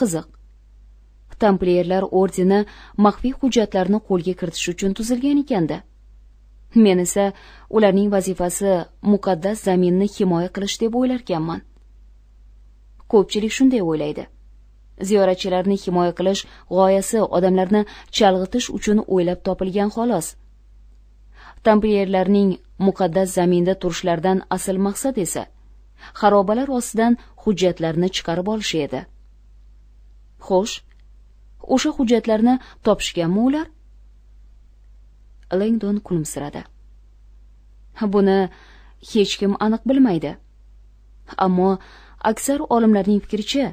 qiziq tampliyerlar ordeni maxfiy hujjatlarni qo'lga kiritish uchun tuzilgan ekanda men esa ularning vazifasi muqaddas zaminni himoya qilish deb o'ylarkanman ko'pchilik shunday o'ylaydi ziyoratchilarni himoya qilish g'oyasi odamlarni chalg'itish uchun o'ylab topilgan xolos tampliyerlarning muqaddas zaminda turishlaridan asl maqsad esa xarobalar ostidan hujjatlarni chiqarib olish edi xo'sh o'sha hujjatlarni topishganmi ular lengdon kulimsiradi buni hech kim aniq bilmaydi ammo aksar olimlarning fikricha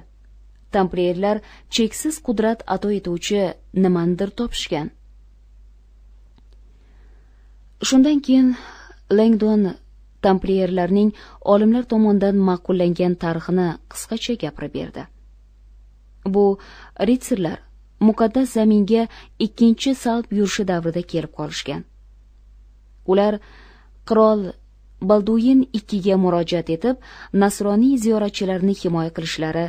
tampliyerlar cheksiz qudrat ato etuvchi nimanidir topishgan shundan keyin lengdon tampliyerlarning olimlar tomonidan ma'qullangan tarixini qisqacha gapirib berdi bu ritsarlar muqaddas zaminga ikkinchi salb yurishi davrida kelib qolishgan ular qirol balduin ga murojaat etib nasroniy ziyoratchilarni himoya qilishlari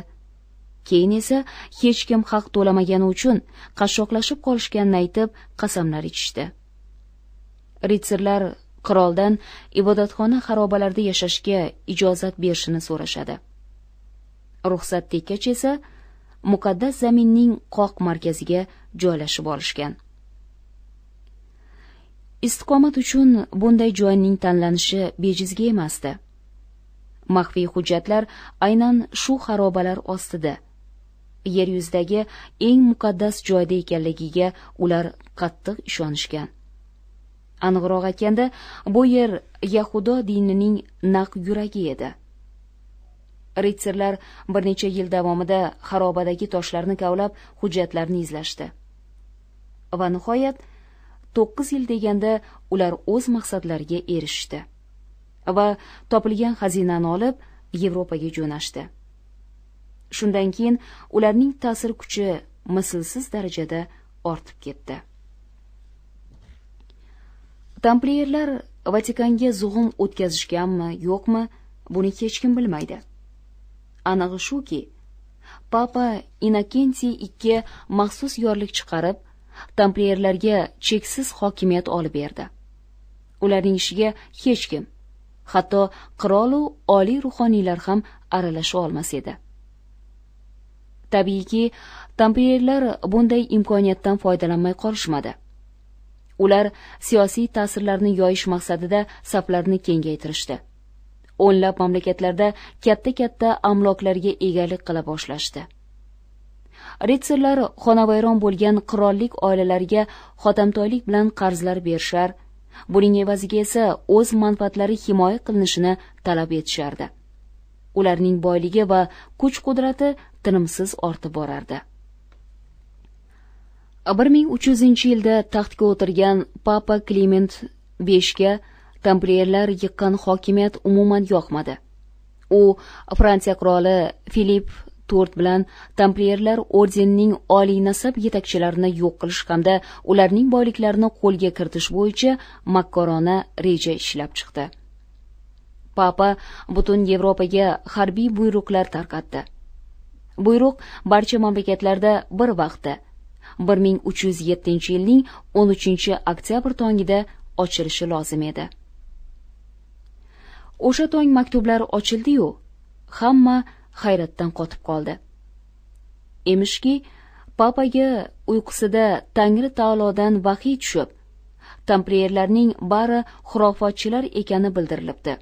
keyin esa hech kim haq to'lamagani uchun qashoqlashib qolishganini aytib qasamlar ichishdi ritsarlar qiroldan ibodatxona xarobalarda yashashga ijozat berishini so'rashadi ruxsat tekkach esa muqaddas zaminning qoq markaziga joylashib olishgan istiqomat uchun bunday joyning tanlanishi bejizga emasdi maxfiy hujjatlar aynan shu xarobalar ostida yer yuzidagi eng muqaddas joyda ekanligiga ular qattiq ishonishgan aniqroq aytganda bu yer yahudo dinining naq yuragi edi ritsarlar bir necha yil davomida xarobadagi toshlarni kavlab hujjatlarni izlashdi va nihoyat to'qqiz yil deganda ular o'z maqsadlariga erishishdi va topilgan xazinani olib yevropaga jo'nashdi shundan keyin ularning ta'sir kuchi mislsiz darajada ortib ketdi tampliyerlar vatikanga zug'um o'tkazishganmi yo'qmi buni hech kim bilmaydi anig'i shuki papa innokensiy ikki maxsus yorlik chiqarib tampliyerlarga cheksiz hokimiyat olib berdi ularning ishiga hech kim hatto qirolu oliy ruhoniylar ham aralasha olmas edi tabiiyki tampliyerlar bunday imkoniyatdan foydalanmay qolishmadi ular siyosiy ta'sirlarni yoyish maqsadida saflarni kengaytirishdi o'nlab mamlakatlarda katta katta amloklarga egalik qila boshlashdi ritsarlar xonavayron bo'lgan qirollik oilalariga xotamtoylik bilan qarzlar berishar buning evaziga esa o'z manfaatlari himoya qilinishini talab etishardi ularning boyligi va kuch qudrati tinimsiz ortib borardi bir ming uch yuzinchi yilda taxtga o'tirgan papa kliment beshga tamplierlar yiqqan hokimiyat umuman yoqmadi u fransiya qiroli filipp to'rt bilan tamplierlar ordenining oliy nasab yetakchilarini yo'q qilish hamda ularning boyliklarini qo'lga kiritish bo'yicha makkorona reja ishlab chiqdi papa butun yevropaga harbiy buyruqlar tarqatdi buyruq barcha mamlakatlarda bir vaqtda bir ming uch yuz yettinchi yilning o'n uchinchi oktyabr tongida ochilishi lozim edi o'sha tong maktublar ochildi yu hamma hayratdan qotib qoldi emishki papaga uyqusida tangri taolodan vahiy tushib tampliyerlarning bari xurofotchilar ekani bildirilibdi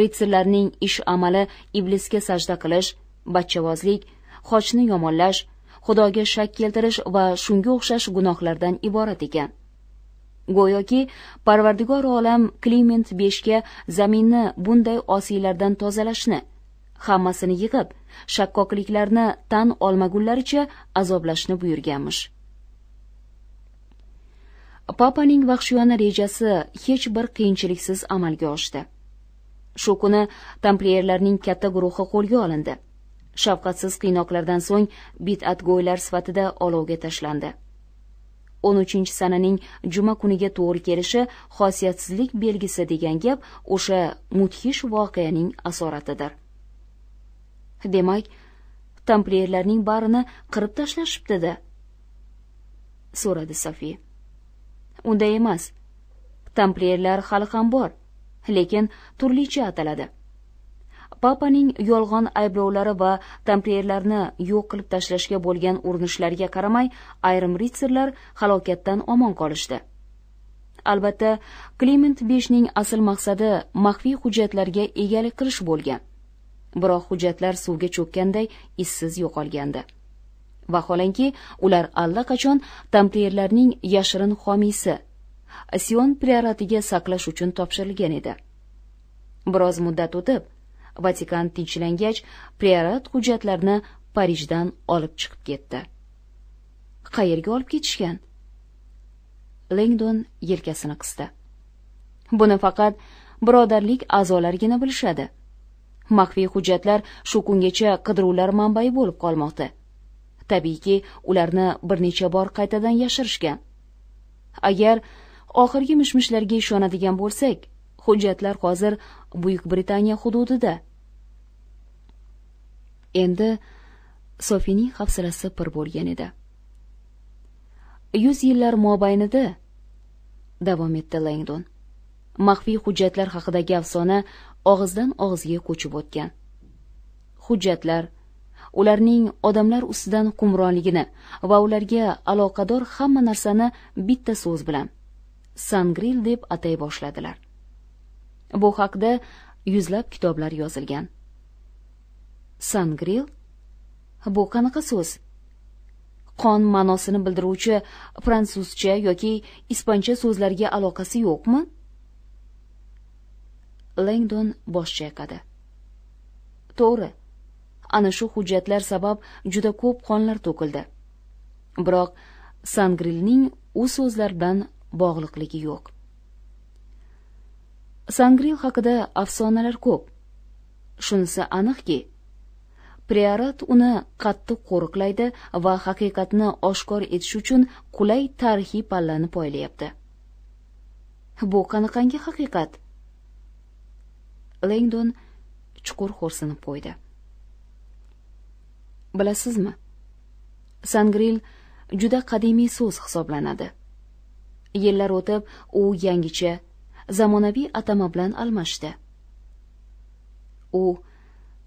ritsarlarning ish amali iblisga sajda qilish bachchavozlik xochni yomonlash xudoga shak keltirish va shunga o'xshash gunohlardan iborat ekan go'yoki parvardigor olam kliment beshga zaminni bunday osiylardan tozalashni hammasini yig'ib shakkokliklarni tan olmagunlaricha azoblashni buyurganmish papaning vahshiyona rejasi hech bir qiyinchiliksiz amalga oshdi shu kuni tampliyerlarning katta guruhi qo'lga olindi shafqatsiz qiynoqlardan so'ng go'ylar sifatida olovga tashlandi o'n uchinchi sananing juma kuniga to'g'ri kelishi xosiyatsizlik belgisi degan gap o'sha mudhish voqeaning asoratidir demak tampliyerlarning barini qirib tashlashibdida so'radi sofi unday emas tampliyerlar hali ham bor lekin turlicha ataladi papaning yolg'on ayblovlari va tamplierlarni yo'q qilib tashlashga bo'lgan urinishlariga qaramay ayrim ritsarlar halokatdan omon qolishdi albatta kliment beshning asl maqsadi maxfiy hujjatlarga egalik qilish bo'lgan biroq hujjatlar suvga cho'kkanday izsiz yo'qolgandi vaholanki ular allaqachon tamplierlarning yashirin homiysi sion prioratiga saqlash uchun topshirilgan edi biroz muddat o'tib vatikan tinchlangach priorat hujjatlarini parijdan olib chiqib ketdi qayerga olib ketishgan lengdon yelkasini qisdi buni faqat birodarlik a'zolarigina bilishadi maxfiy hujjatlar shu kungacha qidiruvlar manbai bo'lib qolmoqda tabiiyki ularni bir necha bor qaytadan yashirishgan agar oxirgi mishmishlarga ishonadigan bo'lsak hujjatlar hozir buyuk britaniya hududida endi sofining hafsalasi pir bo'lgan edi yuz yillar mobaynida davom etdi langdon maxfiy hujjatlar haqidagi afsona og'izdan og'izga ko'chib o'tgan hujjatlar ularning odamlar ustidan hukmronligini va ularga aloqador hamma narsani bitta so'z bilan sangril deb atay boshladilar bu haqda yuzlab kitoblar yozilgan sangril bu qanaqa so'z qon ma'nosini bildiruvchi fransuzcha yoki ispancha so'zlarga aloqasi yo'qmi langdon bosh chayqadi to'g'ri ana shu hujjatlar sabab juda ko'p qonlar to'kildi biroq sangrilning u so'zlar bilan bog'liqligi yo'q sangril haqida afsonalar ko'p shunisi aniqki priorat uni qattiq qo'riqlaydi va haqiqatni oshkor etish uchun qulay tarixiy pallani poylayapti bu qanaqangi haqiqat lengdon chuqur xo'rsinib qo'ydi bilasizmi sangril juda qadimiy so'z hisoblanadi yillar o'tib u yangicha zamonaviy atama bilan almashdi u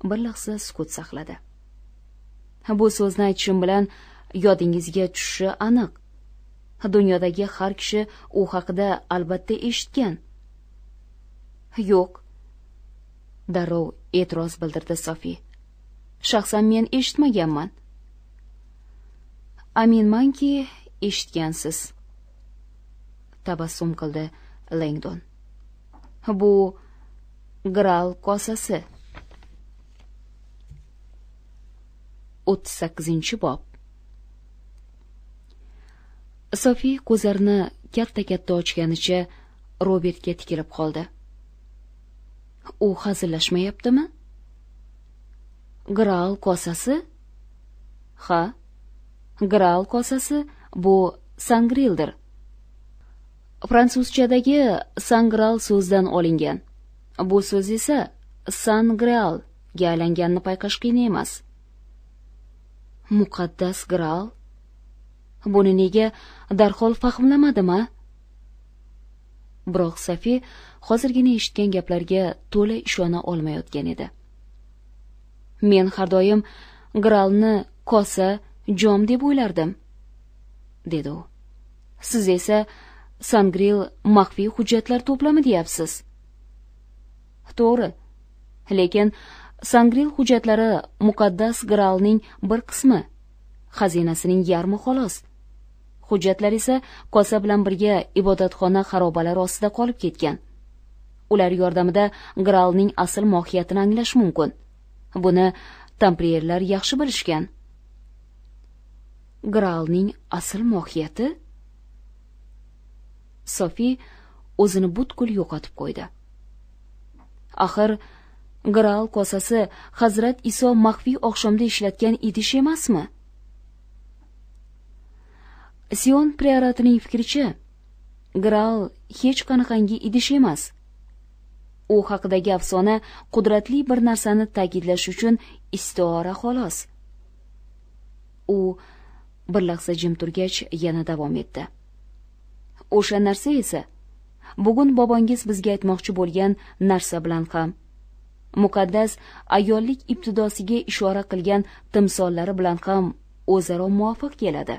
bir lahza sukut saqladi bu so'zni aytishim bilan yodingizga tushishi aniq dunyodagi har kishi u haqida albatta eshitgan yo'q darrov e'tiroz bildirdi sofi shaxsan men eshitmaganman aminmanki eshitgansiz tabassum qildi langdon bu gral kosasi 38 bob sofi ko'zlarini katta katta ochganicha robertga tikilib qoldi u hazillashmayaptimi gral kosasi ha gral kosasi bu sangrildir fransuzchadagi sangral so'zidan olingan bu so'z esa sangreal ga aylanganini payqash qiyin emas muqaddas gral buni nega darhol fahmlamadim a biroq safi hozirgina eshitgan gaplarga to'la ishona olmayotgan edi men har doim gralni kosa jom deb o'ylardim dedi u siz esa sangril maxfiy hujjatlar to'plami deyapsiz to'g'ri lekin sangril hujjatlari muqaddas gralning bir qismi xazinasining yarmi xolos hujjatlar esa kosa bilan birga ibodatxona xarobalari ostida qolib ketgan ular yordamida gralning asl mohiyatini anglash mumkin buni tampliyerlar yaxshi bilishgan gralning asl mohiyati sofi o'zini butkul yo'qotib qo'ydi axir graal kosasi hazrat iso maxfiy oqshomda ishlatgan idish emasmi sion prioratining fikricha graal hech qanaqangi idish emas u haqidagi afsona qudratli bir narsani ta'kidlash uchun istiora xolos u bir lahza jim turgach yana davom etdi o'sha narsa esa bugun bobongiz bizga aytmoqchi bo'lgan narsa bilan ham muqaddas ayollik ibtidosiga ishora qilgan timsollari bilan ham o'zaro muvofiq keladi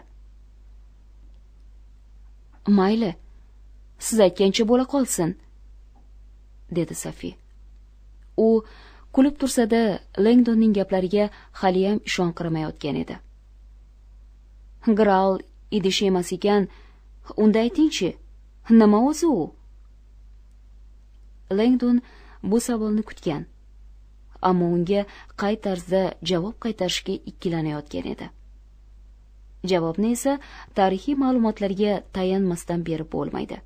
mayli siz aytgancha bo'la qolsin dedi safi u kulib tursada lengdonning gaplariga haliyam ishonqiramayotgan edi graul idish emas ekan unda aytingchi nima o'zi u lengdon bu savolni kutgan ammo unga qay tarzda javob qaytarishga ikkilanayotgan edi javobni esa tarixiy ma'lumotlarga tayanmasdan berib bo'lmaydi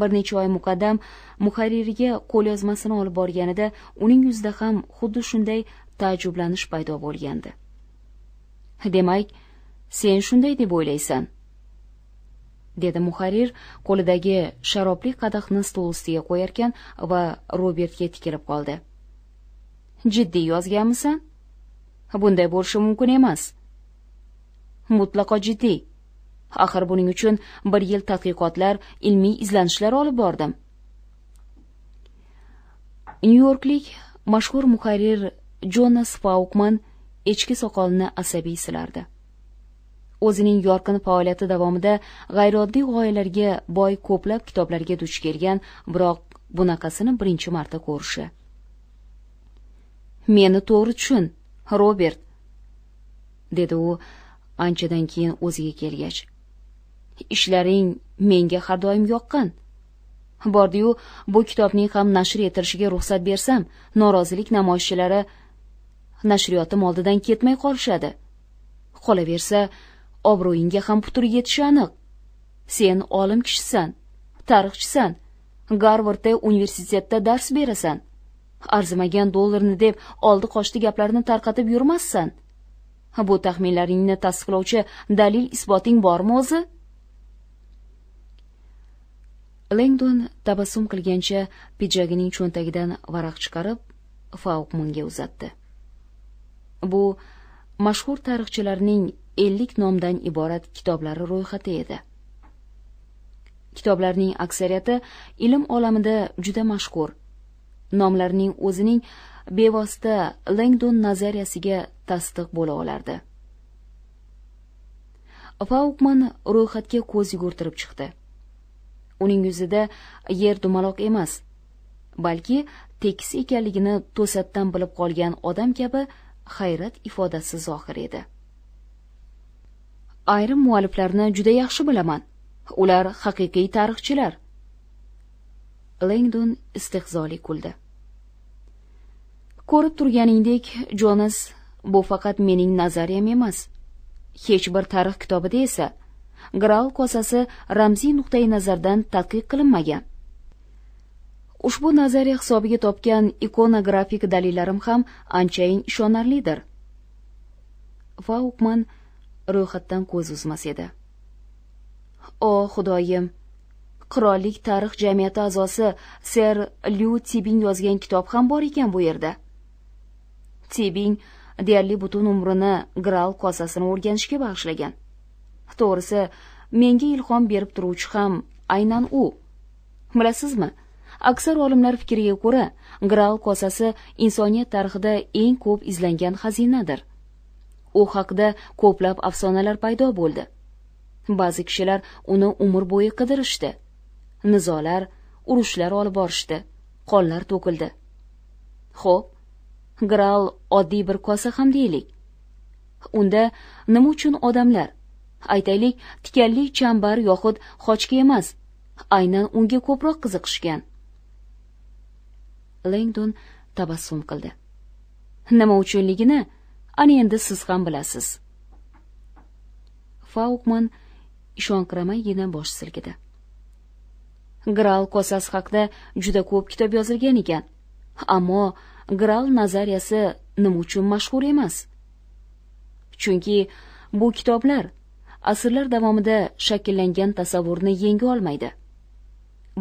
bir necha oy muqaddam muharririga qo'lyozmasini olib borganida uning yuzida ham xuddi shunday taajjublanish paydo bo'lgandi demak sen shunday deb o'ylaysan dedi muharrir qo'lidagi sharobli qadahni stol ustiga qo'yarkan va robertga tikilib qoldi jiddiy yozganmisan bunday bo'lishi mumkin emas mutlaqo jiddiy axir buning uchun bir yil tadqiqotlar ilmiy izlanishlar olib bordim nyu yorklik mashhur muharrir jonas faukman echki soqolini asabiy silardi o'zining yorqin faoliyati davomida g'ayrioddiy g'oyalarga boy ko'plab kitoblarga duch kelgan biroq bunaqasini birinchi marta ko'rishi meni to'g'ri tushun robert dedi u anchadan keyin o'ziga kelgach ishlaring menga har doim yoqqan bordiyu bu kitobning ham nashr etilishiga ruxsat bersam norozilik namoyishchilari nashriyotim oldidan ketmay qolishadi qolaversa obro'yingga ham putur yetishi aniq sen olim kishisan tarixchisan garvardda universitetda dars berasan arzimagan dollarni deb oldi qochdi gaplarni tarqatib yurmassan bu taxminlaringni tasdiqlovchi dalil isboting bormi o'zi lengdon tabassum qilgancha pijagining cho'ntagidan varaq chiqarib fauqmunga uzatdi bu mashhur tarixchilarning ellik nomdan iborat kitoblari ro'yxati edi kitoblarning aksariyati ilm olamida juda mashhur nomlarining o'zining bevosita lengdon nazariyasiga tasdiq bo'la olardi faukman ro'yxatga ko'z yugurtirib chiqdi uning yuzida yer dumaloq emas balki tekis ekanligini to'satdan bilib qolgan odam kabi hayrat ifodasi zohir edi ayrim mualliflarni juda yaxshi bilaman ular haqiqiy tarixchilar lengdon istehzoli kuldi ko'rib turganingdek jonas bu faqat mening nazariyam emas hech bir tarix kitobida esa graul kosasi ramziy nuqtai nazardan tadqiq qilinmagan ushbu nazariya hisobiga topgan ikonografik dalillarim ham anchayin ishonarlidir faukman ro'yxatdan ko'z uzmas edi o xudoyim qirollik tarix jamiyati a'zosi ser lyu tibing yozgan kitob ham bor ekan bu yerda tibing deyarli butun umrini gral kosasini o'rganishga bag'ishlagan to'g'risi menga ilhom berib turuvchi ham aynan u bilasizmi aksar olimlar fikriga ko'ra gral kosasi insoniyat tarixida eng ko'p izlangan xazinadir u haqida ko'plab afsonalar paydo bo'ldi ba'zi kishilar uni umr bo'yi qidirishdi nizolar urushlar olib borishdi qonlar to'kildi xo'p gral oddiy bir kosa ham deylik unda nima uchun odamlar aytaylik tikanli chambar yoxud xochka emas aynan unga ko'proq qiziqishgan lengdon tabassum qildi nima uchunligini ana endi siz ham bilasiz faukman ishonqiramay yana bosh silkidi gral kosasi haqida juda ko'p kitob yozilgan ekan ammo gral nazariyasi nima uchun mashhur emas chunki bu kitoblar asrlar davomida shakllangan tasavvurni yenga olmaydi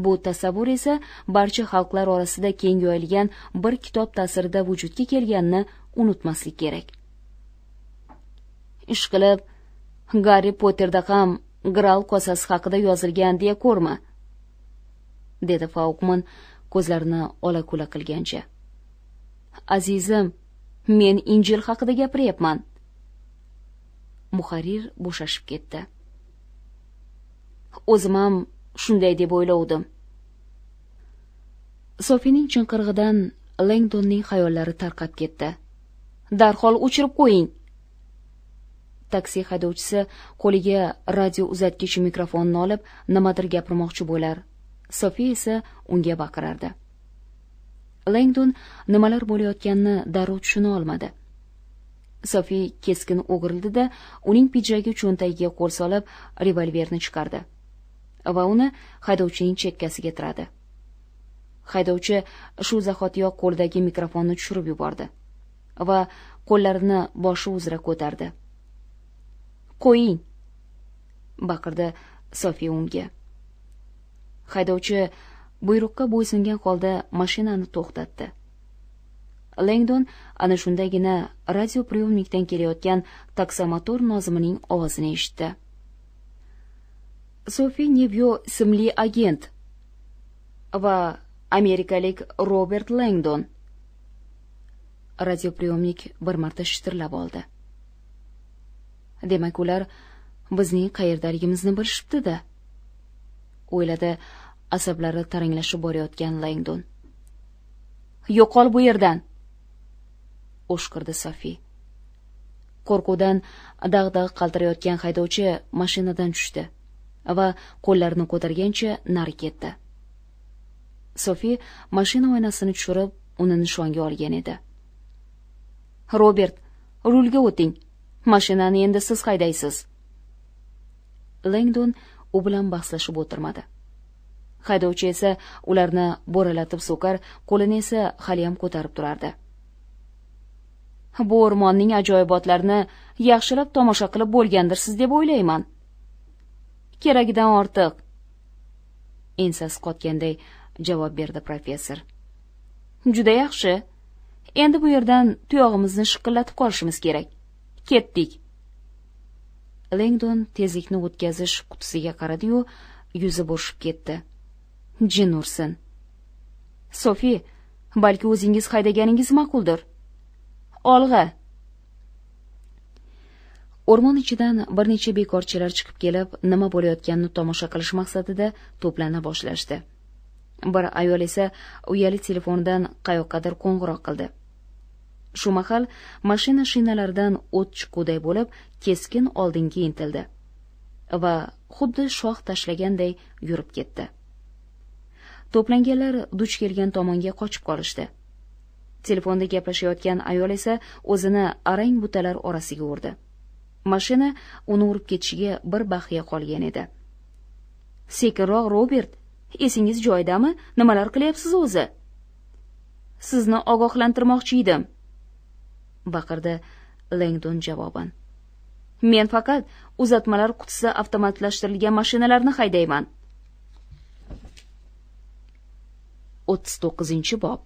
bu tasavvur esa barcha xalqlar orasida keng yoyilgan bir kitob ta'sirida vujudga kelganini unutmaslik kerak ishqilib garri potterda ham gral kosasi haqida yozilgan deya ko'rma dedi faukman ko'zlarini ola kula qilgancha azizim men injil haqida gapiryapman muharrir bo'shashib ketdi o'zim ham shunday deb o'ylovdim sofining chinqirig'idan Langdonning xayollari tarqab ketdi darhol o'chirib qo'ying taksi haydovchisi qo'liga radio uzatgich mikrofonni olib nimadir gapirmoqchi bo'lar sofi esa unga baqirardi lengdon nimalar bo'layotganini darrov tushuna olmadi sofi keskin o'girildi da uning pidjagi cho'ntagiga qo'l solib revolverni chiqardi va uni haydovchining chekkasiga tiradi haydovchi shu zahotiyoq qo'lidagi mikrofonni tushirib yubordi va qo'llarini boshi uzra ko'tardi qo'ying baqirdi sofiya unga haydovchi buyruqqa bo'ysungan holda mashinani to'xtatdi lengdon ana shundagina radiopryomnikdan kelayotgan taksomotor nozimining ovozini eshitdi sofi nevyo ismli agent va amerikalik robert lengdon radiopriyomnik bir marta shitirlab oldi demak ular bizning qayerdaligimizni bilishibdi da o'yladi asablari taranglashib borayotgan langdon yo'qol bu yerdan o'shqirdi sofi qo'rquvdan dag' dag' qaltirayotgan haydovchi mashinadan tushdi va qo'llarini ko'targancha nari ketdi sofi mashina oynasini tushirib uni nishonga olgan edi robert rulga o'ting mashinani endi siz haydaysiz lengdon u bilan bahslashib o'tirmadi haydovchi esa ularni bo'ralatib so'kar qo'lini esa haliyam ko'tarib turardi bu o'rmonning ajoyibotlarini yaxshilab tomosha qilib bo'lgandirsiz deb o'ylayman keragidan ortiq ensasi qotganday javob berdi professor juda yaxshi endi bu yerdan tuyog'imizni shiqillatib qolishimiz kerak ketdik lengdon tezlikni o'tkazish qutisiga qaradiyu yuzi bo'shib ketdi jin ursin sofi balki o'zingiz haydaganingiz ma'quldir olg'a o'rmon ichidan bir necha bekorchilar chiqib kelib nima bo'layotganini tomosha qilish maqsadida to'plana boshlashdi bir ayol esa uyali telefonidan qayoqqadir qo'ng'iroq qildi shu mahal mashina shinalaridan o't chiqquday bo'lib keskin oldinga intildi va xuddi shoh tashlaganday yurib ketdi to'planganlar duch kelgan tomonga qochib qolishdi telefonda gaplashayotgan ayol esa o'zini arang butalar orasiga urdi mashina uni urib ketishiga bir baxya qolgan edi sekinroq robert esingiz joyidami nimalar qilyapsiz o'zi sizni ogohlantirmoqchi edim baqirdi lengdon javoban men faqat uzatmalar qutisi avtomatlashtirilgan mashinalarni haydayman o'ttiz to'qqizinchi bob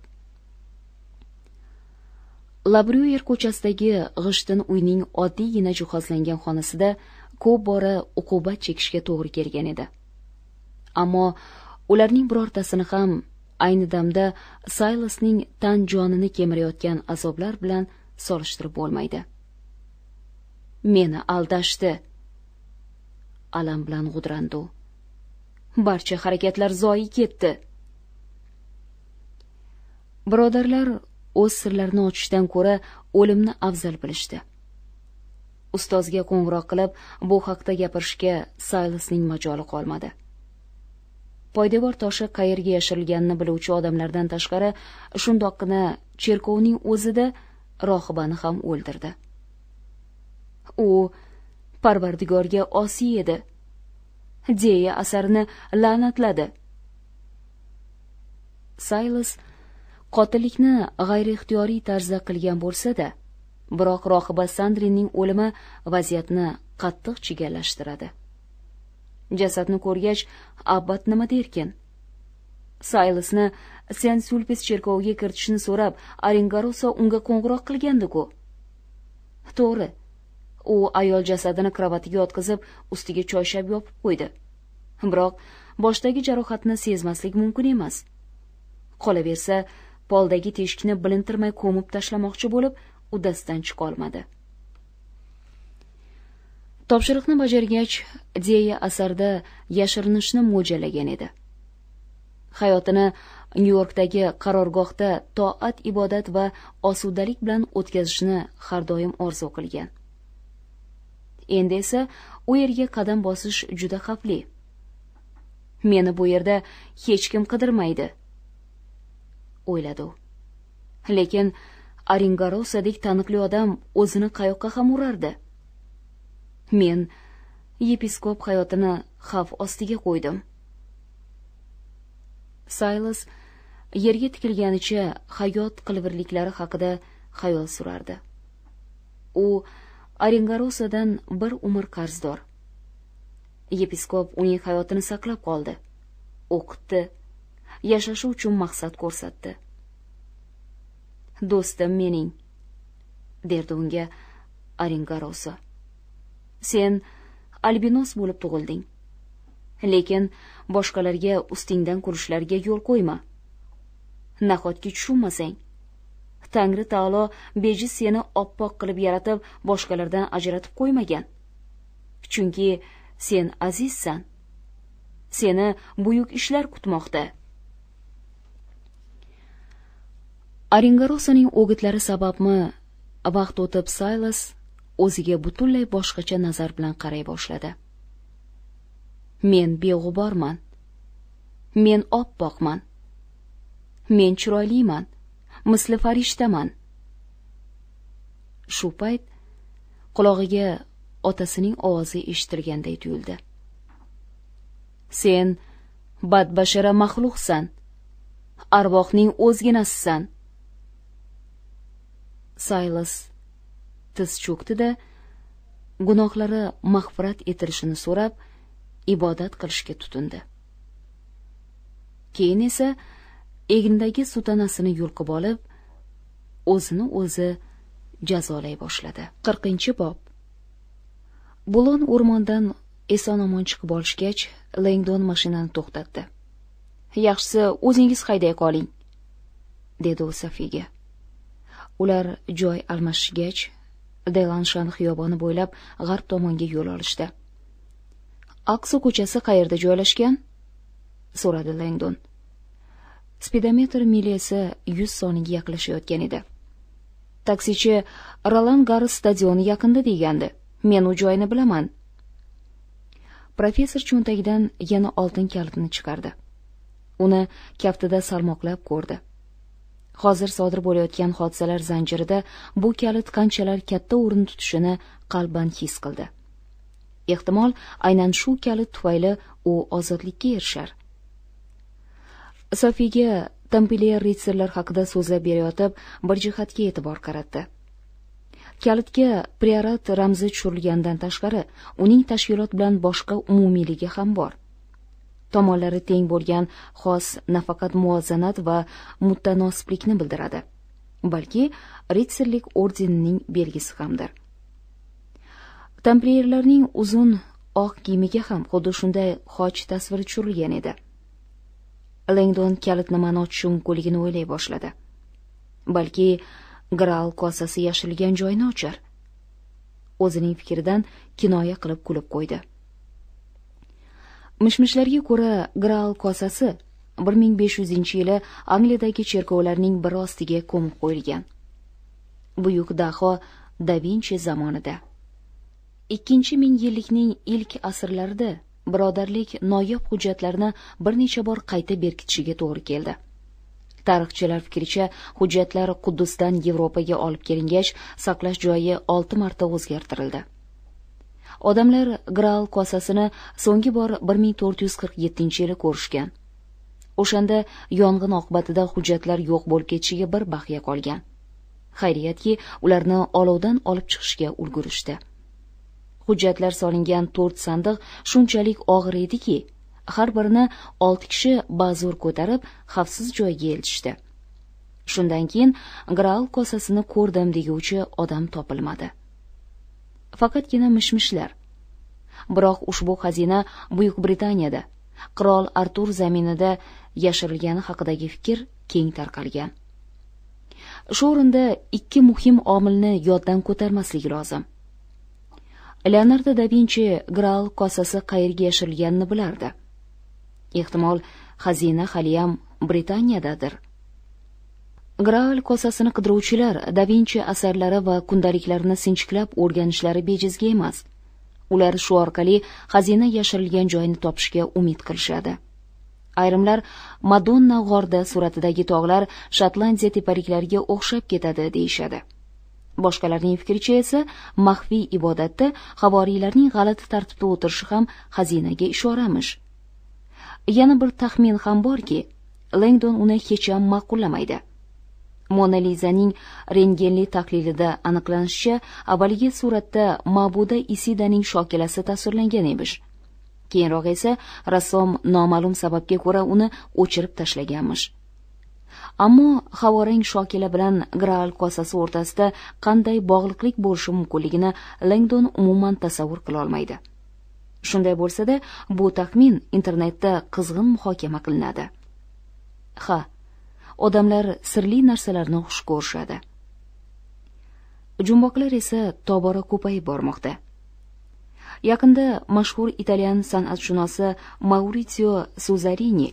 labryuer ko'chasidagi g'ishtin uyning oddiygina jihozlangan xonasida ko'p bora uqubat chekishga to'g'ri kelgan edi ammo ularning birortasini ham ayni damda saylasning tan jonini kemirayotgan azoblar bilan solishtirib bo'lmaydi meni aldashdi alam bilan g'udrandi u barcha harakatlar zoyi ketdi birodarlar o'z sirlarini ochishdan ko'ra o'limni afzal bilishdi ustozga qo'ng'iroq qilib bu haqda gapirishga saylisning majoli qolmadi poydevor toshi qayerga yashirilganini biluvchi odamlardan tashqari shundoqqina cherkovning o'zida rohibani ham o'ldirdi u parvardigorga osiy edi deya asarni la'natladi saylas qotillikni g'ayriixtiyoriy tarzda qilgan bo'lsa da biroq rohiba Sandrinning o'limi vaziyatni qattiq chigallashtiradi jasadni ko'rgach abbat nima derkin saylasni sen sulpis cherkoviga kiritishni so'rab aringaruso unga qo'ng'iroq qilgandi ku to'g'ri u ayol jasadini kravatiga yotqizib ustiga choyshab yopib qo'ydi biroq boshdagi jarohatni sezmaslik mumkin emas qolaversa poldagi teshikni bilintirmay ko'mib tashlamoqchi bo'lib uddasidan chiqolmadi topshiriqni bajargach deya asarda yashirinishni mo'ljallagan edi hayotini nyu yorkdagi qarorgohda toat ibodat va osudalik bilan o'tkazishni har doim orzu qilgan endi esa u yerga qadam bosish juda xavfli meni bu yerda hech kim qidirmaydi o'yladi u lekin aringarosadek taniqli odam o'zini qayoqqa ham urardi men yepiskop hayotini xavf ostiga qo'ydim saylas yerga tikilganicha hayot qilvirliklari haqida xayol surardi u aringarosadan bir umr qarzdor yepiskop uning hayotini saqlab qoldi o'qitdi yashashi uchun maqsad ko'rsatdi do'stim mening derdi unga aringarosa sen albinos bo'lib tug'ilding lekin boshqalarga ustingdan kulishlariga yo'l qo'yma nahotki tushunmasang tangri taolo bejiz seni oppoq qilib yaratib boshqalardan ajratib qo'ymagan chunki sen azizsan seni buyuk ishlar kutmoqda aringarosaning o'gitlari sababmi vaqt o'tib saylas o'ziga butunlay boshqacha nazar bilan qaray boshladi men beg'uborman men oppoqman men chiroyliman misli farishtaman shu payt qulog'iga otasining ovozi eshitilganday tuyuldi sen badbashara maxluqsan arvohning o'zginasisan saylas tiz cho'kdi da gunohlari mag'firat etilishini so'rab ibodat qilishga tutindi keyin esa egnidagi sutanasini yulqib olib o'zini o'zi jazolay boshladi qirqinchi bob bulon o'rmondan eson omon chiqib olishgach lengdon mashinani to'xtatdi yaxshisi o'zingiz hayday qoling dedi u safiga ular joy almashishgach delanshan xiyoboni bo'ylab g'arb tomonga yo'l olishdi aqso ko'chasi qayerda joylashgan so'radi lengdon spidometr mili esa yuz soniga yaqinlashayotgan edi taksichi roland garros stadioni yaqinda degandi men u joyni bilaman professor cho'ntagidan yana oltin kalitni chiqardi uni kaftida salmoqlab ko'rdi hozir sodir bo'layotgan hodisalar zanjirida bu kalit qanchalar katta o'rin tutishini qalban his qildi ehtimol aynan shu kalit tufayli u ozodlikka erishar sofiga tamplier ritsarlar haqida so'zlab berayotib bir jihatga e'tibor qaratdi kalitga priorat ramzi tushirilgandan tashqari uning tashkilot bilan boshqa umumiyligi ham bor tomonlari teng bo'lgan xos nafaqat muvozanat va mutanosiblikni bildiradi balki ritsarlik ordenining belgisi hamdir tampliyerlarning uzun oq kiyimiga ham xuddi shunday xoch tasviri tushirilgan edi lengdon kalit nimani ochishi mumkinligini o'ylay boshladi balki gral kosasi yashirilgan joyni ochar o'zining fikridan kinoya qilib kulib qo'ydi mishmishlarga ko'ra gral kosasi 1500 yili angliyadagi cherkovlarning bir ostiga ko'mib qo'yilgan buyuk daho da vinchi zamonida ikkinchi ming yillikning ilk asrlarida birodarlik noyob hujjatlarni bir necha bor qayta berkitishiga to'g'ri keldi tarixchilar fikricha hujjatlar quddusdan yevropaga olib kelingach saqlash joyi olti marta o'zgartirildi odamlar graal kosasini so'nggi bor bir ming to'rt yuz qirq yettinchi yili ko'rishgan o'shanda yong'in oqibatida hujjatlar yo'q bo'lib ketishiga bir baxya qolgan xayriyatki ularni olovdan olib chiqishga ulgurishdi hujjatlar solingan to'rt sandiq shunchalik og'ir ediki har birini olti kishi bazo'r ko'tarib xavfsiz joyga eltishdi shundan keyin graal kosasini ko'rdim deguvchi odam topilmadi faqatgina mishmishlar biroq ushbu xazina buyuk britaniyada qirol artur zaminida yashirilgani haqidagi fikr keng tarqalgan shu o'rinda ikki muhim omilni yoddan ko'tarmaslik lozim leonardo da vinchi graal kosasi qayerga yashirilganini bilardi ehtimol xazina haliyam britaniyadadir graal kosasini qidiruvchilar da vinchi asarlari va kundaliklarini sinchiklab o'rganishlari bejizga emas ular shu orqali xazina yashirilgan joyni topishga umid qilishadi ayrimlar madonna g'orda suratidagi tog'lar shotlandiya tepaliklariga o'xshab ketadi deyishadi boshqalarning fikricha esa maxfiy ibodatda havoriylarning g'alati tartibda o'tirishi ham xazinaga ishoramish yana bir taxmin ham borki lengdon uni hecham ma'qullamaydi mona lizaning rentgenli tahlilida aniqlanishicha avvaliga suratda mabuda isidaning shokilasi tasvirlangan emish keyinroq esa rassom noma'lum sababga ko'ra uni o'chirib tashlaganmish ammo havorang shokila bilan graal kosasi o'rtasida qanday bog'liqlik bo'lishi mumkinligini lengdon umuman tasavvur qilolmaydi shunday bo'lsa da bu taxmin internetda qizg'in muhokama qilinadi ha odamlar sirli narsalarni xush ko'rishadi jumboqlar esa tobora ko'payib bormoqda yaqinda mashhur italyan san'atshunosi maurizio suzarini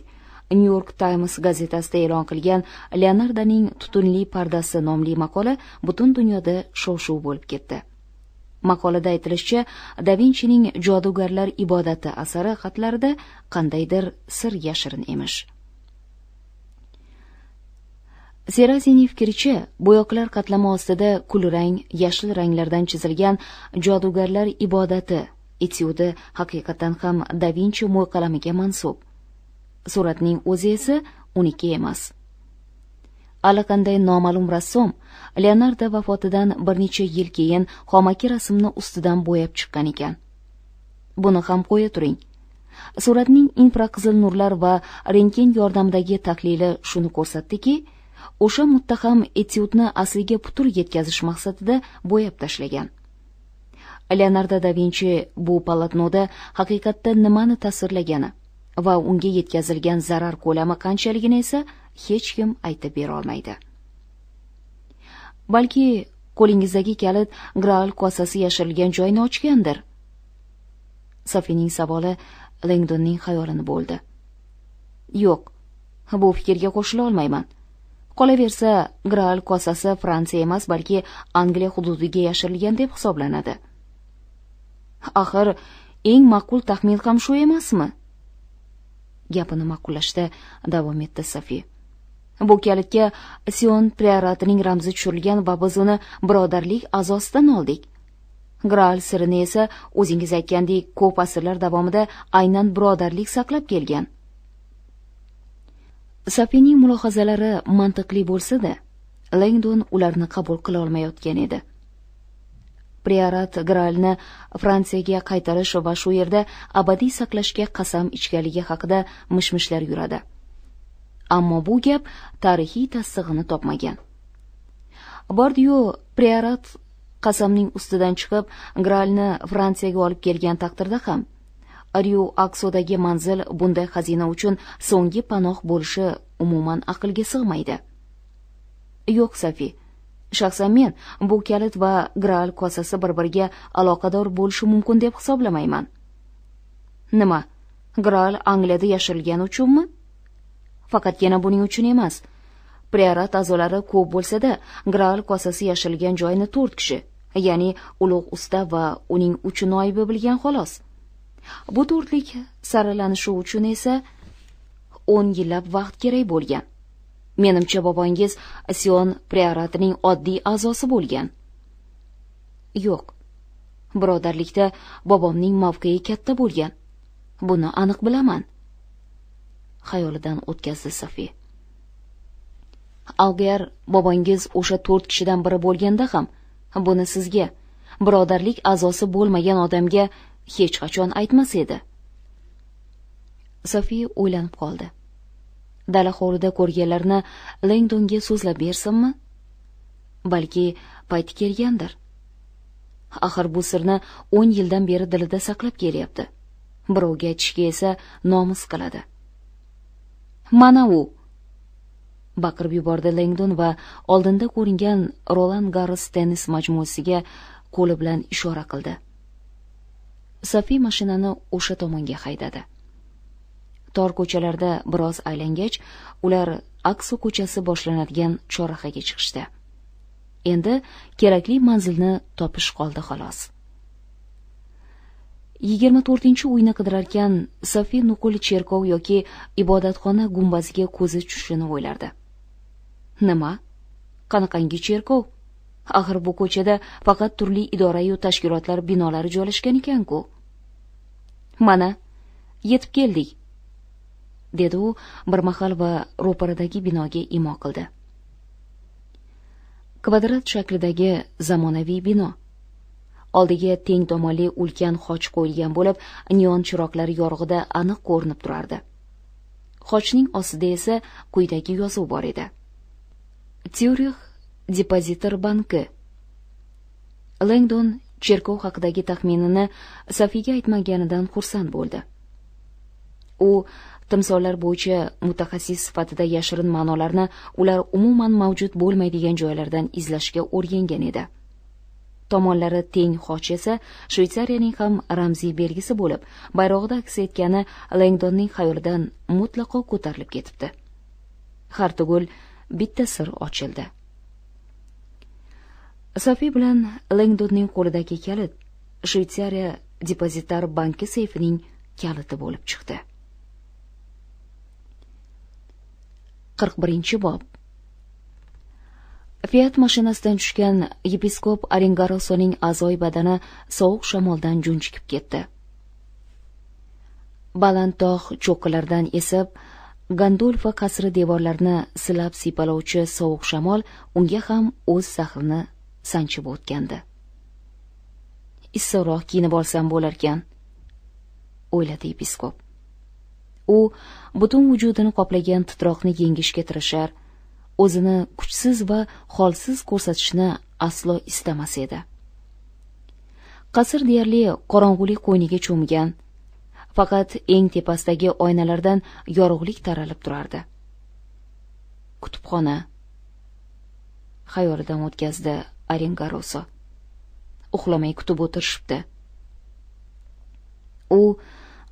new york times gazetasida e'lon qilgan leonardoning tutunli pardasi nomli maqola butun dunyoda shov shuv bo'lib ketdi maqolada aytilishicha da vinchining jodugarlar ibodati asari xatlarida qandaydir sir yashirin emish serazini fikricha bo'yoqlar qatlami ostida kulrang yashil ranglardan chizilgan jodugarlar ibodati etyudi haqiqatan ham da vinchi mo'yqalamiga mansub suratning o'zi esa uniki emas allaqanday noma'lum rassom leonardo vafotidan bir necha yil keyin xomaki rasmni ustidan bo'yab chiqqan ekan buni ham qo'ya turing suratning infraqizil nurlar va rentgen yordamidagi tahlili shuni ko'rsatdiki o'sha muttaham etyudni asliga putur yetkazish maqsadida bo'yab tashlagan leonardo da vinchi bu polotnoda haqiqatda nimani tasvirlagani va unga yetkazilgan zarar ko'lami qanchaligini esa hech kim aytib bera olmaydi. balki qo'lingizdagi kalit graal kosasi yashirilgan joyni ochgandir Safining savoli lengdonning xayolini bo'ldi yo'q bu fikrga qo'shila olmayman qolaversa graal kosasi fransiya emas balki angliya hududiga yashirilgan deb hisoblanadi axir eng ma'qul taxmin ham shu emasmi gapini ma'qullashda davom etdi safi bu kalitga sion prioratining ramzi tushirilgan va biz uni birodarlik a'zosidan oldik graal sirini esa o'zingiz aytgandek ko'p asrlar davomida aynan birodarlik saqlab kelgan safining mulohazalari mantiqli bo'lsa da langdon ularni qabul qila olmayotgan edi priorat gralni fransiyaga qaytarish va shu yerda abadiy saqlashga qasam ichganligi haqida mishmishlar yuradi ammo bu gap tarixiy tasdig'ini topmagan bordiyu priorat qasamning ustidan chiqib gralni fransiyaga olib kelgan taqdirda ham ryu aksodagi manzil bunday xazina uchun so'nggi panoh bo'lishi umuman aqlga sig'maydi yo'q safi shaxsan men bu kalit va gral kosasi bir biriga aloqador bo'lishi mumkin deb hisoblamayman nima gral angliyada yashirilgani uchunmi faqatgina buning uchun emas priorat a'zolari ko'p bo'lsa-da, Graal kosasi yashirilgan joyni 4 kishi, ya'ni ulug' usta va uning 3 noibi bilgan xolos. Bu to'rtlik saralanishi uchun esa 10 yillab vaqt kerak bo'lgan. menimcha bobongiz sion prioratining oddiy a'zosi bo'lgan yo'q birodarlikda bobomning mavqei katta bo'lgan buni aniq bilaman xayolidan o'tkazdi safi agar bobongiz o'sha to'rt kishidan biri bo'lganda ham buni sizga birodarlik a'zosi bo'lmagan odamga hech qachon aytmas edi sofi o'ylanib qoldi dala hovlida ko'rganlarini lengdonga so'zlab bersinmi balki payti kelgandir axir bu sirni o'n yildan beri dilida saqlab kelyapti birovga aytishga esa nomus qiladi mana u baqirib yubordi lengdon va oldinda ko'ringan roland garros tennis majmuasiga qo'li bilan ishora qildi sofi mashinani o'sha tomonga haydadi tor ko'chalarda biroz aylangach ular aksu ko'chasi boshlanadigan chorrahaga chiqishdi endi kerakli manzilni topish qoldi xolos yigirma to'rtinchi uyni qidirarkan sofi nuqul cherkov yoki ibodatxona gumbaziga ko'zi tushishini o'ylardi nima qanaqangi cherkov axir bu ko'chada faqat turli idorayu tashkilotlar binolari joylashgan ekanku mana yetib keldik dedi u bir mahal va ro'paradagi binoga imo qildi kvadrat shaklidagi zamonaviy bino oldiga teng tomonli ulkan xoch qo'yilgan bo'lib neon chiroqlari yorug'ida aniq ko'rinib turardi xochning ostida esa quyidagi yozuv bor edi tyurix depozitor banki lengdon cherkov haqidagi taxminini safiga aytmaganidan xursand bo'ldi u timsollar bo'yicha mutaxassis sifatida yashirin ma'nolarni ular umuman mavjud bo'lmaydigan joylardan izlashga o'rgangan edi tomonlari teng xoch esa shvetsariyaning ham ramziy belgisi bo'lib bayrog'ida aks etgani lengdonning xayolidan mutlaqo ko'tarilib ketibdi har tugul bitta sir ochildi sofi bilan lengdonning qo'lidagi kalit shvetsariya depozitar banki seyfining kaliti bo'lib chiqdi qirq birinchi bob fiat mashinasidan tushgan yepiskop aringarosoning a'zoy badani sovuq shamoldan junjikib ketdi baland tog' cho'qqilaridan esib gondolfa qasri devorlarini silab sipalovchi sovuq shamol unga ham o'z sahrini sanchib o'tgandi issiqroq kiyinib olsam bo'larkan o'yladi yepiskop u butun vujudini qoplagan titroqni yengishga tirishar o'zini kuchsiz va holsiz ko'rsatishni aslo istamas edi qasr deyarli qorong'ulik qo'yniga cho'mgan faqat eng tepasidagi oynalardan yorug'lik taralib turardi kutubxona xayolidan o'tkazdi aringaroso uxlamay kutib o'tirishibdi u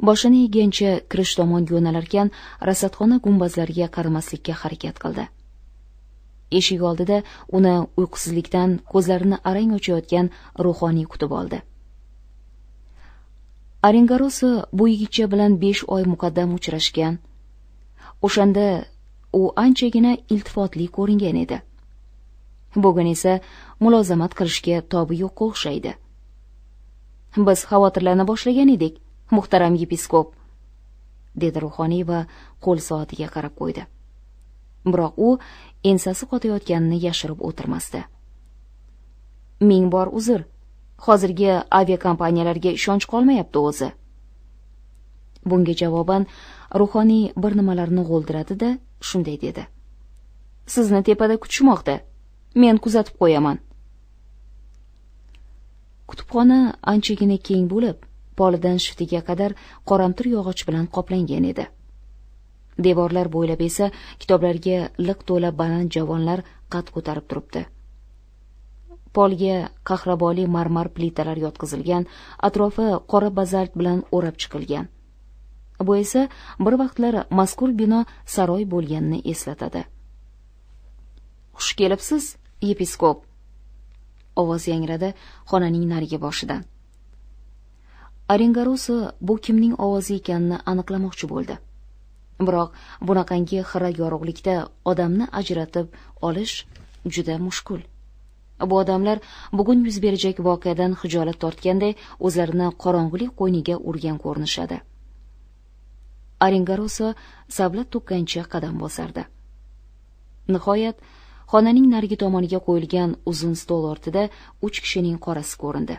boshini eggancha kirish tomon yo'nalarkan rasadxona gumbazlariga qaramaslikka harakat qildi eshik oldida uni uyqusizlikdan ko'zlarini arang ochayotgan ruhoniy kutib oldi aringarosa bu yigitcha bilan besh oy muqaddam uchrashgan o'shanda u anchagina iltifotli ko'ringan edi bugun esa mulozamat qilishga tobi yo'qqa o'xshaydi biz xavotirlana boshlagan edik muhtaram yepiskop dedi ruhoniy va qo'l soatiga qarab qo'ydi biroq u ensasi qotayotganini yashirib o'tirmasdi ming bor uzr hozirgi aviakompaniyalarga ishonch qolmayapti o'zi bunga javoban ruhoniy bir nimalarni g'o'ldiradi da shunday dedi sizni tepada kutishmoqda men kuzatib qo'yaman kutubxona anchagina keng bo'lib polidan shiftiga qadar qoramtir yog'och bilan qoplangan edi devorlar bo'ylab esa kitoblarga liq to'la baland javonlar qad ko'tarib turibdi polga qahraboli marmar plitalar yotqizilgan atrofi qora bazalt bilan o'rab chiqilgan bu esa bir vaqtlar mazkur bino saroy bo'lganini eslatadi xush kelibsiz yepiskop ovoz yangradi xonaning narigi boshidan aringarosa bu kimning ovozi ekanini aniqlamoqchi bo'ldi biroq bunaqangi xira yorug'likda odamni ajratib olish juda mushkul bu odamlar bugun yuz berajak voqeadan xijolat tortganday o'zlarini qorong'ulik qo'yniga urgan ko'rinishadi aringarosa savlat to'kkancha qadam bosardi nihoyat xonaning narigi tomoniga qo'yilgan uzun stol ortida uch kishining qorasi ko'rindi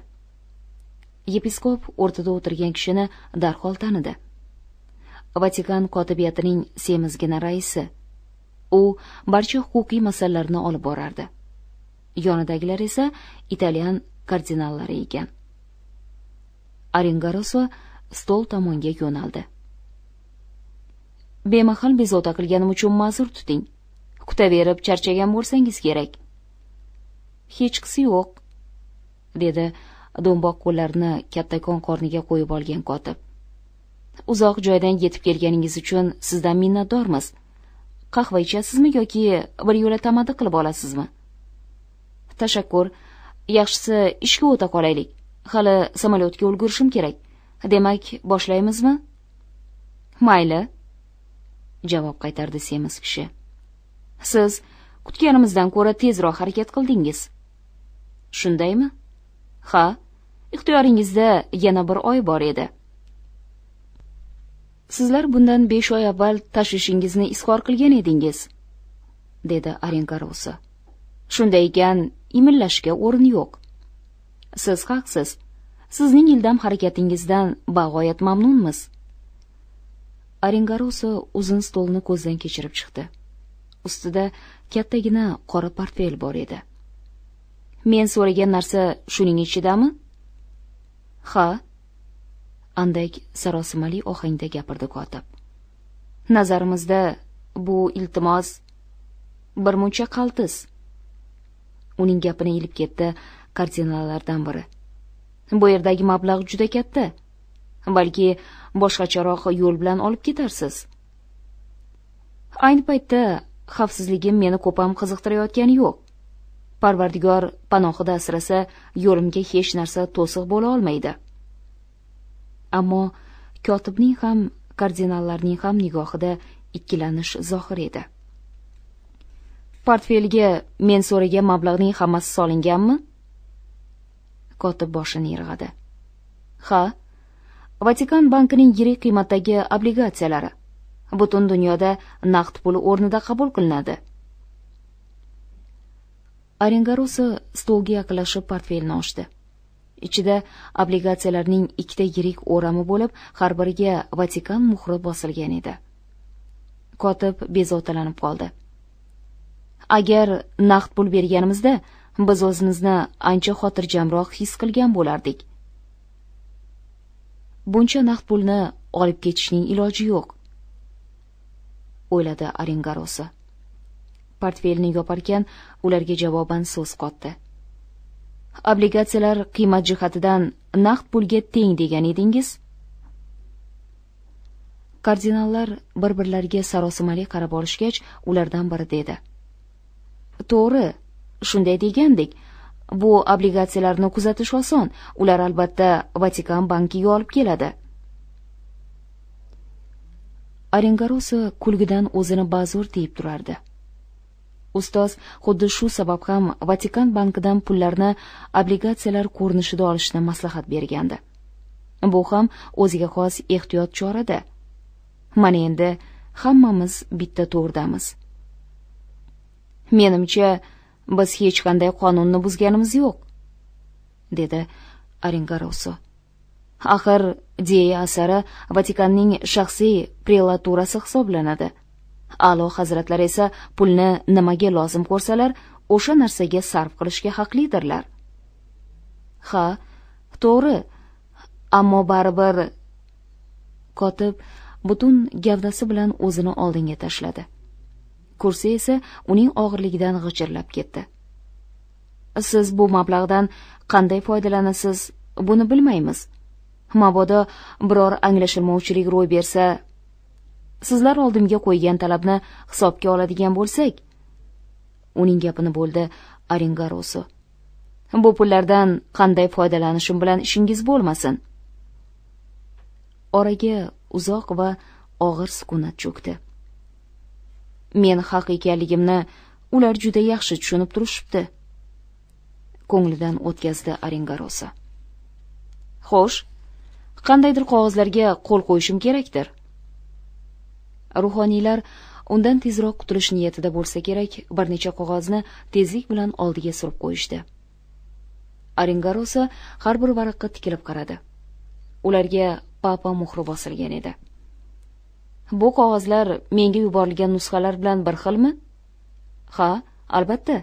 yepiskop o'rtada o'tirgan kishini darhol tanidi vatikan kotibiyatining semizgina raisi u barcha huquqiy masalalarni olib borardi yonidagilar esa italyan kardinallari ekan aringaroso stol tomonga yo'naldi bemahal bezovta qilganim uchun ma'zur tuting kutaverib charchagan bo'lsangiz kerak hechqisi yo'q dedi do'mboq qo'llarini kattakon qorniga qo'yib olgan kotib uzoq joydan yetib kelganingiz uchun sizdan minnatdormiz qahva ichasizmi yoki bir yo'la tamaddi qilib olasizmi tashakkur yaxshisi ishga o'ta qolaylik hali samolyotga ulgurishim kerak demak boshlaymizmi mayli javob qaytardi semiz kishi siz kutganimizdan ko'ra tezroq harakat qildingiz shundaymi ha ixtiyoringizda yana bir oy bor edi sizlar bundan besh oy avval tashvishingizni izhor qilgan edingiz dedi arenka shunday ekan imillashga o'rin yo'q siz haqsiz sizning ildam harakatingizdan bag'oyat mamnunmiz arengarosa uzun stolni ko'zdan kechirib chiqdi ustida kattagina qora portfel bor edi men so'ragan narsa shuning ichidami ha andak sarosimali ohangda gapirdi kotib nazarimizda bu iltimos bir muncha qaltis uning gapini ilib ketdi kardinallardan biri bu yerdagi mablag' juda katta balki boshqacharoq yo'l bilan olib ketarsiz ayni paytda xavfsizligim meni ko'pam qiziqtirayotgani yo'q parvardigor panohida asrasa yo'limga hech narsa to'siq bo'la olmaydi ammo kotibning ham kardinallarning ham nigohida ikkilanish zohir edi portfelga men so'ragan mablag'ning hammasi solinganmi kotib boshini irg'adi ha vatikan bankining yirik qiymatdagi obligatsiyalari butun dunyoda naqd pul o'rnida qabul qilinadi aringarosa stolga yaqinlashib portfelni ochdi ichida obligatsiyalarning ikkita yirik o'rami bo'lib har biriga vatikan muhri bosilgan edi kotib bezovtalanib qoldi agar naqd pul berganimizda biz o'zimizni ancha xotirjamroq his qilgan bo'lardik buncha naqd pulni olib ketishning iloji yo'q o'yladi aringarosa portfelini yoparkan ularga javoban so'z qotdi obligatsiyalar qiymat jihatidan naqd pulga teng degan edingiz kardinallar bir birlariga sarosimali qarab olishgach ulardan biri dedi to'g'ri shunday degandek bu obligatsiyalarni kuzatish oson ular albatta vatikan bankiga olib keladi aringaroso kulgidan o'zini bazur tiyib turardi ustoz xuddi shu sabab ham vatikan bankidan pullarni obligatsiyalar ko'rinishida olishni maslahat bergandi bu ham o'ziga xos ehtiyot chorada mana endi hammamiz bitta to'rdamiz menimcha biz hech qanday qonunni buzganimiz yo'q dedi aringaroso axir deya asari vatikanning shaxsiy prelaturasi hisoblanadi a'lo hazratlari esa pulni nimaga lozim ko'rsalar o'sha narsaga sarf qilishga haqlidirlar ha to'g'ri ammo baribir kotib butun gavdasi bilan o'zini oldinga tashladi kursi esa uning og'irligidan g'ichirlab ketdi siz bu mablag'dan qanday foydalanasiz buni bilmaymiz mabodo biror anglashilmovchilik ro'y bersa sizlar oldimga qo'ygan talabni hisobga oladigan bo'lsak uning gapini bo'ldi aringarosu bu pullardan qanday foydalanishim bilan ishingiz bo'lmasin oraga uzoq va og'ir sukunat cho'kdi men haq ekanligimni ular juda yaxshi tushunib turishibdi ko'nglidan o'tkazdi aringarosa xo'sh qandaydir qog'ozlarga qo'l qo'yishim kerakdir ruhoniylar undan tezroq qutulish niyatida bo'lsa kerak bir necha qog'ozni tezlik bilan oldiga surib qo'yishdi aringarosa har bir varaqqa tikilib qaradi ularga papa muhri bosilgan edi bu qog'ozlar menga yuborilgan nusxalar bilan bir xilmi ha albatta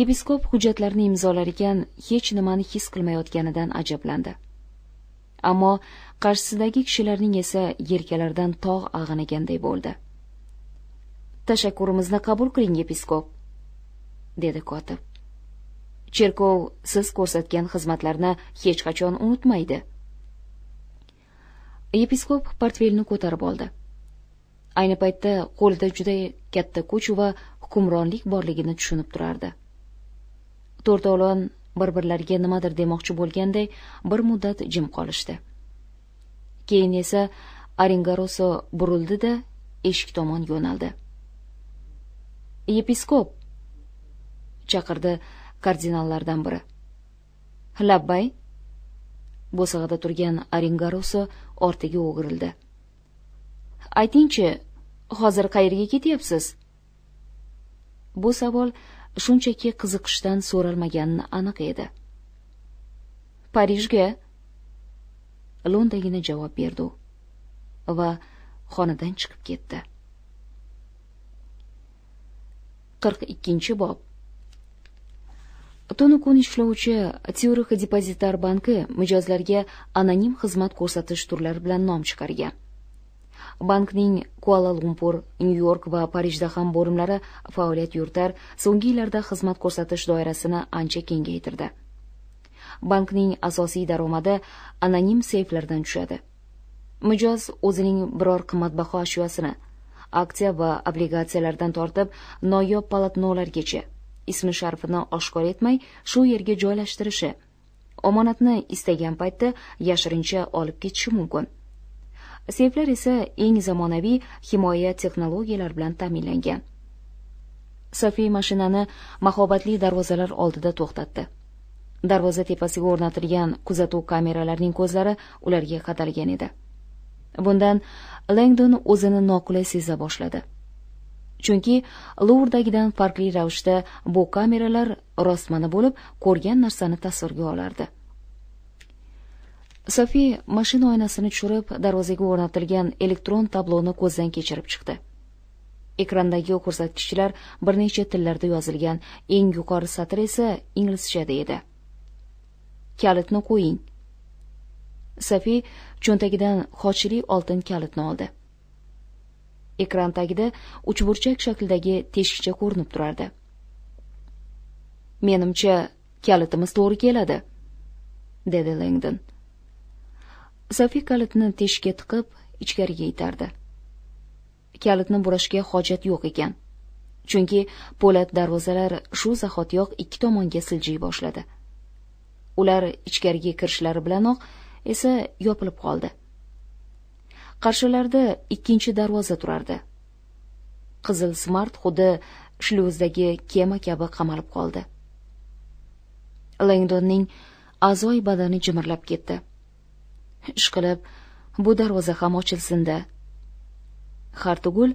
yepiskop hujjatlarni imzolar ekan hech nimani his qilmayotganidan ajablandi ammo qarshisidagi kishilarning esa yelkalaridan tog' ag'anaganday bo'ldi tashakkurimizni qabul qiling episkop dedi kotib cherkov siz ko'rsatgan xizmatlarni hech qachon unutmaydi episkop portfelni ko'tarib oldi ayni paytda qo'lida juda katta kuch va hukmronlik borligini tushunib turardi to'rtovlon bir birlariga nimadir demoqchi bo'lganday bir muddat jim qolishdi keyin esa aringaroso burildi da eshik tomon yo'naldi yepiskop chaqirdi kardinallardan biri labbay bo'sag'ada turgan aringaroso ortiga o'girildi aytingchi hozir qayerga ketyapsiz bu savol shunchaki qiziqishdan so'ralmaganini aniq edi parijga londagina javob berdi va xonadan chiqib ketdi 42 bob tunu kun ishlovchi Tsyurix depozitar banki mijozlarga anonim xizmat ko'rsatish turlari bilan nom chiqargan bankning kuala lumpur nyu york va parijda ham bo'limlari faoliyat yuritar so'nggi yillarda xizmat ko'rsatish doirasini ancha kengaytirdi bankning asosiy daromadi anonim seyflardan tushadi mijoz o'zining biror qimmatbaho ashyosini aksiya va obligatsiyalardan tortib noyob palatnolargacha ismi sharifini oshkor etmay shu yerga joylashtirishi omonatni istagan paytda yashirincha olib ketishi mumkin seyflar esa eng zamonaviy himoya texnologiyalari bilan ta'minlangan sofi mashinani mahobatli darvozalar oldida to'xtatdi darvoza tepasiga o'rnatilgan kuzatuv kameralarining ko'zlari ularga qadalgan edi bundan Langdon o'zini noqulay seza boshladi chunki Lourdagidan farqli ravishda bu kameralar rostmana bo'lib ko'rgan narsani tasvirga olardi sofi mashina oynasini tushirib darvozaga o'rnatilgan elektron tabloni ko'zdan kechirib chiqdi ekrandagi ko'rsatkichlar bir necha tillarda yozilgan eng yuqori satr esa inglizchada edi kalitni qo'ying sofi cho'ntagidan xochli oltin kalitni oldi ekran tagida uchburchak shaklidagi teshikcha ko'rinib turardi menimcha kalitimiz to'g'ri keladi dedi lengdon sofi kalitni teshikka tiqib ichkariga itardi kalitni burashga hojat yo'q ekan chunki po'lat darvozalar shu zahotiyoq ikki tomonga siljiy boshladi ular ichkariga kirishlari bilanoq esa yopilib qoldi Qarshilarda ikkinchi darvoza turardi qizil smart xuddi shluzdagi kema kabi qamalib qoldi Langdonning azoy badani jimirlab ketdi ishqilib bu darvoza ham ochilsin da hartugul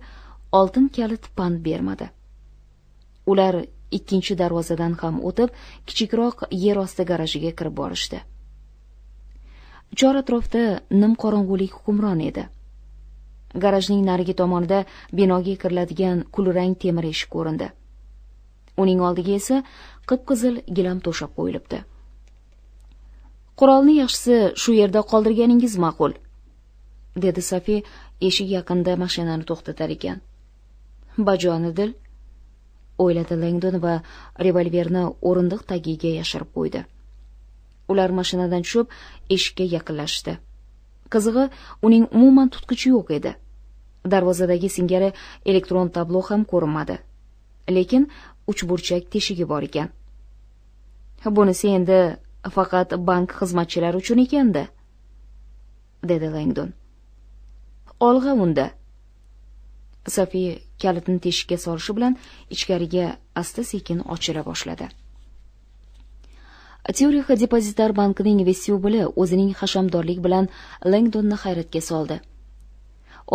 oltin kalit pand bermadi ular ikkinchi darvozadan ham o'tib kichikroq yer osti garajiga kirib borishdi chor atrofda qorong'ulik hukmron edi garajning narigi tomonida binoga kiriladigan kulrang temir eshik ko'rindi uning oldiga esa qip qizil gilam to'shab qo'yilibdi qurolni yaxshisi shu yerda qoldirganingiz ma'qul dedi sofi eshik yaqinida mashinani to'xtatar ekan bajonidil o'yladi langdon va revolverni o'rindiq tagiga yashirib qo'ydi ular mashinadan tushib eshikka yaqinlashdi qizig'i uning umuman tutqichi yo'q edi darvozadagi singari elektron tablo ham ko'rinmadi lekin uchburchak teshigi bor ekan bunisi endi faqat bank xizmatchilari uchun ekanda dedi langdon olg'a unda sofi kalitni teshikka solishi bilan ichkariga asta sekin ochila boshladi tyurix depozitar bankining vestibyuli o'zining hashamdorlik bilan langdonni hayratga soldi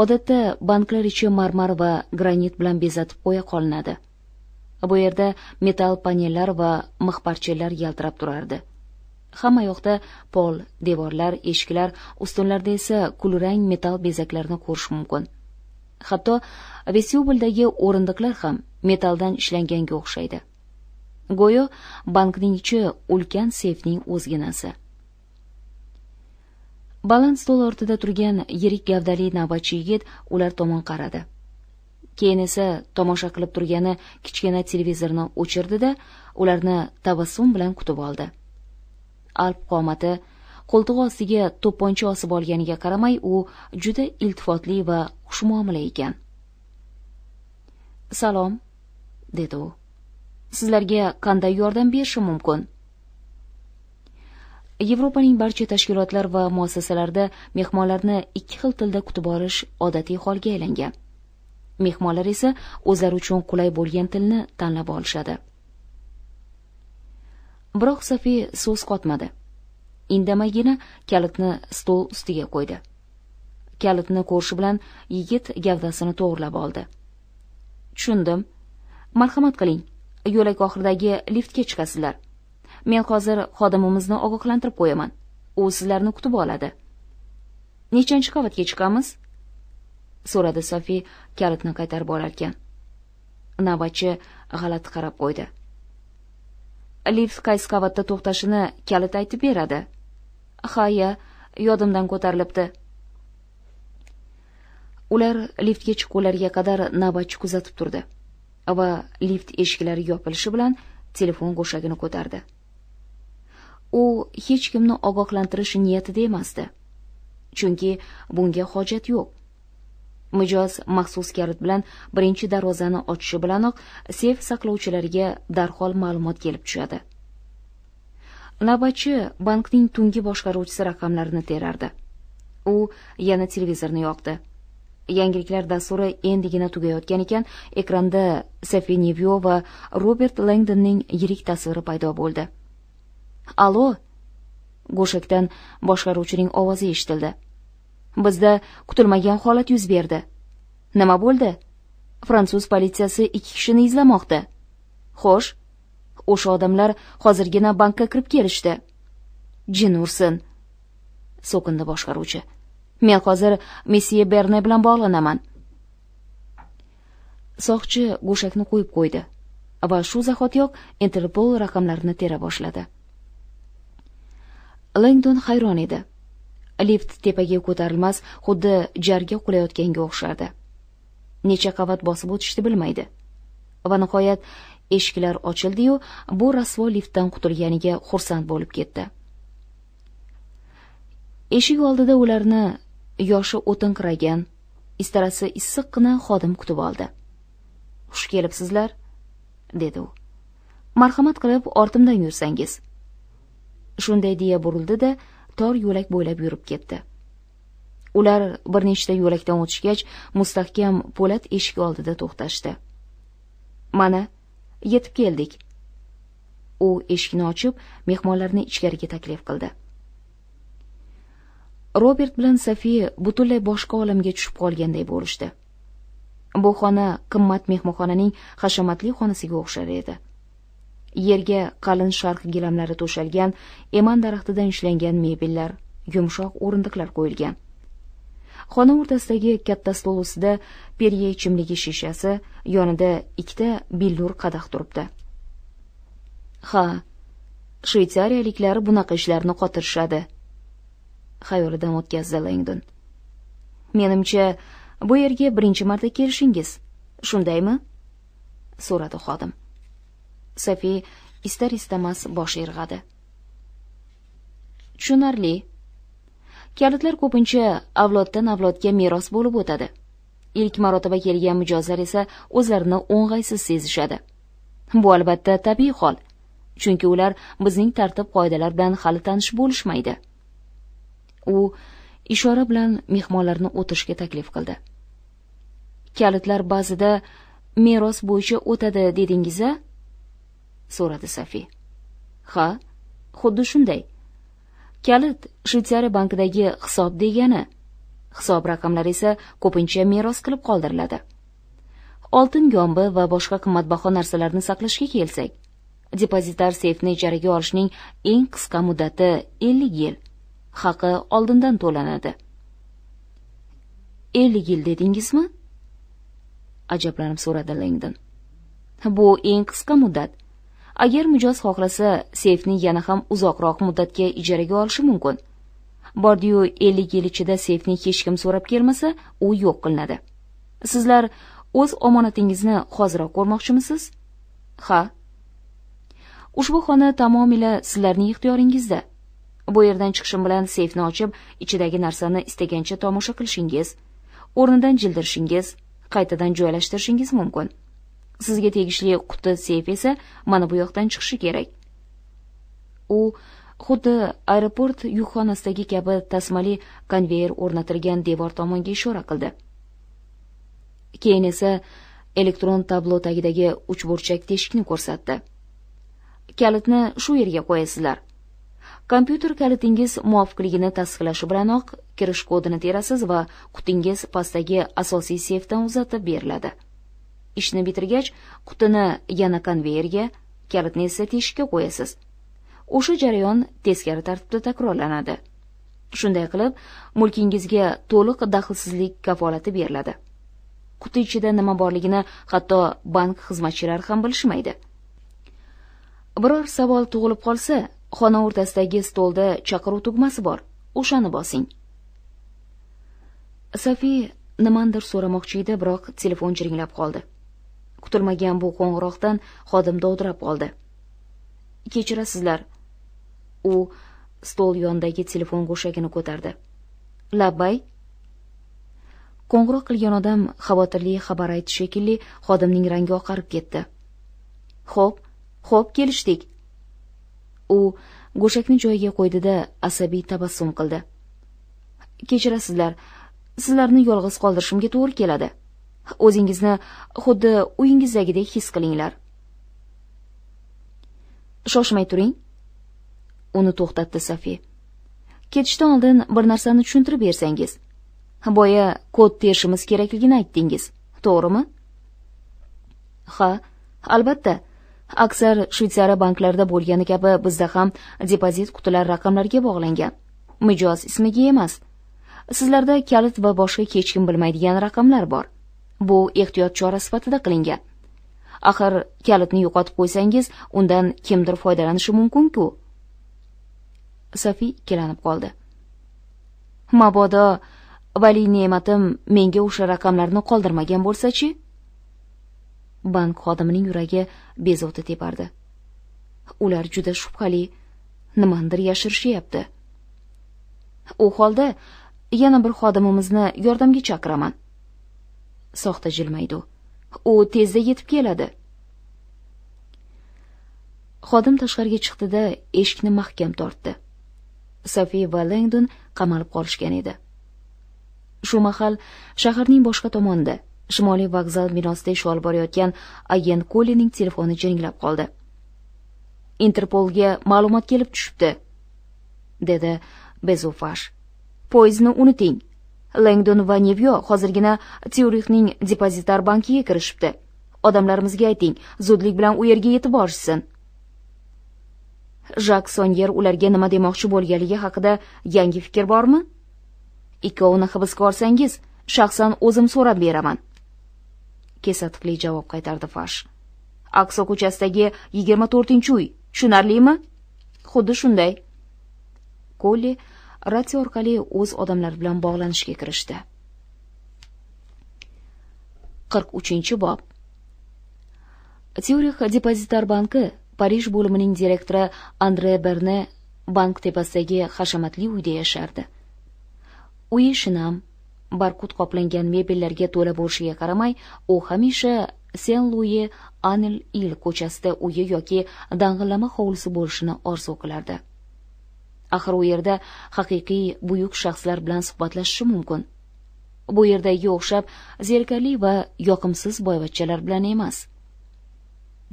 odatda banklar ichi marmar va granit bilan bezatib qo'ya qolinadi bu yerda metall panellar va mixparchinlar yaltirab turardi hammayoqda pol devorlar eshiklar ustunlarda esa kulrang metall bezaklarni ko'rish mumkin hatto vestibuldagi o'rindiqlar ham metalldan ishlanganga o'xshaydi go'yo bankning ichi ulkan seyfning o'zginasi baland stol ortida turgan yirik gavdali navbatchi yigit ular tomon qaradi keyin esa tomosha qilib turgani kichkina televizorni o'chirdi da ularni tabassum bilan kutib oldi alp qomati qo'ltig'i ostiga to'pponcha osib olganiga qaramay u juda iltifotli va xushmuomala ekan salom dedi u sizlarga qanday yordam berishim mumkin yevropaning barcha tashkilotlar va muassasalarida mehmonlarni ikki xil tilda kutib olish odatiy holga aylangan mehmonlar esa o'zlari uchun qulay bo'lgan tilni tanlab olishadi biroq sofi so'z qotmadi Indamagina kalitni stol ustiga qo'ydi kalitni ko'rishi bilan yigit gavdasini to'g'rilab oldi tushundim marhamat qiling yo'lak oxiridagi liftga chiqasizlar men hozir xodimimizni ogohlantirib qo'yaman u sizlarni kutib oladi nechanchi qavatga chiqamiz so'radi sofi kalitni qaytarib olar ekan. navbatchi g'alati qarab qo'ydi lift qaysi qavatda to'xtashini kalit aytib beradi ha ya yodimdan ko'tarilibdi ular liftga chiqqunlariga qadar navbatchi kuzatib turdi va lift eshiklari yopilishi bilan telefon go'shagini ko'tardi u hech kimni ogohlantirish niyatida emasdi chunki bunga hojat yo'q mijoz maxsus kalit bilan birinchi darvozani ochishi bilanoq seyf saqlovchilariga darhol ma'lumot kelib tushadi navbatchi bankning tungi boshqaruvchisi raqamlarini terardi u yana televizorni yoqdi yangiliklar dasturi endigina tugayotgan ekan ekranda nevyo va robert langdonning yirik tasviri paydo bo'ldi alo go'shakdan boshqaruvchining ovozi eshitildi bizda kutilmagan holat yuz berdi nima bo'ldi fransuz politsiyasi ikki kishini izlamoqda xo'sh o'sha odamlar hozirgina bankka kirib kelishdi jin ursin so'kindi boshqaruvchi men hozir messiye berne bilan bog'lanaman soqchi go'shakni qo'yib qo'ydi va shu zahotiyoq interpol raqamlarini tera boshladi lengdon hayron edi lift tepaga ko'tarilmas xuddi jarga qulayotganga o'xshardi necha qavat bosib o'tishni bilmaydi va nihoyat eshiklar ochildiyu bu rasvo liftdan qutulganiga xursand bo'lib ketdi eshik oldida ularni yoshi o'tinqiragan istarasi issiqqina xodim kutib oldi xush kelibsizlar dedi u marhamat qilib ortimdan yursangiz shunday deya burildi da de, tor yo'lak bo'ylab yurib ketdi ular bir nechta yo'lakdan o'tishgach mustahkam po'lat eshik oldida to'xtashdi mana yetib keldik u eshikni ochib mehmonlarni ichkariga taklif qildi robert bilan sofiya butunlay boshqa olamga tushib qolganday bo'lishdi bu xona qimmat mehmonxonaning hashamatli xonasiga o'xshar edi yerga qalin sharq gilamlari to'shalgan eman daraxtidan ishlangan mebellar yumshoq o'rindiqlar qo'yilgan xona o'rtasidagi katta stol ustida perye ichimligi shishasi yonida ikkita billur qadah turibdi ha shveytsariyaliklar bunaqa ishlarni qotirishadi xayolidan o'tkazdi langdon menimcha bu yerga birinchi marta kelishingiz shundaymi so'radi xodim sofi istar istamas bosh irg'adi tushunarli kalitlar ko'pincha avloddan avlodga meros bo'lib o'tadi ilk marotaba kelgan mujozlar esa o'zlarini o'ng'aysiz sezishadi bu albatta tabiiy hol chunki ular bizning tartib qoidalar bilan hali tanish bo'lishmaydi u ishora bilan mehmonlarni o'tirishga taklif qildi kalitlar ba'zida meros bo'yicha o'tadi dedingiz a so'radi sofi ha xuddi shunday kalit shvetsariya bankidagi hisob degani hisob raqamlari esa ko'pincha meros qilib qoldiriladi oltin yombi va boshqa qimmatbaho narsalarni saqlashga kelsak depozitar seyfni ijaraga olishning eng qisqa muddati 50 yil haqi oldindan to'lanadi 50 yil dedingizmi ajablanib so'radi lengdon bu eng qisqa muddat agar mijoz xohlasa seyfni yana ham uzoqroq muddatga ijaraga olishi mumkin bordiyu ellik yil ichida seyfni hech kim so'rab kelmasa u yo'q qilinadi sizlar o'z omonatingizni hoziroq ko'rmoqchimisiz ha ushbu xona tamomila sizlarning ixtiyoringizda bu yerdan chiqishim bilan seyfni ochib ichidagi narsani istagancha tomosha qilishingiz o'rnidan jildirishingiz qaytadan joylashtirishingiz mumkin sizga tegishli quti seyf esa mana bu yoqdan chiqishi kerak u xuddi aeroport yukxonasidagi kabi tasmali konveyer o'rnatilgan devor tomonga ishora qildi keyin esa elektron tablo tagidagi uchburchak teshikni ko'rsatdi kalitni shu yerga qo'yasizlar kompyuter kalitingiz muvofiqligini tasdiqlashi bilanoq kirish kodini terasiz va qutingiz pastdagi asosiy seyfdan uzatib beriladi ishni bitirgach qutini yana konveyerga kalitni esa teshikka qo'yasiz o'sha jarayon teskari tartibda takrorlanadi shunday qilib mulkingizga to'liq daxlsizlik kafolati beriladi quti ichida nima borligini hatto bank xizmatchilari ham bilishmaydi biror savol tug'ilib qolsa xona o'rtasidagi stolda chaqiruv tugmasi bor o'shani bosing safi nimandir so'ramoqchi edi biroq telefon jiringlab qoldi kutilmagan bu qo'ng'iroqdan xodim dovdirab qoldi kechirasizlar u stol yonidagi telefon go'shagini ko'tardi labbay qo'ng'iroq qilgan odam xavotirli xabar aytdi shekilli xodimning rangi oqarib ketdi xo'p xo'p kelishdik u go'shakni joyiga qo'ydida asabiy tabassum qildi kechirasizlar sizlarni yolg'iz qoldirishimga to'g'ri keladi o'zingizni xuddi uyingizdagidek his qilinglar shoshmay turing uni to'xtatdi safi ketishdan oldin bir narsani tushuntirib bersangiz boya kod terishimiz kerakligini aytdingiz to'g'rimi ha albatta aksar shvetsariya banklarida bo'lgani kabi bizda ham depozit qutilar raqamlarga bog'langan mijoz ismiga emas sizlarda kalit va boshqa hech kim bilmaydigan raqamlar bor bu ehtiyot chora sifatida qilingan axir kalitni yo'qotib qo'ysangiz undan kimdir foydalanishi mumkinku sofiy ikkilanib qoldi mabodo vali ne'matim menga o'sha raqamlarni qoldirmagan bo'lsachi bank xodimining yuragi bezovta tepardi ular juda shubhali nimanidir yashirishyapti u holda yana bir xodimimizni yordamga chaqiraman soxta jilmaydi u tezda yetib keladi xodim tashqariga chiqdida eshikni mahkam tortdi sofi va langdon qamalib qolishgan edi shu mahal shaharning boshqa tomonida shimoliy vokzal binosida ish olib borayotgan agent kolining telefoni jiringlab qoldi interpolga ma'lumot kelib tushibdi dedi bezufash poyezdni unuting langdon va nevyo hozirgina tyurixning depozitar bankiga kirishibdi odamlarimizga ayting zudlik bilan u yerga yetib borishsin jak sonyer ularga nima demoqchi bo'lganligi haqida yangi fikr bormi ikkovini hibsga olsangiz shaxsan o'zim so'rab beraman kesatiqli javob qaytardi fash Aqso ko'chasidagi 24 uy tushunarlimi xuddi shunday kolli ratsiya orqali o'z odamlari bilan bog'lanishga kirishdi qirq uchinchi bob tyurix depozitar banki parij bo'limining direktori andre berne bank tepasidagi hashamatli uyda yashardi uy shinam barkut qoplangan mebellarga to'la bo'lishiga qaramay u hamisha sen lui anel il ko'chasida uyi yoki dang'illama hovlisi bo'lishini orzu qilardi axir u yerda haqiqiy buyuk shaxslar bilan suhbatlashishi mumkin bu yerdagiga o'xshab zerikarli va yoqimsiz boyvachchalar bilan emas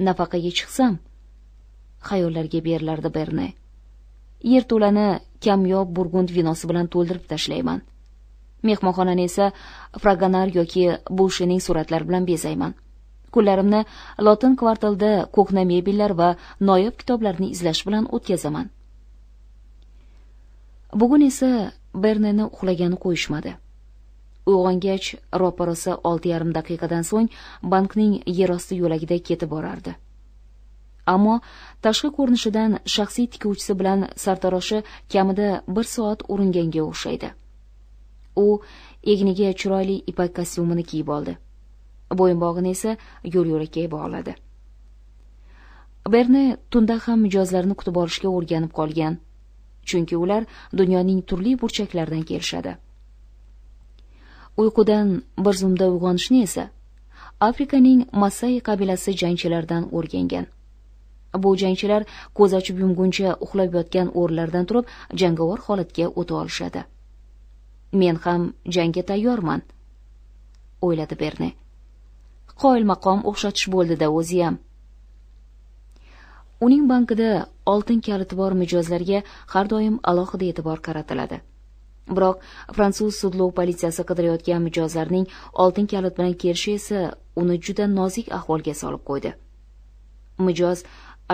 nafaqaga chiqsam xayollarga berilardi berni yerto'lani kamyob burgund vinosi bilan to'ldirib tashlayman mehmonxonani esa fragonar yoki bushining suratlari bilan bezayman kunlarimni lotin kvartalida ko'hna mebellar va noyob kitoblarni izlash bilan o'tkazaman bugun esa bernini uxlagani qo'yishmadi uyg'ongach roparosa 6.5 olti yarim daqiqadan so'ng bankning yerosti yo'lagida ketib borardi ammo tashqi ko'rinishidan shaxsiy tikuvchisi bilan sartaroshi kamida bir soat uringanga o'xshaydi u egniga chiroyli ipak kostyumini kiyib oldi bo'yinbog'ini esa yo'l yo'lakay bog'ladi berni tunda ham mijozlarini kutib olishga o'rganib qolgan chunki ular dunyoning turli burchaklaridan kelishadi uyqudan bir zumda uyg'onishni esa afrikaning masai qabilasi jangchilaridan o'rgangan bu jangchilar ko'z ochib yumguncha uxlab yotgan o'rinlaridan turib jangovar holatga o'ta olishadi men ham jangga tayyorman o'yladi berne qoyilmaqom o'xshatish bo'ldida o'ziyam uning bankida oltin kaliti bor mijozlarga har doim alohida e'tibor qaratiladi biroq fransuz sudlov politsiyasi qidirayotgan mijozlarning oltin kalit bilan kelishi esa uni juda nozik ahvolga solib qo'ydi mijoz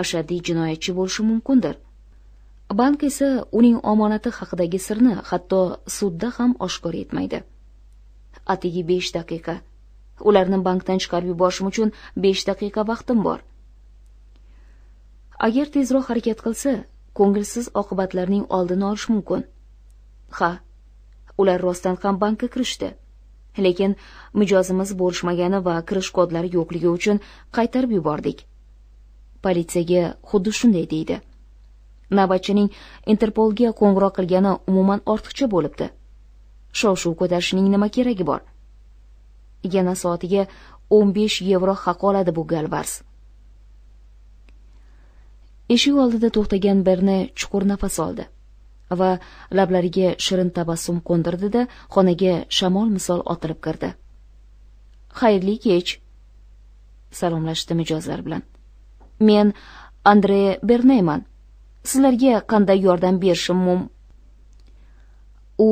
ashaddiy jinoyatchi bo'lishi mumkindir bank esa uning omonati haqidagi sirni hatto sudda ham oshkor etmaydi atigi besh daqiqa ularni bankdan chiqarib yuborishim uchun besh daqiqa vaqtim bor agar tezroq harakat qilsa ko'ngilsiz oqibatlarning oldini olish mumkin ha ular rostdan ham bankka kirishdi lekin mijozimiz bo'lishmagani va kirish kodlari yo'qligi uchun qaytarib yubordik politsiyaga xuddi shunday deydi navbatchining interpolga qo'ng'iroq qilgani umuman ortiqcha bo'libdi shov shuv ko'tarishning nima keragi bor yana soatiga o'n besh yevro haq oladi bu galvars eshik oldida to'xtagan berni chuqur nafas oldi va lablariga shirin tabassum qo'ndirdi da xonaga shamol misol otilib kirdi xayrli kech salomlashdi mijozlar bilan men andre berneyman sizlarga qanday yordam berishim mum u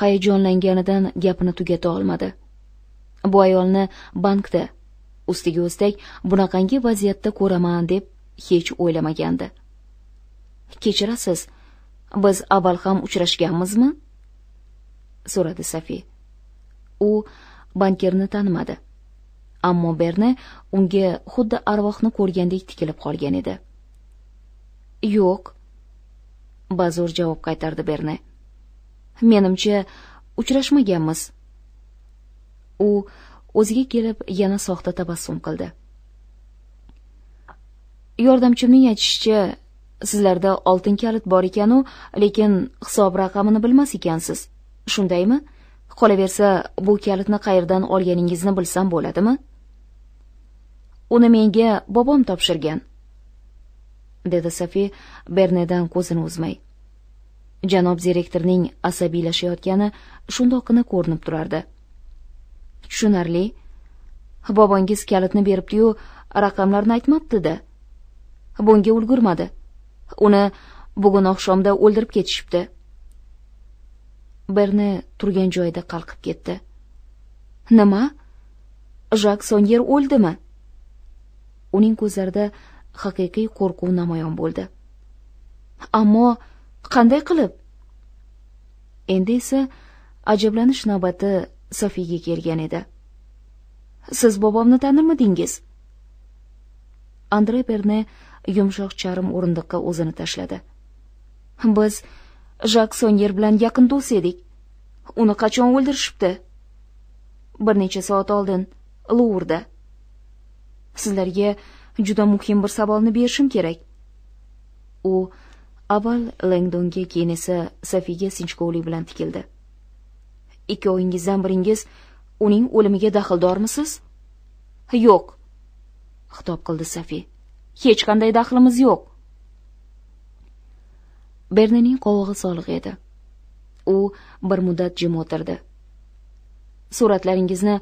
hayajonlanganidan gapini tugata olmadi bu ayolni bankda ustiga o'stak bunaqangi vaziyatda ko'raman deb hech o'ylamagandi kechirasiz biz avval ham uchrashganmizmi so'radi safi u bankirni tanimadi ammo berni unga xuddi arvohni ko'rgandek tikilib qolgan edi yo'q bazo'r javob qaytardi berni menimcha uchrashmaganmiz u o'ziga kelib yana soxta tabassum qildi yordamchimning aytishicha sizlarda oltin kalit bor ekanu lekin hisob raqamini bilmas ekansiz shundaymi qolaversa bu kalitni qayerdan olganingizni bilsam bo'ladimi uni menga bobom topshirgan dedi sofi bernedan ko'zini uzmay janob direktorning asabiylashayotgani shundoqqina ko'rinib turardi tushunarli bobongiz kalitni beribdiyu raqamlarni aytmabdida bunga ulgurmadi uni bugun oqshomda o'ldirib ketishibdi berni turgan joyida qalqib ketdi nima jak sonyer o'ldimi uning ko'zlarida haqiqiy qo'rquv namoyon bo'ldi ammo qanday qilib endi esa ajablanish navbati sofiyaga kelgan edi siz bobomni tanirmidingiz andrey berne yumshoq charm o'rindiqqa o'zini tashladi biz jak sonyer bilan yaqin do'st edik uni qachon o'ldirishibdi bir necha soat oldin luvrda sizlarga juda muhim bir savolni berishim kerak u avval langdonga keyin esa sofiga sinchkovlik bilan tikildi ikkovingizdan biringiz uning o'limiga daxldormisiz yo'q xitob qildi safiy hech qanday daxlimiz yo'q bernining qovog'i solig' edi u bir muddat jim o'tirdi suratlaringizni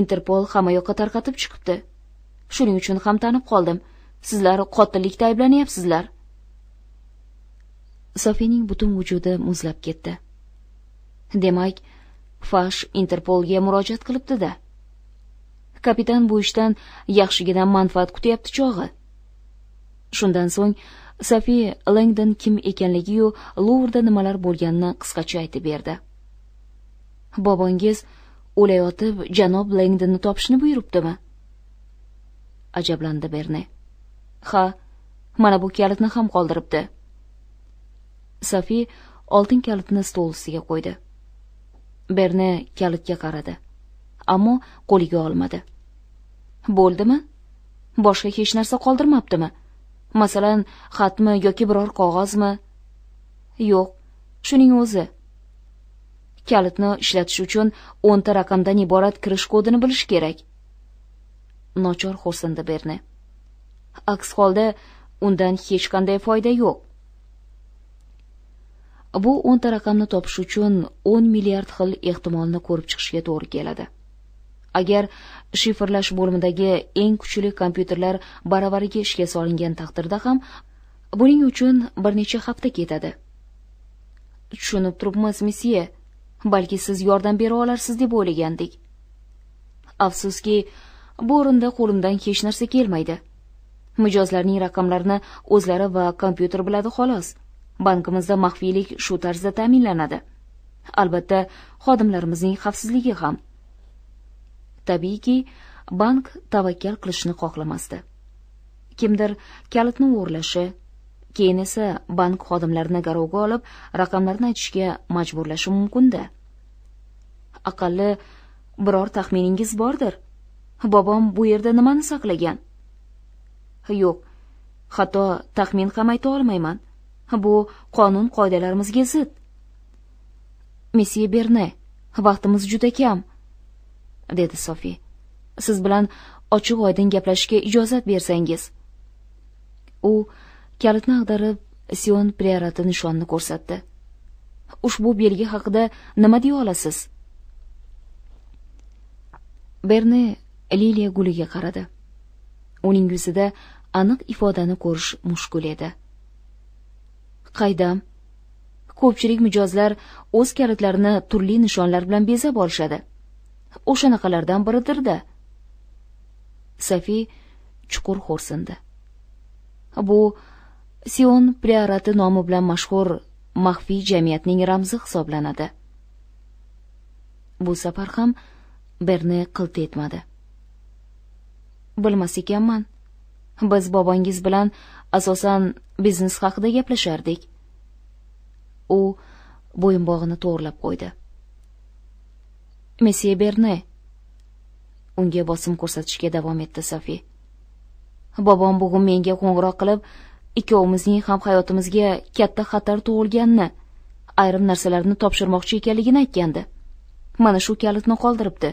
interpol hamma yoqqa tarqatib chiqibdi shuning uchun ham tanib qoldim sizlar qotillikda ayblanyapsizlar sofiyaning butun vujudi muzlab ketdi demak fash interpolga murojaat qilibdi da kapitan bu ishdan yaxshigina manfaat kutyapti chog'i shundan so'ng sofi langdon kim ekanligiyu luvrda nimalar bo'lganini qisqacha aytib berdi bobongiz o'layotib janob langdonni topishni buyuribdimi ajablandi berne ha mana bu kalitni ham qoldiribdi sofi oltin kalitni stol ustiga qo'ydi berne kalitga qaradi ammo qo'liga olmadi bo'ldimi boshqa hech narsa qoldirmabdimi masalan xatmi yoki biror qog'ozmi yo'q shuning o'zi kalitni ishlatish uchun o'nta raqamdan iborat kirish kodini bilish kerak nochor xo'rsindi berni aks holda undan hech qanday foyda yo'q bu o'nta raqamni topish uchun o'n milliard xil ehtimolni ko'rib chiqishga to'g'ri keladi agar shifrlash bo'limidagi eng kuchli kompyuterlar baravariga ishga solingan taqdirda ham buning uchun bir necha hafta ketadi tushunib turibmiz misye balki siz yordam bera olarsiz deb o'ylagandik afsuski bu o'rinda qo'limdan hech narsa kelmaydi mijozlarning raqamlarini o'zlari va kompyuter biladi xolos bankimizda maxfiylik shu tarzda ta'minlanadi albatta xodimlarimizning xavfsizligi ham tabiiyki bank tavakkal qilishni xohlamasdi kimdir kalitni o'g'irlashi keyin esa bank xodimlarini garovga olib raqamlarni aytishga majburlashi mumkin-da. aqalli biror taxminingiz bordir bobom bu yerda nimani saqlagan yo'q hatto taxmin ham ayta olmayman bu qonun qoidalarimizga zid messie berne vaqtimiz juda kam dedi sofi siz bilan ochiq oydin gaplashishga ijozat bersangiz u kalitni ag'darib sion priorati nishonni ko'rsatdi ushbu belgi haqida nima deya olasiz Berni liliya guliga qaradi uning yuzida aniq ifodani ko'rish mushkul edi qaydam ko'pchilik mijozlar o'z kalitlarini turli nishonlar bilan bezab olishadi o'shanaqalardan biridirda sofi chuqur xo'rsindi bu sion priorati nomi bilan mashhur maxfiy jamiyatning ramzi hisoblanadi bu safar ham berni qilt etmadi bilmas ekanman biz bobongiz bilan asosan biznes haqida gaplashardik u bo'yinbog'ini to'g'irlab qo'ydi mesye Берне. unga bosim ko'rsatishga davom etdi sofi bobom bugun menga qo'ng'iroq qilib ikkovimizning ham hayotimizga katta xatar tug'ilganini ayrim narsalarni topshirmoqchi ekanligini aytgandi mana shu kalitni qoldiribdi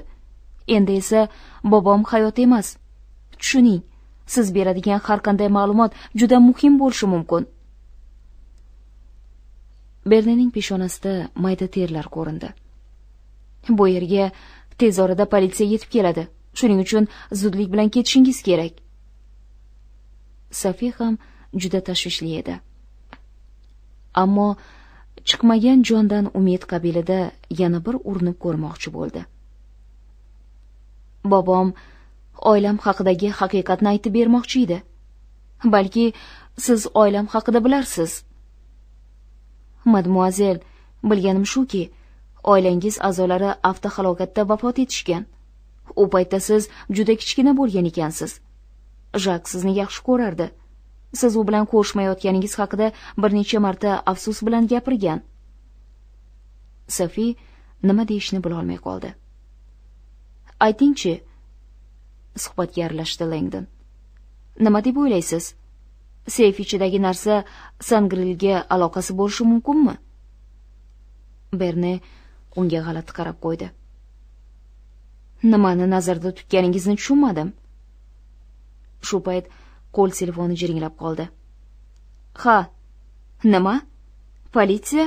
endi esa bobom hayot emas tushuning siz beradigan har qanday ma'lumot juda muhim bo'lishi mumkin bernening peshonasida mayda terlar ko'rindi bu yerga tez orada politsiya yetib keladi shuning uchun zudlik bilan ketishingiz kerak safiya ham juda tashvishli edi ammo chiqmagan jondan umid qabilida yana bir urinib ko'rmoqchi bo'ldi bobom oilam haqidagi haqiqatni aytib bermoqchi edi balki siz oilam haqida bilarsiz madmuazel bilganim shuki oilangiz a'zolari avtohalokatda vafot etishgan u paytda siz juda kichkina bo'lgan ekansiz jak sizni yaxshi ko'rardi siz u bilan ko'rishmayotganingiz haqida bir necha marta afsus bilan gapirgan sofi nima deyishni bilolmay qoldi aytingchi suhbatga aralashdi lengdon nima deb o'ylaysiz seyf ichidagi narsa sangrilga aloqasi bo'lishi mumkinmi berne unga g'alati qarab qo'ydi nimani nazarda tutganingizni tushunmadim shu payt qo'l telefoni jiringlab qoldi ha nima politsiya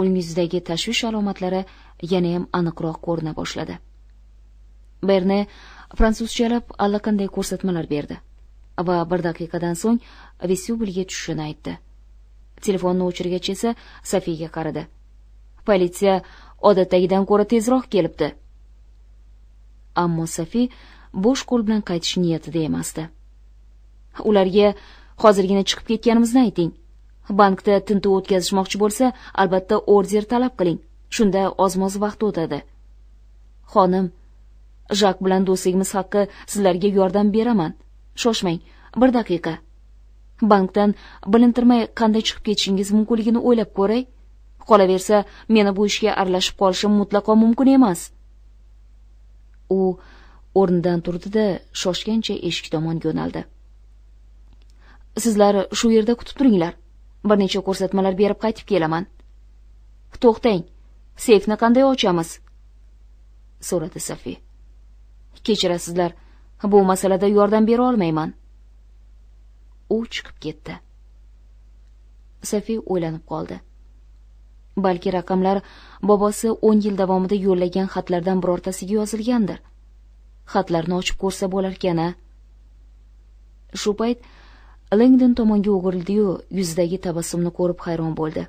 uning yuzidagi tashvish alomatlari yanayam aniqroq ko'rina boshladi berne fransuzchalab allaqanday ko'rsatmalar berdi va bir daqiqadan so'ng vestibyulga tushishini aytdi telefonni o'chirgach esa sofiyaga qaradi politsiya odatdagidan ko'ra tezroq kelibdi ammo sofi bo'sh qo'l bilan qaytish niyatida emasdi ularga hozirgina chiqib ketganimizni ayting bankda tintuv o'tkazishmoqchi bo'lsa albatta order talab qiling shunda oz moz vaqt o'tadi xonim jak bilan do'stligimiz haqqi sizlarga yordam beraman shoshmang bir daqiqa bankdan bilintirmay qanday chiqib ketishingiz mumkinligini o'ylab ko'ray qolaversa meni bu ishga aralashib qolishim mutlaqo mumkin emas u o'rnidan da shoshgancha eshik tomon yo'naldi sizlar shu yerda kutib turinglar bir necha ko'rsatmalar berib qaytib kelaman to'xtang seyfni qanday ochamiz so'radi sofi kechirasizlar bu masalada yordam bera olmayman u chiqib ketdi sofi o'ylanib qoldi balki raqamlar bobosi o'n yil davomida yo'llagan xatlardan birortasiga yozilgandir xatlarni ochib ko'rsa bo'larkan a shu payt lingdon tomonga o'girildiyu yuzidagi tabassumni ko'rib hayron bo'ldi